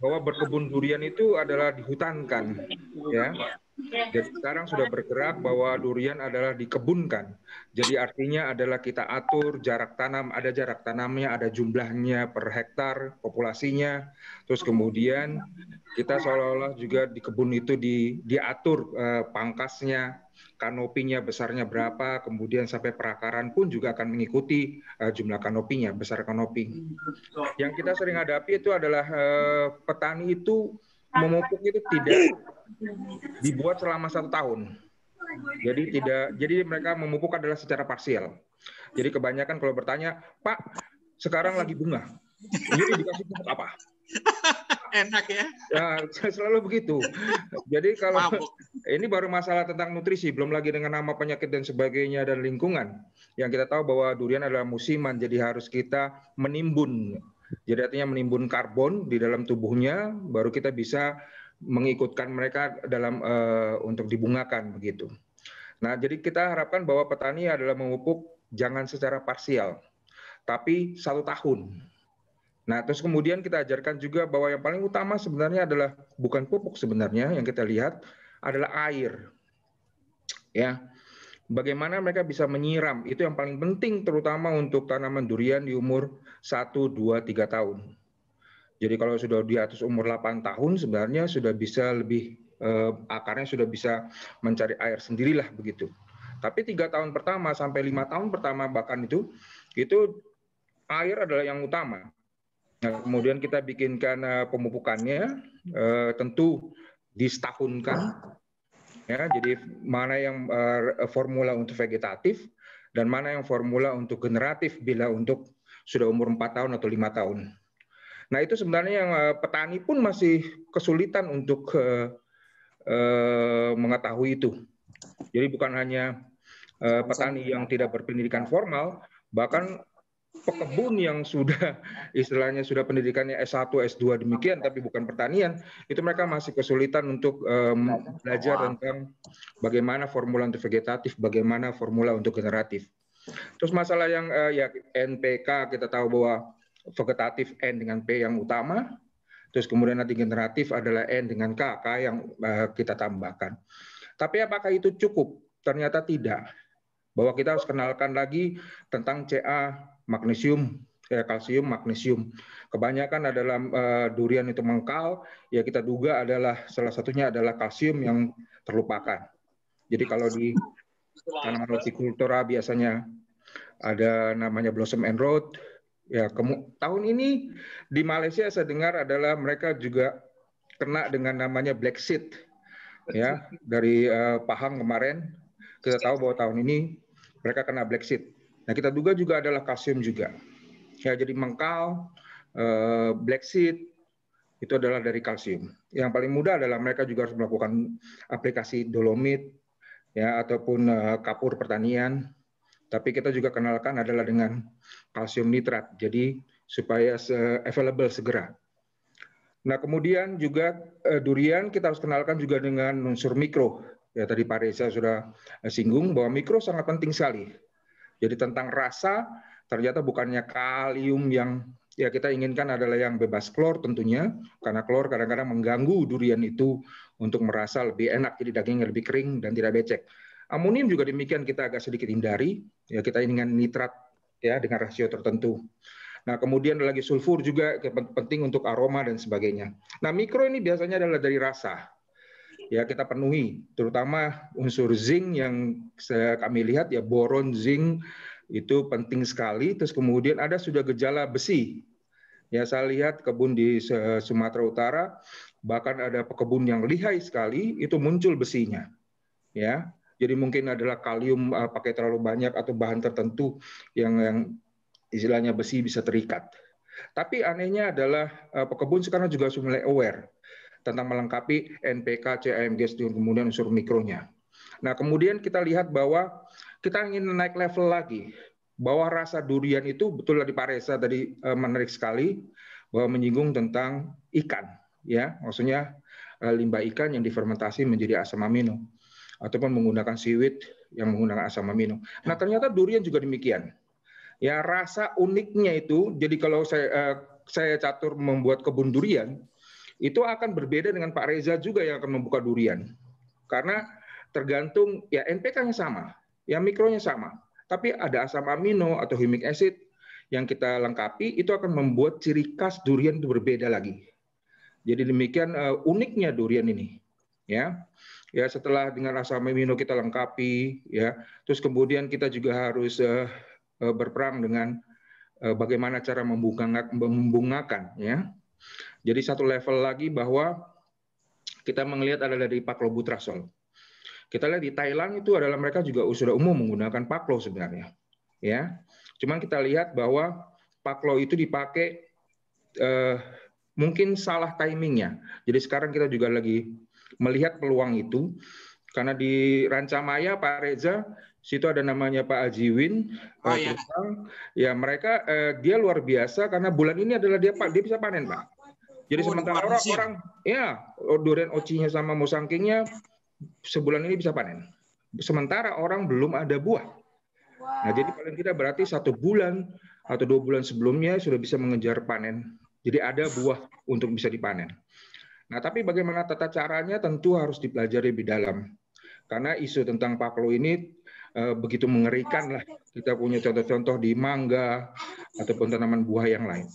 bahwa berkebun durian itu adalah dihutankan ya jadi sekarang sudah bergerak bahwa durian adalah dikebunkan. Jadi artinya adalah kita atur jarak tanam, ada jarak tanamnya, ada jumlahnya per hektar, populasinya. Terus kemudian kita seolah-olah juga di kebun itu di, diatur eh, pangkasnya, kanopinya besarnya berapa, kemudian sampai perakaran pun juga akan mengikuti eh, jumlah kanopinya, besar kanopi. Yang kita sering hadapi itu adalah eh, petani itu memupuk itu tidak dibuat selama satu tahun. Jadi tidak, jadi mereka memupuk adalah secara parsial. Jadi kebanyakan kalau bertanya, Pak, sekarang lagi bunga, jadi dikasih pupuk apa? (laughs) Enak ya? Ya, selalu begitu. Jadi kalau Mabuk. ini baru masalah tentang nutrisi, belum lagi dengan nama penyakit dan sebagainya dan lingkungan. Yang kita tahu bahwa durian adalah musiman, jadi harus kita menimbun jadi artinya menimbun karbon di dalam tubuhnya, baru kita bisa mengikutkan mereka dalam uh, untuk dibungakan begitu. Nah, jadi kita harapkan bahwa petani adalah memupuk jangan secara parsial, tapi satu tahun. Nah, terus kemudian kita ajarkan juga bahwa yang paling utama sebenarnya adalah bukan pupuk sebenarnya yang kita lihat adalah air. Ya. Bagaimana mereka bisa menyiram itu yang paling penting terutama untuk tanaman durian di umur 1, 2, 3 tahun. Jadi kalau sudah di atas umur 8 tahun sebenarnya sudah bisa lebih eh, akarnya sudah bisa mencari air sendirilah begitu. Tapi tiga tahun pertama sampai lima tahun pertama bahkan itu itu air adalah yang utama. Nah, kemudian kita bikinkan uh, pemupukannya uh, tentu disetahunkan ya jadi mana yang uh, formula untuk vegetatif dan mana yang formula untuk generatif bila untuk sudah umur 4 tahun atau lima tahun. Nah itu sebenarnya yang eh, petani pun masih kesulitan untuk eh, eh, mengetahui itu. Jadi bukan hanya petani yang tidak berpendidikan formal, bahkan pekebun yang sudah (laughs) istilahnya sudah pendidikannya S1, S2 demikian tapi bukan pertanian, itu mereka masih kesulitan untuk belajar tentang bagaimana formula untuk vegetatif, bagaimana formula untuk generatif. Terus masalah yang uh, ya NPK kita tahu bahwa vegetatif N dengan P yang utama, terus kemudian nanti generatif adalah N dengan K K yang uh, kita tambahkan. Tapi apakah itu cukup? Ternyata tidak. Bahwa kita harus kenalkan lagi tentang CA, magnesium, eh, kalsium, magnesium. Kebanyakan adalah uh, durian itu mengkal, ya kita duga adalah salah satunya adalah kalsium yang terlupakan. Jadi kalau di tanaman hortikultura biasanya ada namanya Blossom and Road. Ya, tahun ini di Malaysia saya dengar adalah mereka juga kena dengan namanya black seed. Ya, dari uh, Pahang kemarin kita tahu bahwa tahun ini mereka kena black seed. Nah, kita duga juga adalah kalsium juga. Ya, jadi mengkal, uh, black seed itu adalah dari kalsium. Yang paling mudah adalah mereka juga harus melakukan aplikasi dolomit ya ataupun uh, kapur pertanian tapi kita juga kenalkan adalah dengan kalsium nitrat. Jadi supaya available segera. Nah, kemudian juga eh, durian kita harus kenalkan juga dengan unsur mikro. Ya tadi Pak Reza sudah eh, singgung bahwa mikro sangat penting sekali. Jadi tentang rasa ternyata bukannya kalium yang ya kita inginkan adalah yang bebas klor tentunya karena klor kadang-kadang mengganggu durian itu untuk merasa lebih enak jadi dagingnya lebih kering dan tidak becek. Amonium juga demikian kita agak sedikit hindari, ya kita dengan nitrat ya dengan rasio tertentu. Nah, kemudian ada lagi sulfur juga penting untuk aroma dan sebagainya. Nah, mikro ini biasanya adalah dari rasa. Ya, kita penuhi terutama unsur zinc yang saya kami lihat ya boron, zinc itu penting sekali. Terus kemudian ada sudah gejala besi. Ya, saya lihat kebun di Sumatera Utara bahkan ada pekebun yang lihai sekali itu muncul besinya. Ya, jadi mungkin adalah kalium uh, pakai terlalu banyak atau bahan tertentu yang, yang istilahnya besi bisa terikat. Tapi anehnya adalah uh, pekebun sekarang juga sudah mulai aware tentang melengkapi NPK, CAMGS, dan kemudian unsur mikronya. Nah, kemudian kita lihat bahwa kita ingin naik level lagi bahwa rasa durian itu betul di Paresa tadi eh, menarik sekali bahwa menyinggung tentang ikan ya maksudnya eh, limbah ikan yang difermentasi menjadi asam amino ataupun menggunakan siwit yang menggunakan asam amino. Nah ya. ternyata durian juga demikian. Ya rasa uniknya itu, jadi kalau saya eh, saya catur membuat kebun durian, itu akan berbeda dengan Pak Reza juga yang akan membuka durian. Karena tergantung ya NPK-nya sama, ya mikronya sama, tapi ada asam amino atau humic acid yang kita lengkapi itu akan membuat ciri khas durian itu berbeda lagi. Jadi demikian uh, uniknya durian ini ya ya setelah dengan asam amino kita lengkapi ya terus kemudian kita juga harus uh, berperang dengan uh, bagaimana cara membungakan ya jadi satu level lagi bahwa kita melihat ada dari paklobutrasol kita lihat di Thailand itu adalah mereka juga sudah umum menggunakan paklo sebenarnya ya cuman kita lihat bahwa paklo itu dipakai eh, mungkin salah timingnya jadi sekarang kita juga lagi melihat peluang itu karena di Rancamaya Pak Reza situ ada namanya Pak Ajiwin oh, Pak ya. ya mereka eh, dia luar biasa karena bulan ini adalah dia Pak dia bisa panen Pak jadi oh, sementara orang orang ya durian ocinya sama musangkingnya sebulan ini bisa panen sementara orang belum ada buah nah jadi paling tidak berarti satu bulan atau dua bulan sebelumnya sudah bisa mengejar panen jadi ada buah untuk bisa dipanen Nah, tapi bagaimana tata caranya tentu harus dipelajari lebih dalam. Karena isu tentang paklo ini eh, begitu mengerikan lah. Kita punya contoh-contoh di mangga ataupun tanaman buah yang lain.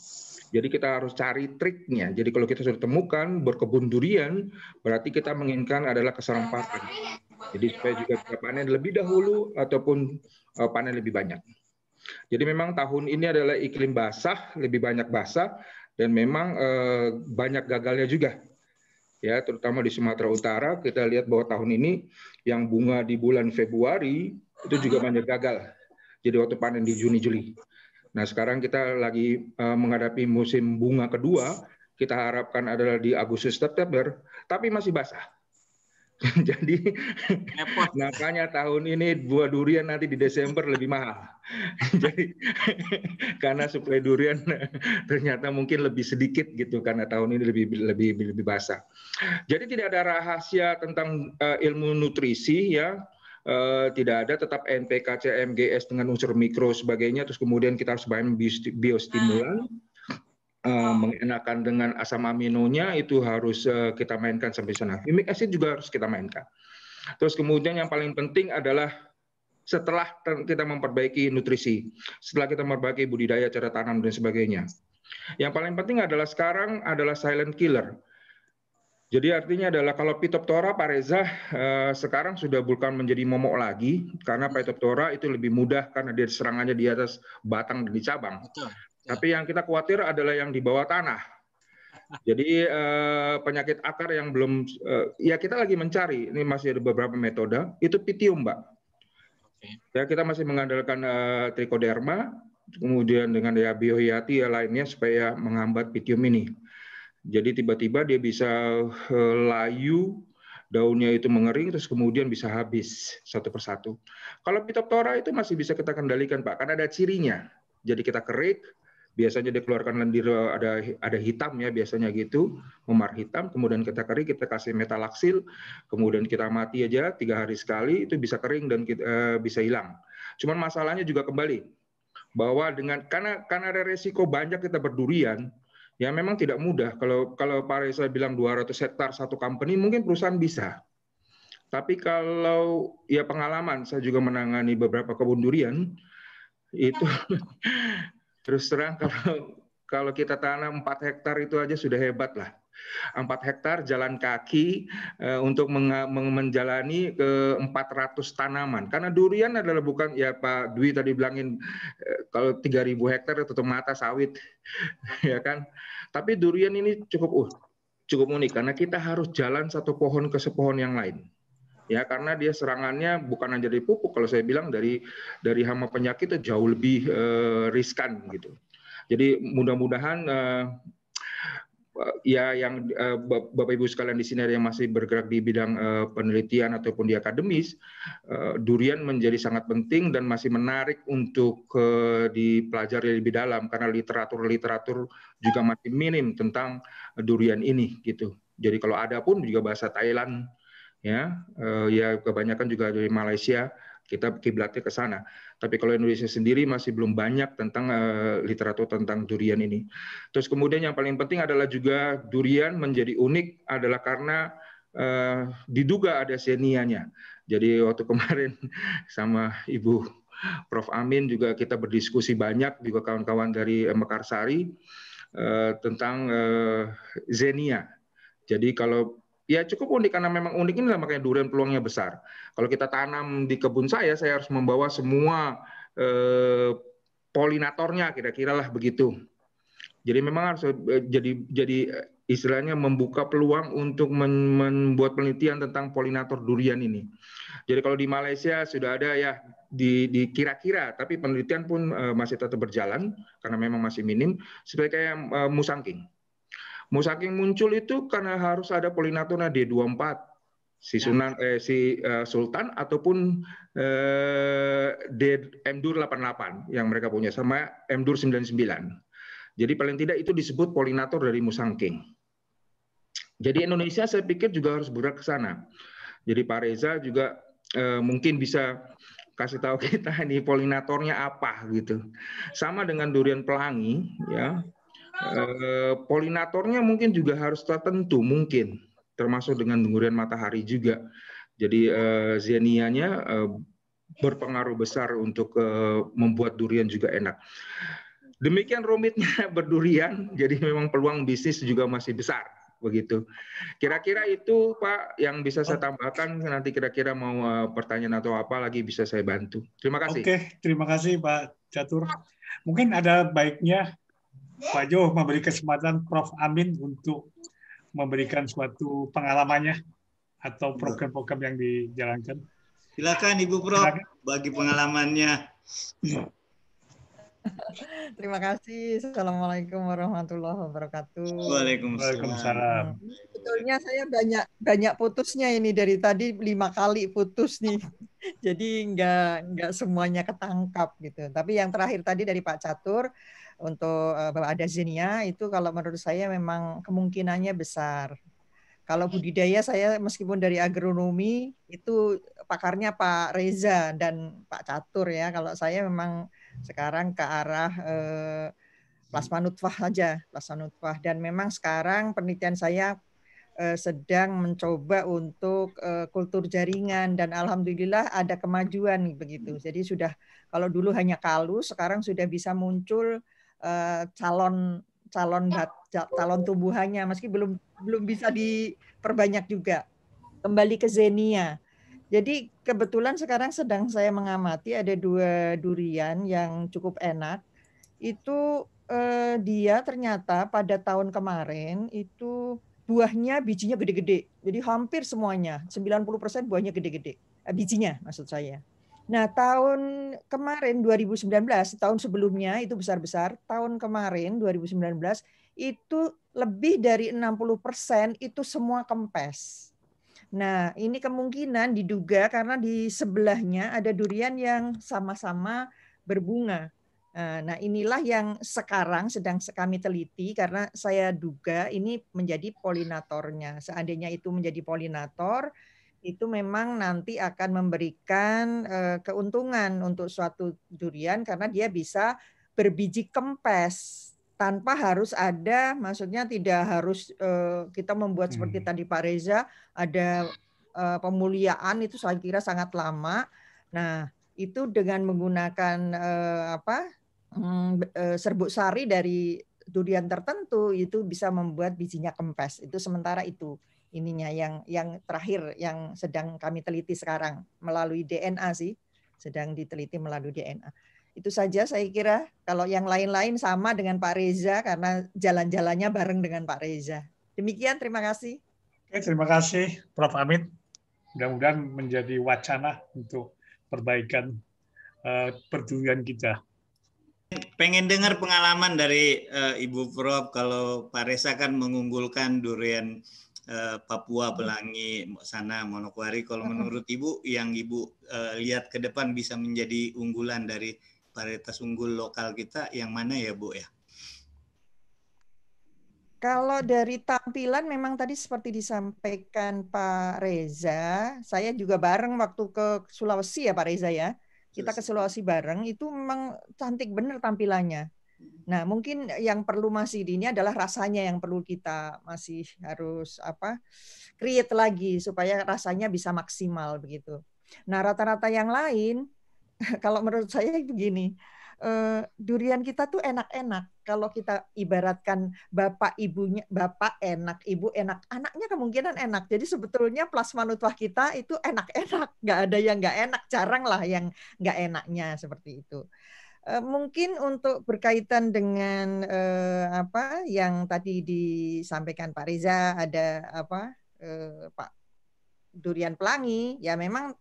Jadi kita harus cari triknya. Jadi kalau kita sudah temukan berkebun durian, berarti kita menginginkan adalah keserempatan. Jadi supaya juga kita panen lebih dahulu ataupun eh, panen lebih banyak. Jadi memang tahun ini adalah iklim basah, lebih banyak basah, dan memang eh, banyak gagalnya juga ya terutama di Sumatera Utara kita lihat bahwa tahun ini yang bunga di bulan Februari itu juga banyak gagal jadi waktu panen di Juni Juli nah sekarang kita lagi eh, menghadapi musim bunga kedua kita harapkan adalah di Agustus September tapi masih basah (laughs) Jadi makanya (laughs) tahun ini buah durian nanti di Desember lebih mahal. (laughs) Jadi karena suplai durian ternyata mungkin lebih sedikit gitu karena tahun ini lebih lebih lebih basah. Jadi tidak ada rahasia tentang uh, ilmu nutrisi ya. Uh, tidak ada tetap NPK, CMGS dengan unsur mikro sebagainya terus kemudian kita harus bahan biostimulan. Bio nah. Eh, mengenakan dengan asam aminonya itu harus eh, kita mainkan sampai sana. Humic acid juga harus kita mainkan. Terus kemudian yang paling penting adalah setelah kita memperbaiki nutrisi, setelah kita memperbaiki budidaya cara tanam dan sebagainya. Yang paling penting adalah sekarang adalah silent killer. Jadi artinya adalah kalau pitoptora pareza eh, sekarang sudah bukan menjadi momok lagi karena pitoptora itu lebih mudah karena dia serangannya di atas batang dan di cabang. Betul. Ya. Tapi yang kita khawatir adalah yang di bawah tanah. Jadi eh, penyakit akar yang belum eh, ya kita lagi mencari. Ini masih ada beberapa metode. Itu pitium, Mbak. Ya kita masih mengandalkan eh, trichoderma, kemudian dengan ya biohiati ya lainnya supaya menghambat pitium ini. Jadi tiba-tiba dia bisa eh, layu daunnya itu mengering terus kemudian bisa habis satu persatu. Kalau Pitoptora itu masih bisa kita kendalikan Pak karena ada cirinya. Jadi kita kerik, biasanya dikeluarkan lendir eh, ada ada hitam ya biasanya gitu memar hitam kemudian kita kering kita kasih metalaksil kemudian kita mati aja tiga hari sekali itu bisa kering dan kita, e, eh, bisa hilang cuman masalahnya juga kembali bahwa dengan karena karena ada resiko banyak kita berdurian ya memang tidak mudah kalau kalau Pak Reza bilang 200 hektar satu company mungkin perusahaan bisa tapi kalau ya pengalaman saya juga menangani beberapa kebun durian itu iya. (laughs) Terus terang (laughs) kalau kalau kita tanam 4 hektar itu aja sudah hebat lah. 4 hektar jalan kaki e, untuk menga, men, menjalani ke 400 tanaman. Karena durian adalah bukan ya Pak Dwi tadi bilangin e, kalau 3000 hektar ya tutup mata sawit (laughs) ya kan. Tapi durian ini cukup uh, cukup unik karena kita harus jalan satu pohon ke sepohon yang lain ya karena dia serangannya bukan hanya dari pupuk kalau saya bilang dari dari hama penyakit itu jauh lebih uh, riskan gitu. Jadi mudah-mudahan uh, ya yang uh, Bapak Ibu sekalian di sini yang masih bergerak di bidang uh, penelitian ataupun di akademis, uh, durian menjadi sangat penting dan masih menarik untuk dipelajari lebih dalam karena literatur-literatur juga masih minim tentang durian ini gitu. Jadi kalau ada pun juga bahasa Thailand ya uh, ya kebanyakan juga dari Malaysia kita kiblatnya ke sana. Tapi kalau Indonesia sendiri masih belum banyak tentang uh, literatur tentang durian ini. Terus kemudian yang paling penting adalah juga durian menjadi unik adalah karena uh, diduga ada senianya. Jadi waktu (laughs) kemarin sama Ibu Prof Amin juga kita berdiskusi banyak juga kawan-kawan dari Mekarsari uh, tentang uh, zenia. Jadi kalau ya cukup unik karena memang unik inilah makanya durian peluangnya besar. Kalau kita tanam di kebun saya, saya harus membawa semua eh, polinatornya kira-kira lah begitu. Jadi memang harus eh, jadi jadi eh, istilahnya membuka peluang untuk men membuat penelitian tentang polinator durian ini. Jadi kalau di Malaysia sudah ada ya di, di kira-kira, tapi penelitian pun eh, masih tetap berjalan karena memang masih minim. Seperti kayak eh, musangking Musaking muncul itu karena harus ada polinatona D24 si ya. Sunan eh, si uh, Sultan ataupun eh, D Mdur 88 yang mereka punya sama Mdur 99. Jadi paling tidak itu disebut polinator dari Musangking. Jadi Indonesia saya pikir juga harus bergerak ke sana. Jadi Pak Reza juga eh, mungkin bisa kasih tahu (laughs) kita ini polinatornya apa gitu. Sama dengan durian pelangi ya. Eh, polinatornya mungkin juga harus tertentu mungkin termasuk dengan dengurian matahari juga. Jadi uh, eh, zenianya uh, eh, berpengaruh besar untuk uh, membuat durian juga enak. Demikian rumitnya (laughs) berdurian, jadi memang peluang bisnis juga masih besar begitu. Kira-kira itu Pak yang bisa saya tambahkan nanti kira-kira mau pertanyaan atau apa lagi bisa saya bantu. Terima kasih. Oke, terima kasih Pak Catur. Mungkin ada baiknya Pak Jo memberi kesempatan Prof. Amin untuk memberikan suatu pengalamannya atau program-program yang dijalankan. Silakan Ibu Prof. Silakan. bagi pengalamannya. (laughs) Terima kasih. Assalamualaikum warahmatullahi wabarakatuh. Waalaikumsalam. Sebetulnya saya banyak banyak putusnya ini dari tadi lima kali putus nih. (laughs) Jadi nggak nggak semuanya ketangkap gitu. Tapi yang terakhir tadi dari Pak Catur, untuk eh, bahwa ada zinia itu kalau menurut saya memang kemungkinannya besar. Kalau budidaya saya meskipun dari agronomi itu pakarnya Pak Reza dan Pak Catur ya. Kalau saya memang sekarang ke arah eh, plasma nutfah saja, plasma nutfah dan memang sekarang penelitian saya eh, sedang mencoba untuk eh, kultur jaringan dan alhamdulillah ada kemajuan begitu. Hmm. Jadi sudah kalau dulu hanya kalus, sekarang sudah bisa muncul Eh, calon calon bat ya. calon tumbuhannya meski belum belum bisa diperbanyak juga. Kembali ke Zenia. Jadi kebetulan sekarang sedang saya mengamati ada dua durian yang cukup enak. Itu eh, dia ternyata pada tahun kemarin itu buahnya bijinya gede-gede. Jadi hampir semuanya, 90% buahnya gede-gede. Eh, bijinya maksud saya. Nah, tahun kemarin 2019, tahun sebelumnya itu besar-besar, tahun kemarin 2019 itu lebih dari 60% itu semua kempes. Nah, ini kemungkinan diduga karena di sebelahnya ada durian yang sama-sama berbunga. Eh, nah, inilah yang sekarang sedang kami teliti karena saya duga ini menjadi polinatornya. Seandainya itu menjadi polinator, itu memang nanti akan memberikan eh, keuntungan untuk suatu durian karena dia bisa berbiji kempes tanpa harus ada maksudnya tidak harus eh, kita membuat hmm. seperti tadi Pak Reza ada eh, pemuliaan itu saya kira sangat lama. Nah, itu dengan menggunakan apa? Hmm, serbuk sari dari durian tertentu itu bisa membuat bijinya kempes. Itu sementara itu ininya yang yang terakhir yang sedang kami teliti sekarang melalui DNA sih sedang diteliti melalui DNA. Itu saja saya kira kalau yang lain-lain sama dengan Pak Reza karena jalan-jalannya bareng dengan Pak Reza. Demikian terima kasih. Oke, terima kasih Prof Amin. Mudah-mudahan menjadi wacana untuk perbaikan uh, eh, perjuangan kita pengen dengar pengalaman dari uh, Ibu Prof kalau Pak Reza kan mengunggulkan durian Eh, Papua, Belangi, sana Monokwari. Kalau menurut Ibu yang Ibu uh, lihat ke depan bisa menjadi unggulan dari varietas unggul lokal kita yang mana ya, Bu ya? Kalau dari tampilan memang tadi seperti disampaikan Pak Reza, saya juga bareng waktu ke Sulawesi ya Pak Reza ya. Kita ke Sulawesi bareng itu memang cantik benar tampilannya. Nah, mungkin yang perlu masih di ini adalah rasanya yang perlu kita masih harus apa? create lagi supaya rasanya bisa maksimal begitu. Nah, rata-rata yang lain (laughs) kalau menurut saya begini, eh, durian kita tuh enak-enak. Kalau kita ibaratkan bapak ibunya, bapak enak, ibu enak, anaknya kemungkinan enak. Jadi sebetulnya plasma nutwah kita itu enak-enak, nggak ada yang nggak enak, jarang lah yang nggak enaknya seperti itu. Eh, mungkin untuk berkaitan dengan eh, apa yang tadi disampaikan Pak Riza ada apa eh, Pak Durian Pelangi ya memang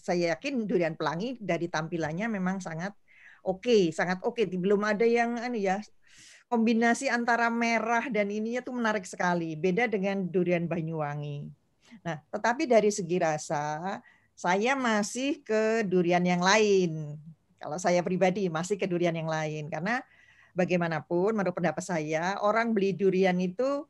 saya yakin Durian Pelangi dari tampilannya memang sangat oke okay, sangat oke okay. belum ada yang anu ya kombinasi antara merah dan ininya tuh menarik sekali beda dengan Durian Banyuwangi nah tetapi dari segi rasa saya masih ke durian yang lain kalau saya pribadi masih ke durian yang lain karena bagaimanapun menurut pendapat saya orang beli durian itu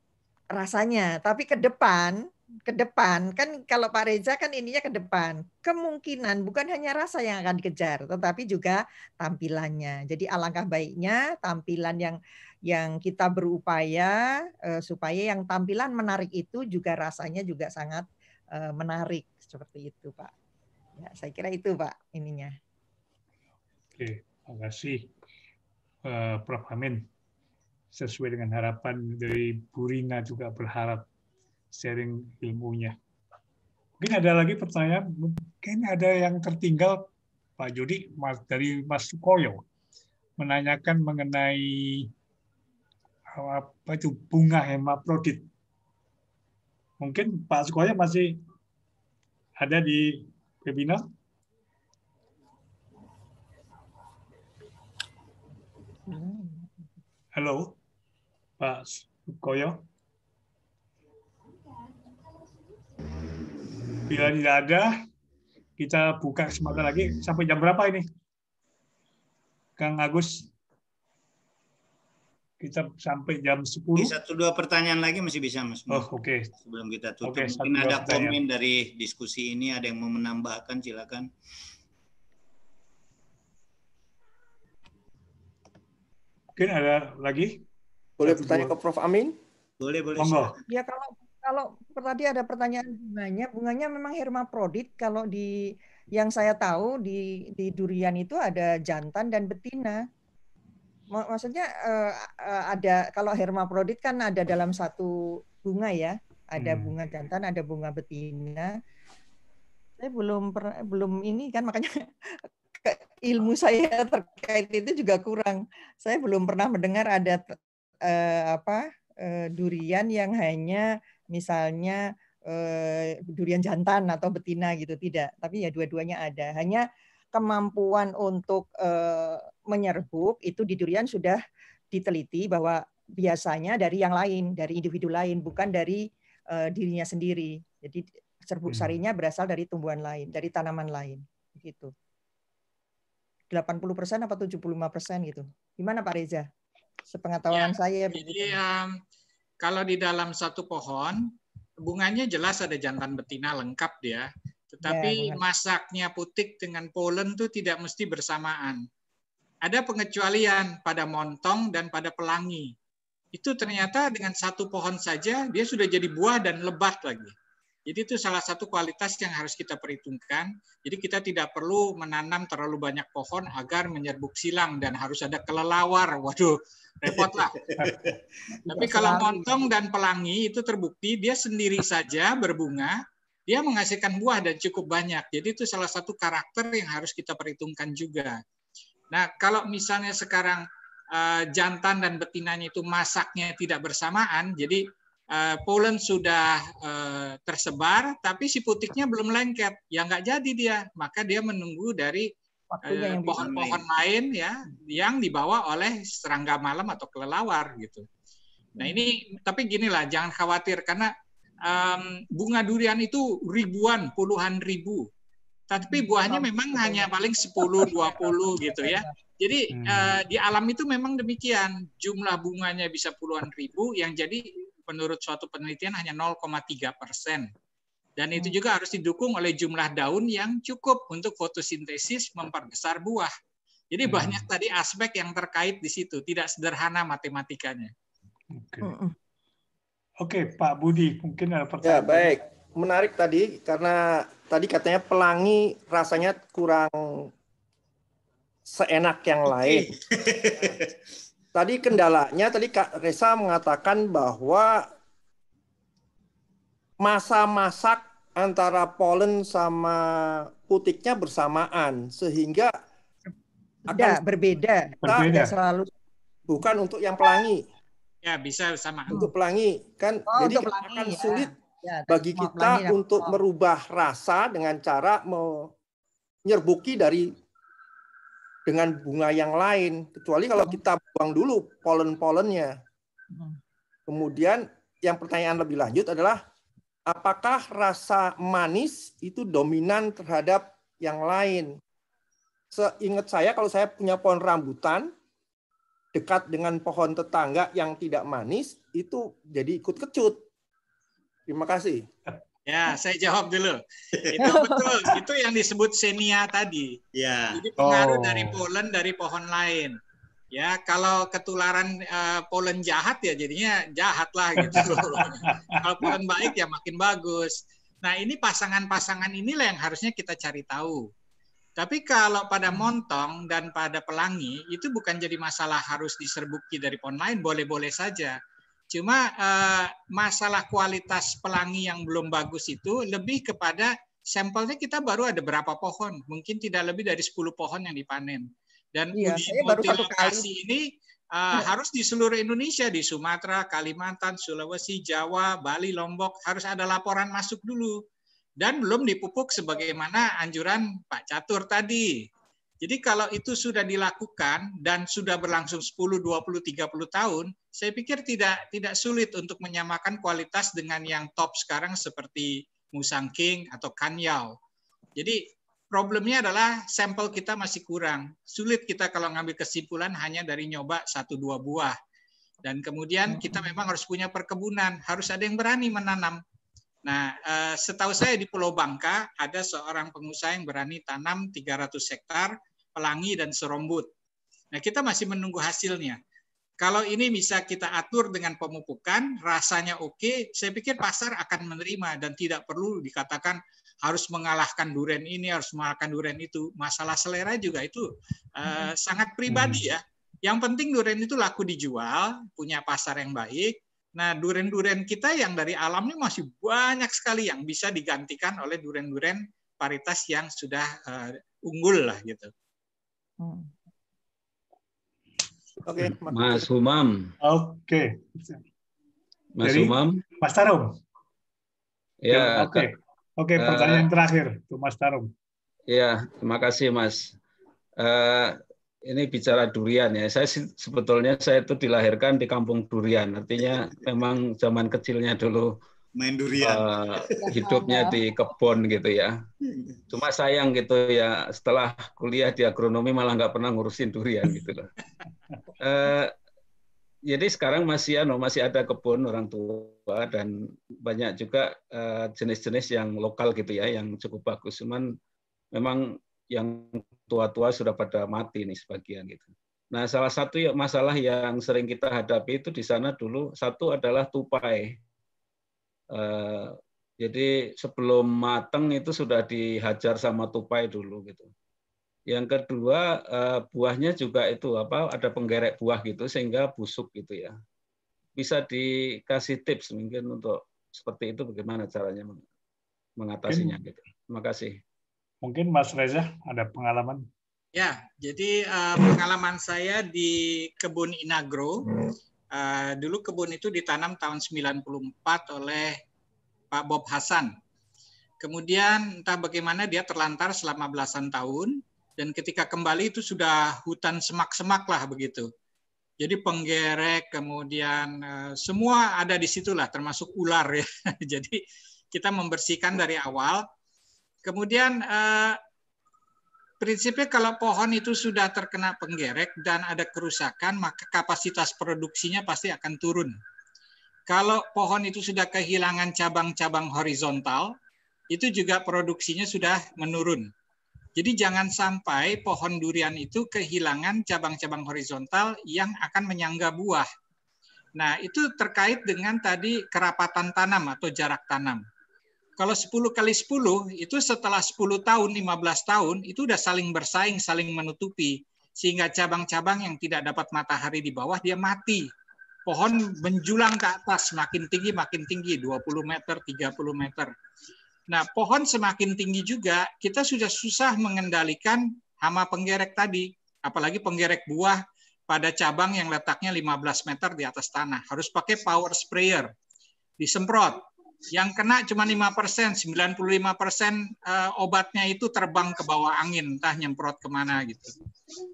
rasanya, tapi ke depan ke depan kan kalau Pak Reza kan ininya ke depan kemungkinan bukan hanya rasa yang akan dikejar tetapi juga tampilannya jadi alangkah baiknya tampilan yang yang kita berupaya uh, supaya yang tampilan menarik itu juga rasanya juga sangat uh, menarik seperti itu Pak ya saya kira itu Pak ininya Oke, terima kasih uh, Prof. Amin. Sesuai dengan harapan dari Bu Rina juga berharap sharing ilmunya. Mungkin ada lagi pertanyaan, mungkin ada yang tertinggal Pak Jody dari Mas Sukoyo menanyakan mengenai eh, apa itu bunga hemaprodit. Mungkin Pak Sukoyo masih ada di webinar? Halo, Pak Sukoyo. Bila tidak ada, kita buka kesempatan lagi. Sampai jam berapa ini? Kang Agus? Kita sampai jam 10. satu dua pertanyaan lagi masih bisa, Mas. Oh, oke. Okay. Sebelum kita tutup, okay, mungkin ada pertanyaan. komen dari diskusi ini, ada yang mau menambahkan, silakan. Mungkin ada lagi? Boleh bertanya ke Prof. Amin? Boleh, boleh. Monggo. Ya kalau kalau tadi ada pertanyaan bunganya, bunganya memang hermaprodit kalau di yang saya tahu di di durian itu ada jantan dan betina. Maksudnya eh, eh, ada kalau hermaprodit kan ada dalam satu bunga ya, ada hmm. bunga jantan, ada bunga betina. Saya belum belum ini kan makanya ilmu saya terkait itu juga kurang. Saya belum pernah mendengar ada eh, apa eh, durian yang hanya misalnya eh, durian jantan atau betina gitu tidak. Tapi ya dua-duanya ada. Hanya kemampuan untuk eh, menyerbuk itu di durian sudah diteliti bahwa biasanya dari yang lain, dari individu lain, bukan dari uh, dirinya sendiri. Jadi serbuk hmm. sarinya berasal dari tumbuhan lain, dari tanaman lain, gitu. 80% apa 75% gitu. Gimana Pak Reza? Sepengetahuan ya, saya. Jadi um, kalau di dalam satu pohon, bunganya jelas ada jantan betina lengkap dia. Tetapi ya, masaknya putik dengan polen itu tidak mesti bersamaan. Ada pengecualian pada montong dan pada pelangi. Itu ternyata dengan satu pohon saja dia sudah jadi buah dan lebat lagi. Jadi itu salah satu kualitas yang harus kita perhitungkan. Jadi kita tidak perlu menanam terlalu banyak pohon agar menyerbuk silang dan harus ada kelelawar. Waduh, repot lah. Tapi kalau montong dan pelangi itu terbukti dia sendiri saja berbunga, dia menghasilkan buah dan cukup banyak. Jadi itu salah satu karakter yang harus kita perhitungkan juga. Nah, kalau misalnya sekarang eh, jantan dan betinanya itu masaknya tidak bersamaan, jadi Eh, polen sudah eh, tersebar, tapi si putiknya belum lengket, ya nggak jadi dia. Maka dia menunggu dari eh, pohon-pohon lain ya, yang dibawa oleh serangga malam atau kelelawar gitu. Nah ini, tapi ginilah, jangan khawatir karena um, bunga durian itu ribuan, puluhan ribu. Tapi hmm, buahnya memang hanya paling 10, 20 gitu ya. Jadi uh, di alam itu memang demikian. Jumlah bunganya bisa puluhan ribu yang jadi menurut suatu penelitian hanya 0,3 persen. Dan itu hmm. juga harus didukung oleh jumlah daun yang cukup untuk fotosintesis memperbesar buah. Jadi hmm. banyak tadi aspek yang terkait di situ, tidak sederhana matematikanya. Oke, okay. Hmm, okay, Pak Budi, mungkin ada ya, pertanyaan. Ya baik, menarik tadi karena tadi katanya pelangi rasanya kurang seenak yang lain. (laughs) Tadi kendalanya tadi Kak Resa mengatakan bahwa masa masak antara polen sama putiknya bersamaan sehingga ada berbeda. Berbeda. Selalu bukan untuk yang pelangi. Ya bisa sama. Untuk pelangi kan, oh, jadi untuk pelangi, akan ya. sulit ya, bagi kita untuk oh. merubah rasa dengan cara menyerbuki dari dengan bunga yang lain kecuali kalau kita buang dulu polen-polennya. Hmm. Kemudian yang pertanyaan lebih lanjut adalah apakah rasa manis itu dominan terhadap yang lain? Seingat saya kalau saya punya pohon rambutan dekat dengan pohon tetangga yang tidak manis itu jadi ikut kecut. Terima kasih. Iya. Ya, saya jawab dulu. (laughs) Itu betul. itu yang disebut senia tadi. Ya. Jadi pengaruh oh. dari polen dari pohon lain. Ya, kalau ketularan uh, eh, polen jahat ya jadinya jahat lah gitu. (laughs) kalau polen baik ya makin bagus. Nah, ini pasangan-pasangan inilah yang harusnya kita cari tahu. Tapi kalau pada hmm. montong dan pada pelangi itu bukan jadi masalah harus diserbuki dari pohon lain, boleh-boleh saja. Cuma eh, masalah kualitas pelangi yang belum bagus itu lebih kepada sampelnya kita baru ada berapa pohon, mungkin tidak lebih dari 10 pohon yang dipanen. Dan iya, uji multilokasi ini uh, harus di seluruh Indonesia, di Sumatera, Kalimantan, Sulawesi, Jawa, Bali, Lombok, harus ada laporan masuk dulu. Dan belum dipupuk sebagaimana anjuran Pak Catur tadi. Jadi kalau itu sudah dilakukan dan sudah berlangsung 10, 20, 30 tahun, saya pikir tidak tidak sulit untuk menyamakan kualitas dengan yang top sekarang seperti Musang King atau Kanyau. Jadi problemnya adalah sampel kita masih kurang. Sulit kita kalau ngambil kesimpulan hanya dari nyoba satu dua buah. Dan kemudian hmm. kita memang harus punya perkebunan, harus ada yang berani menanam. Nah, eh, setahu saya di Pulau Bangka ada seorang pengusaha yang berani tanam 300 hektar pelangi dan serombut. Nah, kita masih menunggu hasilnya. Kalau ini bisa kita atur dengan pemupukan, rasanya oke, saya pikir pasar akan menerima dan tidak perlu dikatakan harus mengalahkan duren ini, harus mengalahkan duren itu. Masalah selera juga itu uh, sangat pribadi mm-hmm. ya. Yang penting duren itu laku dijual, punya pasar yang baik. Nah, duren-duren kita yang dari alam ini masih banyak sekali yang bisa digantikan oleh duren-duren paritas yang sudah uh, unggul lah gitu. Oke, Mas Humam. Oke. Mas Jadi, Humam. Mas Tarum. Ya. Oke. Oke, eh, pertanyaan terakhir tuh Mas Tarum. Ya, terima kasih Mas. Eh, ini bicara durian ya. Saya sebetulnya saya itu dilahirkan di kampung durian. Artinya memang zaman kecilnya dulu main durian. Uh, hidupnya di kebun gitu ya. Hmm. Cuma sayang gitu ya, setelah kuliah di agronomi malah nggak pernah ngurusin durian gitu loh. Uh, (laughs) jadi sekarang masih ano, masih ada kebun orang tua dan banyak juga eh, jenis-jenis uh, yang lokal gitu ya, yang cukup bagus. Cuman memang yang tua-tua sudah pada mati nih sebagian gitu. Nah, salah satu ya, masalah yang sering kita hadapi itu di sana dulu satu adalah tupai Eh, jadi sebelum mateng itu sudah dihajar sama tupai dulu gitu. Yang kedua eh, buahnya juga itu apa ada penggerek buah gitu sehingga busuk gitu ya. Bisa dikasih tips mungkin untuk seperti itu bagaimana caranya mengatasinya gitu. Terima kasih. Mungkin Mas Reza ada pengalaman? Ya, jadi eh, pengalaman saya di kebun Inagro. Eh, dulu kebun itu ditanam tahun 94 oleh Pak Bob Hasan. Kemudian entah bagaimana dia terlantar selama belasan tahun dan ketika kembali itu sudah hutan semak-semak lah begitu. Jadi penggerek kemudian eh, semua ada di situlah termasuk ular ya. (laughs) Jadi kita membersihkan dari awal. Kemudian eh, prinsipnya kalau pohon itu sudah terkena penggerek dan ada kerusakan, maka kapasitas produksinya pasti akan turun. Kalau pohon itu sudah kehilangan cabang-cabang horizontal, itu juga produksinya sudah menurun. Jadi jangan sampai pohon durian itu kehilangan cabang-cabang horizontal yang akan menyangga buah. Nah, itu terkait dengan tadi kerapatan tanam atau jarak tanam kalau 10 kali 10 itu setelah 10 tahun, 15 tahun itu udah saling bersaing, saling menutupi sehingga cabang-cabang yang tidak dapat matahari di bawah dia mati. Pohon menjulang ke atas makin tinggi makin tinggi 20 meter, 30 meter. Nah, pohon semakin tinggi juga kita sudah susah mengendalikan hama penggerek tadi, apalagi penggerek buah pada cabang yang letaknya 15 meter di atas tanah. Harus pakai power sprayer. Disemprot yang kena cuma 5 persen, 95 persen eh, obatnya itu terbang ke bawah angin, entah nyemprot kemana gitu.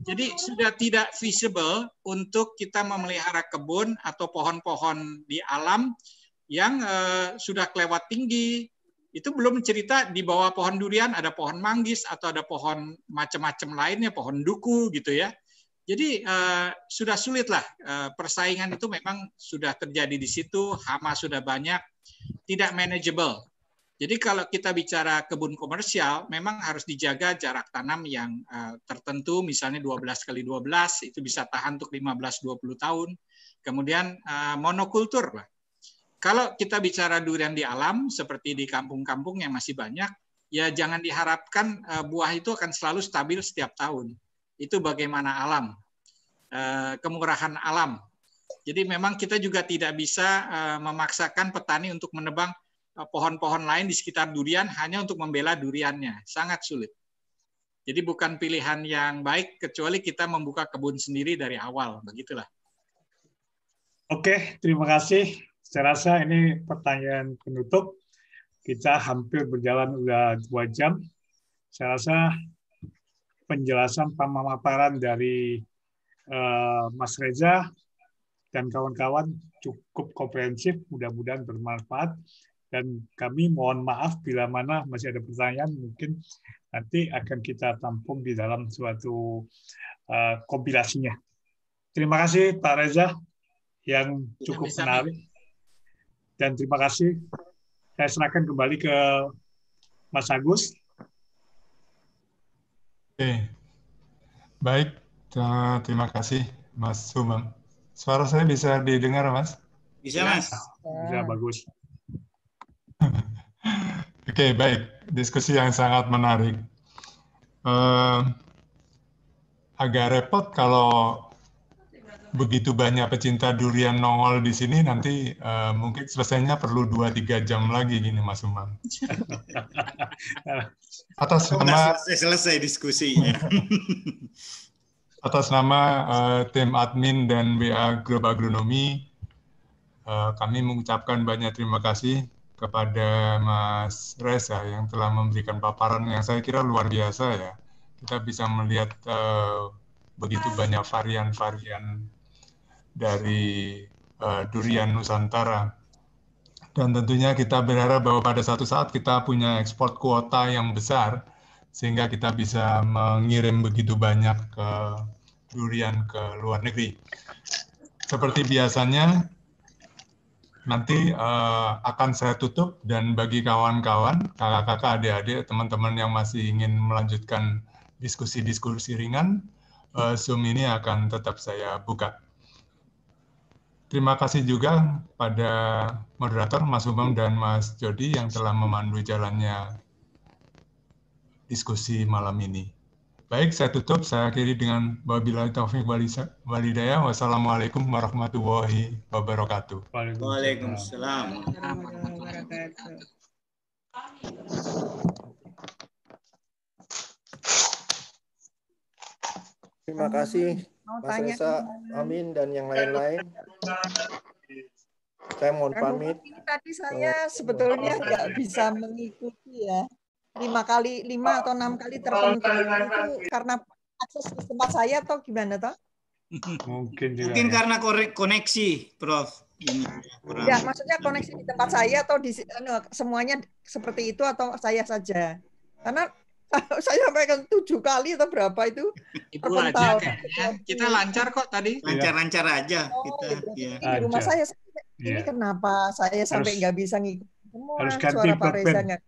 Jadi sudah tidak visible untuk kita memelihara kebun atau pohon-pohon di alam yang eh, sudah kelewat tinggi. Itu belum cerita di bawah pohon durian ada pohon manggis atau ada pohon macam-macam lainnya, pohon duku gitu ya. Jadi eh, sudah sulit lah eh, persaingan itu memang sudah terjadi di situ, hama sudah banyak, tidak manageable. Jadi kalau kita bicara kebun komersial, memang harus dijaga jarak tanam yang uh, tertentu, misalnya 12 kali 12, itu bisa tahan untuk 15-20 tahun. Kemudian uh, monokultur. Lah. Kalau kita bicara durian di alam, seperti di kampung-kampung yang masih banyak, ya jangan diharapkan uh, buah itu akan selalu stabil setiap tahun. Itu bagaimana alam, uh, kemurahan alam. Jadi memang kita juga tidak bisa eh, memaksakan petani untuk menebang eh, pohon-pohon lain di sekitar durian hanya untuk membela duriannya. Sangat sulit. Jadi bukan pilihan yang baik kecuali kita membuka kebun sendiri dari awal, begitulah. Oke, terima kasih. Saya rasa ini pertanyaan penutup. Kita hampir berjalan udah dua jam. Saya rasa penjelasan pemaparan dari uh, Mas Reza dan kawan-kawan cukup komprehensif, mudah-mudahan bermanfaat. Dan kami mohon maaf bila mana masih ada pertanyaan, mungkin nanti akan kita tampung di dalam suatu uh, kompilasinya. Terima kasih Pak Reza yang cukup menarik. Dan terima kasih. Saya serahkan kembali ke Mas Agus. Oke. Baik, eh, terima kasih Mas Sumang. Suara saya bisa didengar, Mas? Bisa, ya, Mas. Bisa, bagus. (laughs) Oke, okay, baik. Diskusi yang sangat menarik. Uh, agak repot kalau begitu banyak pecinta durian nongol di sini nanti uh, mungkin selesainya perlu 2-3 jam lagi gini Mas Umam. (laughs) Atas nama selesai, selesai diskusinya. (laughs) atas nama uh, tim admin dan WA Grup Agronomi, uh, kami mengucapkan banyak terima kasih kepada Mas Reza yang telah memberikan paparan yang saya kira luar biasa ya. Kita bisa melihat uh, begitu banyak varian-varian dari uh, durian Nusantara. Dan tentunya kita berharap bahwa pada satu saat kita punya ekspor kuota yang besar, sehingga kita bisa mengirim begitu banyak ke durian ke luar negeri. Seperti biasanya, nanti uh, akan saya tutup dan bagi kawan-kawan, kakak-kakak, adik-adik, teman-teman yang masih ingin melanjutkan diskusi-diskusi ringan, uh, Zoom ini akan tetap saya buka. Terima kasih juga pada moderator Mas Umam dan Mas Jody yang telah memandu jalannya diskusi malam ini. Baik, saya tutup. Saya akhiri dengan wabillahi taufiq walidaya. Wassalamualaikum warahmatullahi wabarakatuh. Waalaikumsalam. Terima kasih Mas Reza, Amin dan yang lain-lain. Saya mohon pamit. Tadi saya sebetulnya nggak bisa mengikuti ya lima kali lima atau enam kali terpental itu karena akses ke tempat saya atau gimana toh? Mungkin, juga. Mungkin karena koneksi, Prof. Iya, ya, maksudnya koneksi di tempat saya atau di anu, semuanya seperti itu atau saya saja. Karena saya sampaikan tujuh kali atau berapa itu (laughs) Ibu aja ya. kita lancar kok tadi iya. lancar-lancar aja oh, kita ya. di iya. rumah saya ini ya. kenapa saya sampai nggak bisa ngikut semua suara Pak Reza nggak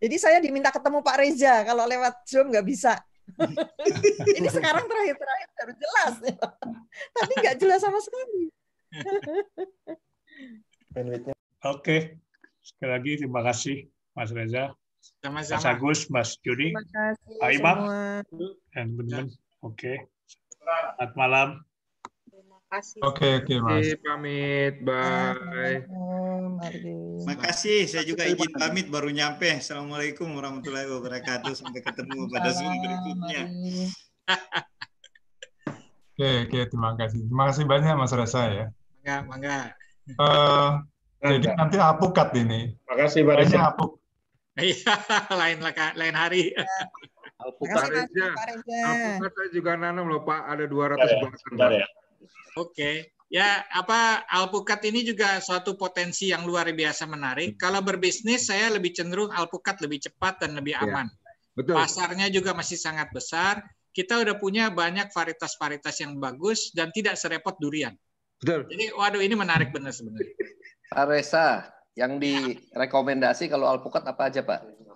jadi saya diminta ketemu Pak Reza kalau lewat Zoom nggak bisa. (laughs) Ini sekarang terakhir-terakhir baru jelas. (laughs) Tadi nggak jelas sama sekali. Oke, okay. sekali lagi terima kasih Mas Reza, Sama-sama. Mas Agus, Mas Judi, Pak Imam, dan teman Oke, okay. selamat malam kasih. Oke, okay, oke, okay, Mas. Pamit, bye. Makasih, saya juga izin pamit baru nyampe. Assalamualaikum warahmatullahi wabarakatuh. Sampai ketemu pada Zoom berikutnya. (laughs) Oke, okay, oke, okay, terima kasih. Terima kasih banyak Mas Rasa ya. Mangga, mangga. Uh, jadi nanti apukat ini. Makasih Pak Reza. Apuk. Iya, (laughs) lain lain hari. Alpukat. Iya. (laughs) Apukat saya juga nanam loh Pak, ada 200 ya, bahasa. Ya. Oke. Okay. Ya, apa alpukat ini juga suatu potensi yang luar biasa menarik. Hmm. Kalau berbisnis saya lebih cenderung alpukat lebih cepat dan lebih iya. aman. Ya, betul. Pasarnya juga masih sangat besar. Kita udah punya banyak varietas-varietas yang bagus dan tidak serepot durian. Betul. Jadi waduh ini menarik benar sebenarnya. Pak Reza, yang direkomendasi kalau alpukat apa aja, Pak?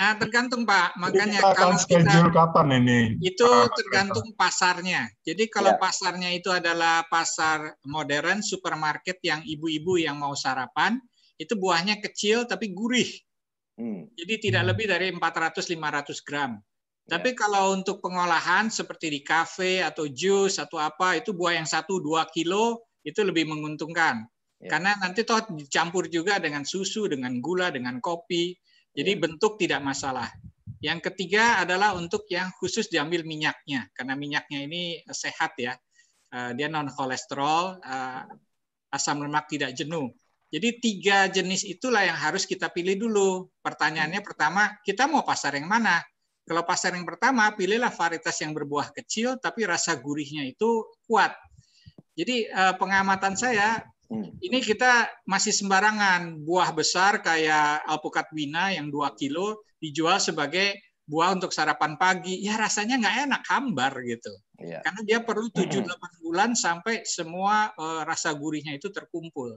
Nah, tergantung Pak. Makanya kita kalau kita kapan ini? Itu ah, tergantung pasarnya. Jadi kalau ya. pasarnya itu adalah pasar modern supermarket yang ibu-ibu yang mau sarapan, itu buahnya kecil tapi gurih. Hmm. Jadi tidak hmm. lebih dari 400 500 gram. Ya. Tapi kalau untuk pengolahan seperti di kafe atau jus atau apa itu buah yang satu dua kilo itu lebih menguntungkan. Ya. Karena nanti toh dicampur juga dengan susu, dengan gula, dengan kopi jadi ya. bentuk tidak masalah. Yang ketiga adalah untuk yang khusus diambil minyaknya, karena minyaknya ini eh, sehat ya. Eh, dia non kolesterol, eh, asam lemak tidak jenuh. Jadi tiga jenis itulah yang harus kita pilih dulu. Pertanyaannya hmm. pertama, kita mau pasar yang mana? Kalau pasar yang pertama, pilihlah varietas yang berbuah kecil tapi rasa gurihnya itu kuat. Jadi pengamatan saya Hmm. Ini kita masih sembarangan buah besar kayak alpukat wina yang 2 kilo dijual sebagai buah untuk sarapan pagi. Ya rasanya nggak enak, hambar gitu. Yeah. Karena dia perlu 7-8 hmm. bulan sampai semua uh, rasa gurihnya itu terkumpul.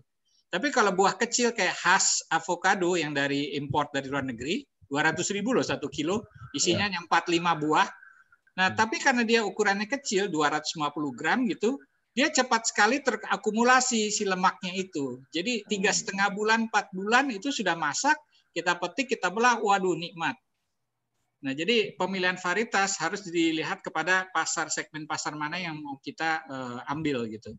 Tapi kalau buah kecil kayak khas avocado yang dari import dari luar negeri, 200 ribu loh satu kilo, isinya yeah. Iya. lima buah. Nah, hmm. tapi karena dia ukurannya kecil, 250 gram gitu, dia cepat sekali terakumulasi si lemaknya itu. Jadi tiga hmm. setengah bulan, empat bulan itu sudah masak, kita petik, kita belah, waduh nikmat. Nah, jadi pemilihan varietas harus dilihat kepada pasar segmen pasar mana yang mau kita uh, ambil gitu.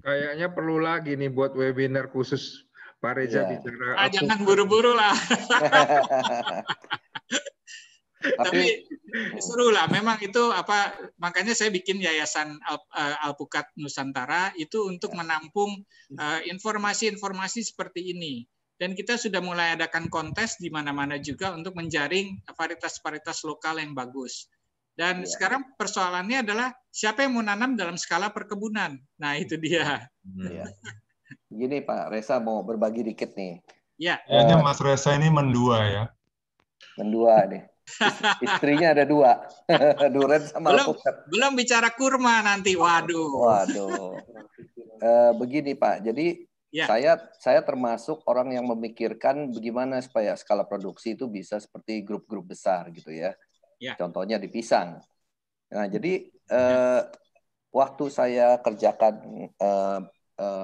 Kayaknya perlu lagi nih buat webinar khusus Pak Reza iya. bicara. Ah, jangan buru-buru lah. (laughs) (laughs) tapi, seru lah memang itu apa makanya saya bikin yayasan Al, eh, Alpukat Nusantara itu untuk ya. menampung eh, informasi-informasi uh, seperti ini dan kita sudah mulai adakan kontes di mana-mana juga untuk menjaring varietas-varietas lokal yang bagus dan ya. sekarang persoalannya adalah siapa yang mau nanam dalam skala perkebunan nah itu dia ya. gini Pak Resa mau berbagi dikit nih ya kayaknya Mas Resa ini mendua ya mendua deh Istrinya ada dua, (laughs) duren sama belum, alpukat. Belum bicara kurma nanti, waduh. Waduh. E, begini Pak, jadi ya. saya saya termasuk orang yang memikirkan bagaimana supaya skala produksi itu bisa seperti grup-grup besar gitu ya. ya. Contohnya di pisang. Nah jadi e, waktu saya kerjakan e,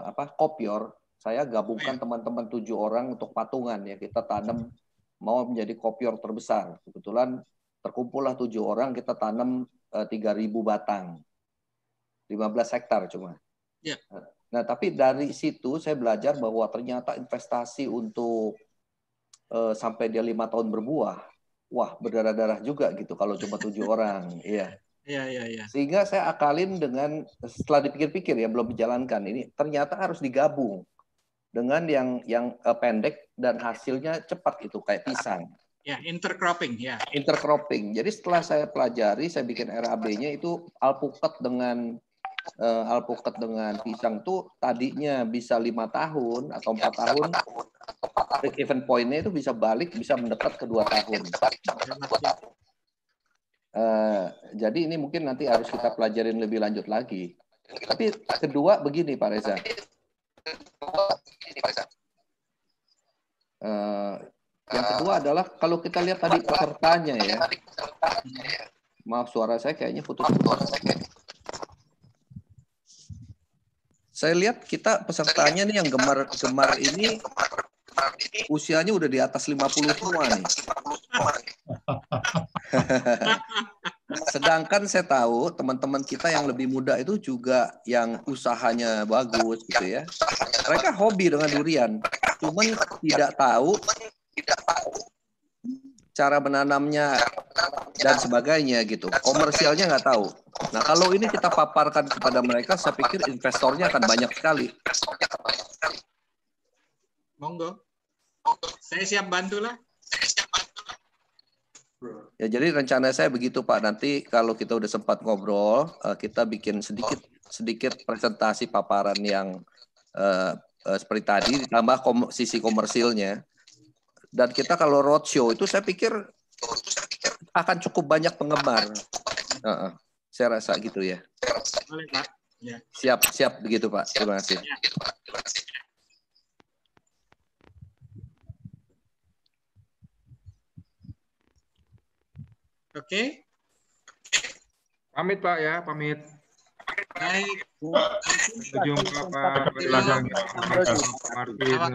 apa kopior, saya gabungkan ya. teman-teman tujuh orang untuk patungan ya kita tanam mau menjadi kopior terbesar. Kebetulan terkumpullah tujuh orang, kita tanam eh, tiga ribu batang, 15 hektar cuma. Ya. Nah, tapi dari situ saya belajar bahwa ternyata investasi untuk eh, sampai dia lima tahun berbuah, wah berdarah-darah juga gitu kalau cuma tujuh (laughs) orang, iya. Iya, iya, iya. Sehingga saya akalin dengan setelah dipikir-pikir ya belum dijalankan ini ternyata harus digabung dengan yang yang eh, pendek dan hasilnya cepat itu kayak pisang. Ya, intercropping ya. Intercropping. Jadi setelah saya pelajari, saya bikin RAB-nya itu alpukat dengan uh, alpukat dengan pisang tuh tadinya bisa lima tahun atau empat tahun, break even point-nya itu bisa balik, bisa mendekat ke dua tahun. Uh, jadi ini mungkin nanti harus kita pelajarin lebih lanjut lagi. Tapi Kedua begini Pak Reza Uh, yang ah, kedua adalah kalau kita lihat tadi pesertanya ya. Maaf suara saya kayaknya putus. Saya lihat kita pesertanya nih yang gemar gemar ini usianya udah di atas 50 semua (laughs) nih. Sedangkan saya tahu teman-teman kita yang lebih muda itu juga yang usahanya bagus gitu ya. Mereka hobi dengan durian, cuman tidak tahu cara menanamnya dan sebagainya gitu. Komersialnya nggak tahu. Nah kalau ini kita paparkan kepada mereka, saya pikir investornya akan banyak sekali. Monggo. Saya siap bantulah. Saya siap Ya jadi rencana saya begitu Pak. Nanti kalau kita udah sempat ngobrol, eh, kita bikin sedikit sedikit presentasi paparan yang uh, uh, seperti tadi ditambah kom sisi komersilnya. Dan kita kalau roadshow itu saya pikir akan cukup banyak penggemar. Uh -uh. Saya rasa gitu ya. ya. Siap, siap begitu Pak. Terima kasih. Ya. Oke? Pamit Pak ya, pamit. Baik. Jumpa Pak Selamat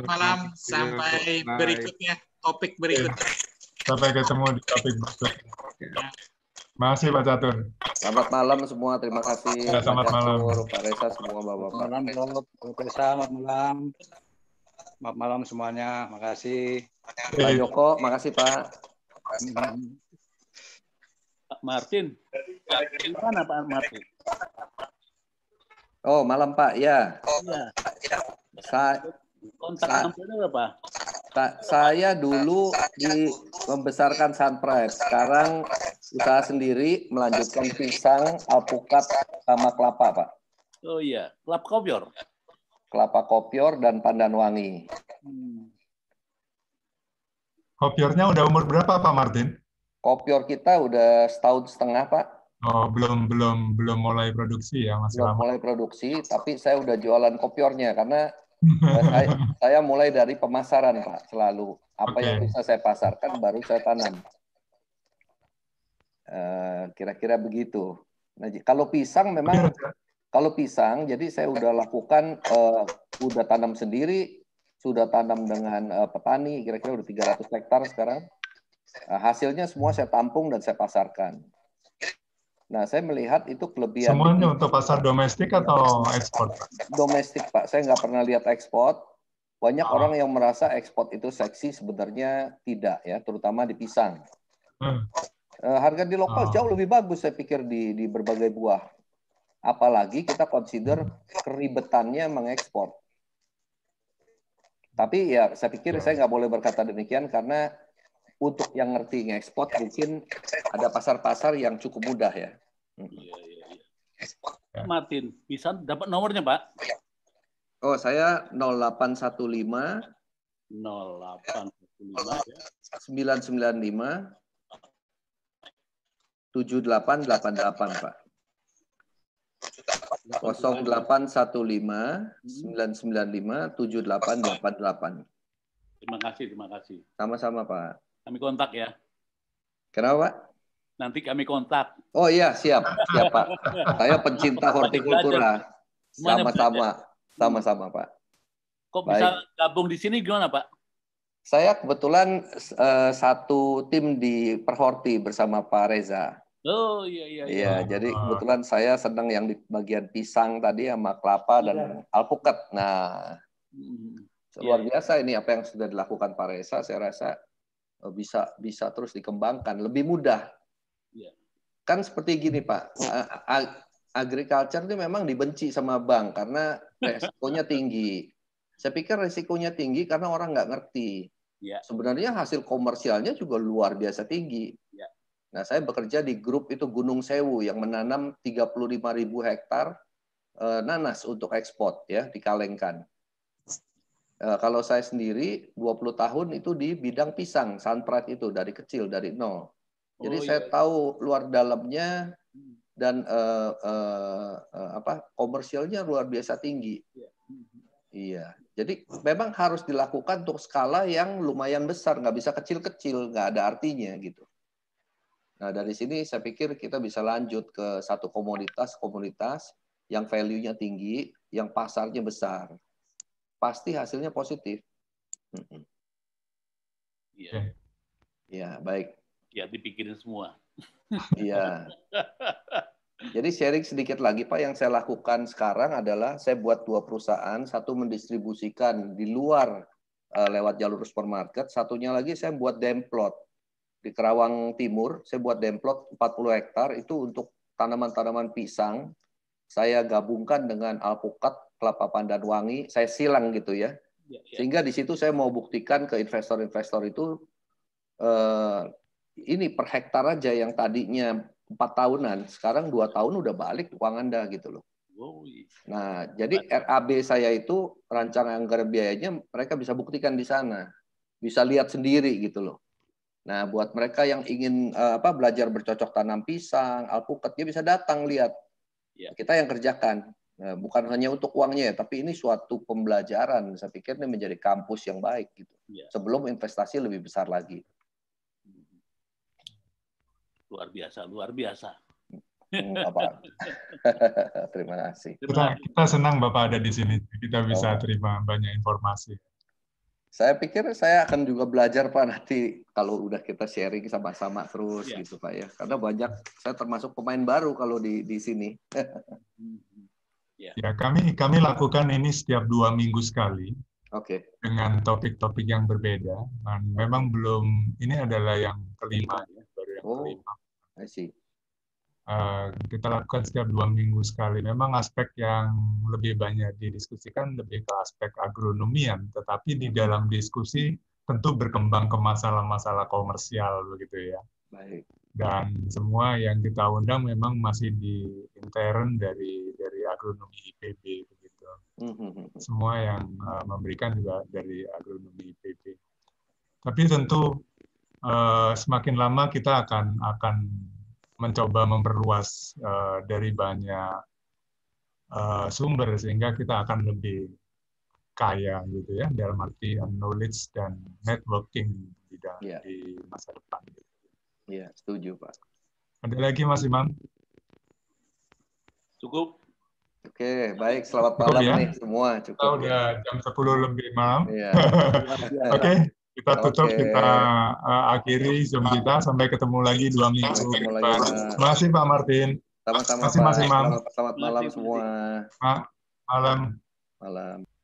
malam sampai berikutnya, topik berikutnya. Sampai ketemu di topik berikutnya. kasih Pak Catur. Selamat malam semua, terima kasih. Ya, selamat malam. Catur, Pak Reza semua Bapak-Bapak. Selamat malam, Pak Resa, selamat malam. Selamat malam semuanya, makasih. Pak Joko, makasih Pak. Pak Martin. Mana Pak Martin? Oh, malam Pak, ya. Iya. Sa Kontak sa berapa? Sa saya dulu di membesarkan Sunpride. Sekarang usaha sendiri melanjutkan pisang, alpukat, sama kelapa, Pak. Oh iya, kelapa kopior. Kelapa kopior dan pandan wangi. Hmm. Kopiornya udah umur berapa, Pak Martin? Kopior kita udah setahun setengah, Pak. Oh, belum belum belum mulai produksi ya, Mas. Belum mulai produksi, tapi saya udah jualan kopiornya karena (laughs) eh, saya, saya mulai dari pemasaran, Pak, selalu. Apa okay. yang bisa saya pasarkan baru saya tanam. Eh, kira-kira uh, begitu. Nah, kalau pisang memang (laughs) kalau pisang jadi saya udah lakukan uh, udah tanam sendiri, sudah tanam dengan uh, petani, kira-kira udah 300 hektar sekarang. Eh, hasilnya semua saya tampung dan saya pasarkan. Nah, saya melihat itu kelebihan. Semuanya untuk pasar domestik atau ekspor? Domestik, Pak. Saya nggak pernah lihat ekspor. Banyak oh. orang yang merasa ekspor itu seksi, sebenarnya tidak ya, terutama di pisang. Hmm. Eh, harga di lokal oh. jauh lebih bagus, saya pikir di di berbagai buah. Apalagi kita consider keribetannya mengekspor. Tapi ya, saya pikir ya. saya nggak boleh berkata demikian karena untuk yang ngerti ngekspor mungkin ada pasar-pasar yang cukup mudah ya. Iya, iya, iya. Ya. Martin, bisa dapat nomornya, Pak? Oh, saya 0815 0815 995 7888, Pak. 0815 995 7888. Terima kasih, terima kasih. Sama-sama, Pak. Kami kontak ya. Kenapa, Pak? Nanti kami kontak. Oh iya, siap. Siap, Pak. (laughs) Saya pencinta hortikultura. Sama-sama. Sama-sama, Pak. Kok Baik. bisa gabung di sini gimana, Pak? Saya kebetulan uh, satu tim di Perhorti bersama Pak Reza. Oh iya iya. Iya, ya, jadi ah. kebetulan saya senang yang di bagian pisang tadi sama kelapa dan iya. alpukat. Nah, hmm. luar ya. biasa ini apa yang sudah dilakukan Pak Reza, saya rasa Eh, bisa bisa terus dikembangkan lebih mudah. Yeah. Kan seperti gini Pak, eh, agriculture itu memang dibenci sama bank karena resikonya tinggi. Saya pikir resikonya tinggi karena orang nggak ngerti. Yeah. Sebenarnya hasil komersialnya juga luar biasa tinggi. Yeah. Nah, saya bekerja di grup itu Gunung Sewu yang menanam 35.000 hektar eh, nanas untuk ekspor ya dikalengkan. Eh, kalau saya sendiri 20 tahun itu di bidang pisang, sunprat itu dari kecil dari nol. Jadi oh, saya iya, iya. tahu luar dalamnya hmm. dan uh, uh, uh, apa komersialnya luar biasa tinggi. Iya. Hmm. iya. Jadi memang harus dilakukan untuk skala yang lumayan besar, nggak bisa kecil-kecil, nggak ada artinya gitu. Nah dari sini saya pikir kita bisa lanjut ke satu komunitas-komunitas yang value-nya tinggi, yang pasarnya besar pasti hasilnya positif. Iya. Eh. Iya, baik. Ya dipikirin semua. Iya. Jadi sharing sedikit lagi Pak, yang saya lakukan sekarang adalah saya buat dua perusahaan, satu mendistribusikan di luar eh, lewat jalur supermarket, satunya lagi saya buat demplot di Kerawang Timur, saya buat demplot 40 hektar itu untuk tanaman-tanaman pisang. Saya gabungkan dengan alpukat Kelapa Pandan wangi saya silang gitu ya. Ya, ya. Sehingga di situ saya mau buktikan ke investor-investor itu eh, ini per hektar aja yang tadinya empat tahunan, sekarang dua tahun udah balik uang Anda gitu loh. Iya. Nah, jadi RAB saya itu rancangan anggaran biayanya mereka bisa buktikan di sana, bisa lihat sendiri gitu loh. Nah, buat mereka yang ingin eh, apa belajar bercocok tanam pisang, alpukat, dia bisa datang lihat. Ya. Kita yang kerjakan. Ya, bukan hanya untuk uangnya, ya, tapi ini suatu pembelajaran. Saya pikir ini menjadi kampus yang baik gitu. Ya. Sebelum investasi lebih besar lagi. Luar biasa, luar biasa. Hmm, (laughs) terima kasih. Kita, kita senang Bapak ada di sini. Kita bisa oh. terima banyak informasi. Saya pikir saya akan juga belajar Pak nanti kalau udah kita sharing sama-sama terus ya. gitu Pak ya. Karena banyak saya termasuk pemain baru kalau di di sini. Hmm. Ya, ya kami kami lakukan ini setiap dua minggu sekali. Oke. Okay. Dengan topik-topik yang berbeda. Dan memang belum ini adalah yang kelima ya, baru yang oh, kelima. I see. Uh, kita lakukan setiap dua minggu sekali. Memang aspek yang lebih banyak didiskusikan lebih ke aspek agronomian, tetapi di dalam diskusi tentu berkembang ke masalah-masalah komersial begitu ya. Baik dan semua yang kita undang memang masih di intern dari dari agronomi IPB begitu. Mm-hmm. Semua yang uh, memberikan juga dari agronomi IPB. Tapi tentu uh, semakin lama kita akan akan mencoba memperluas uh, dari banyak uh, sumber sehingga kita akan lebih kaya gitu ya dalam arti knowledge dan networking di, yeah. di masa depan. Gitu. Iya, setuju Pak. Ada lagi Mas Imam? Cukup. Oke, baik. Selamat malam ya? nih semua. Cukup. Kita udah jam 10 lebih malam. Iya. (laughs) Oke, kita tutup, Oke. kita uh, akhiri Zoom kita. Sampai ketemu lagi dua minggu. Ketemu lagi, Terima kasih Pak Martin. Sama-sama Pak. Mas Imam. Selamat, selamat malam semua. Pak, malam. Malam.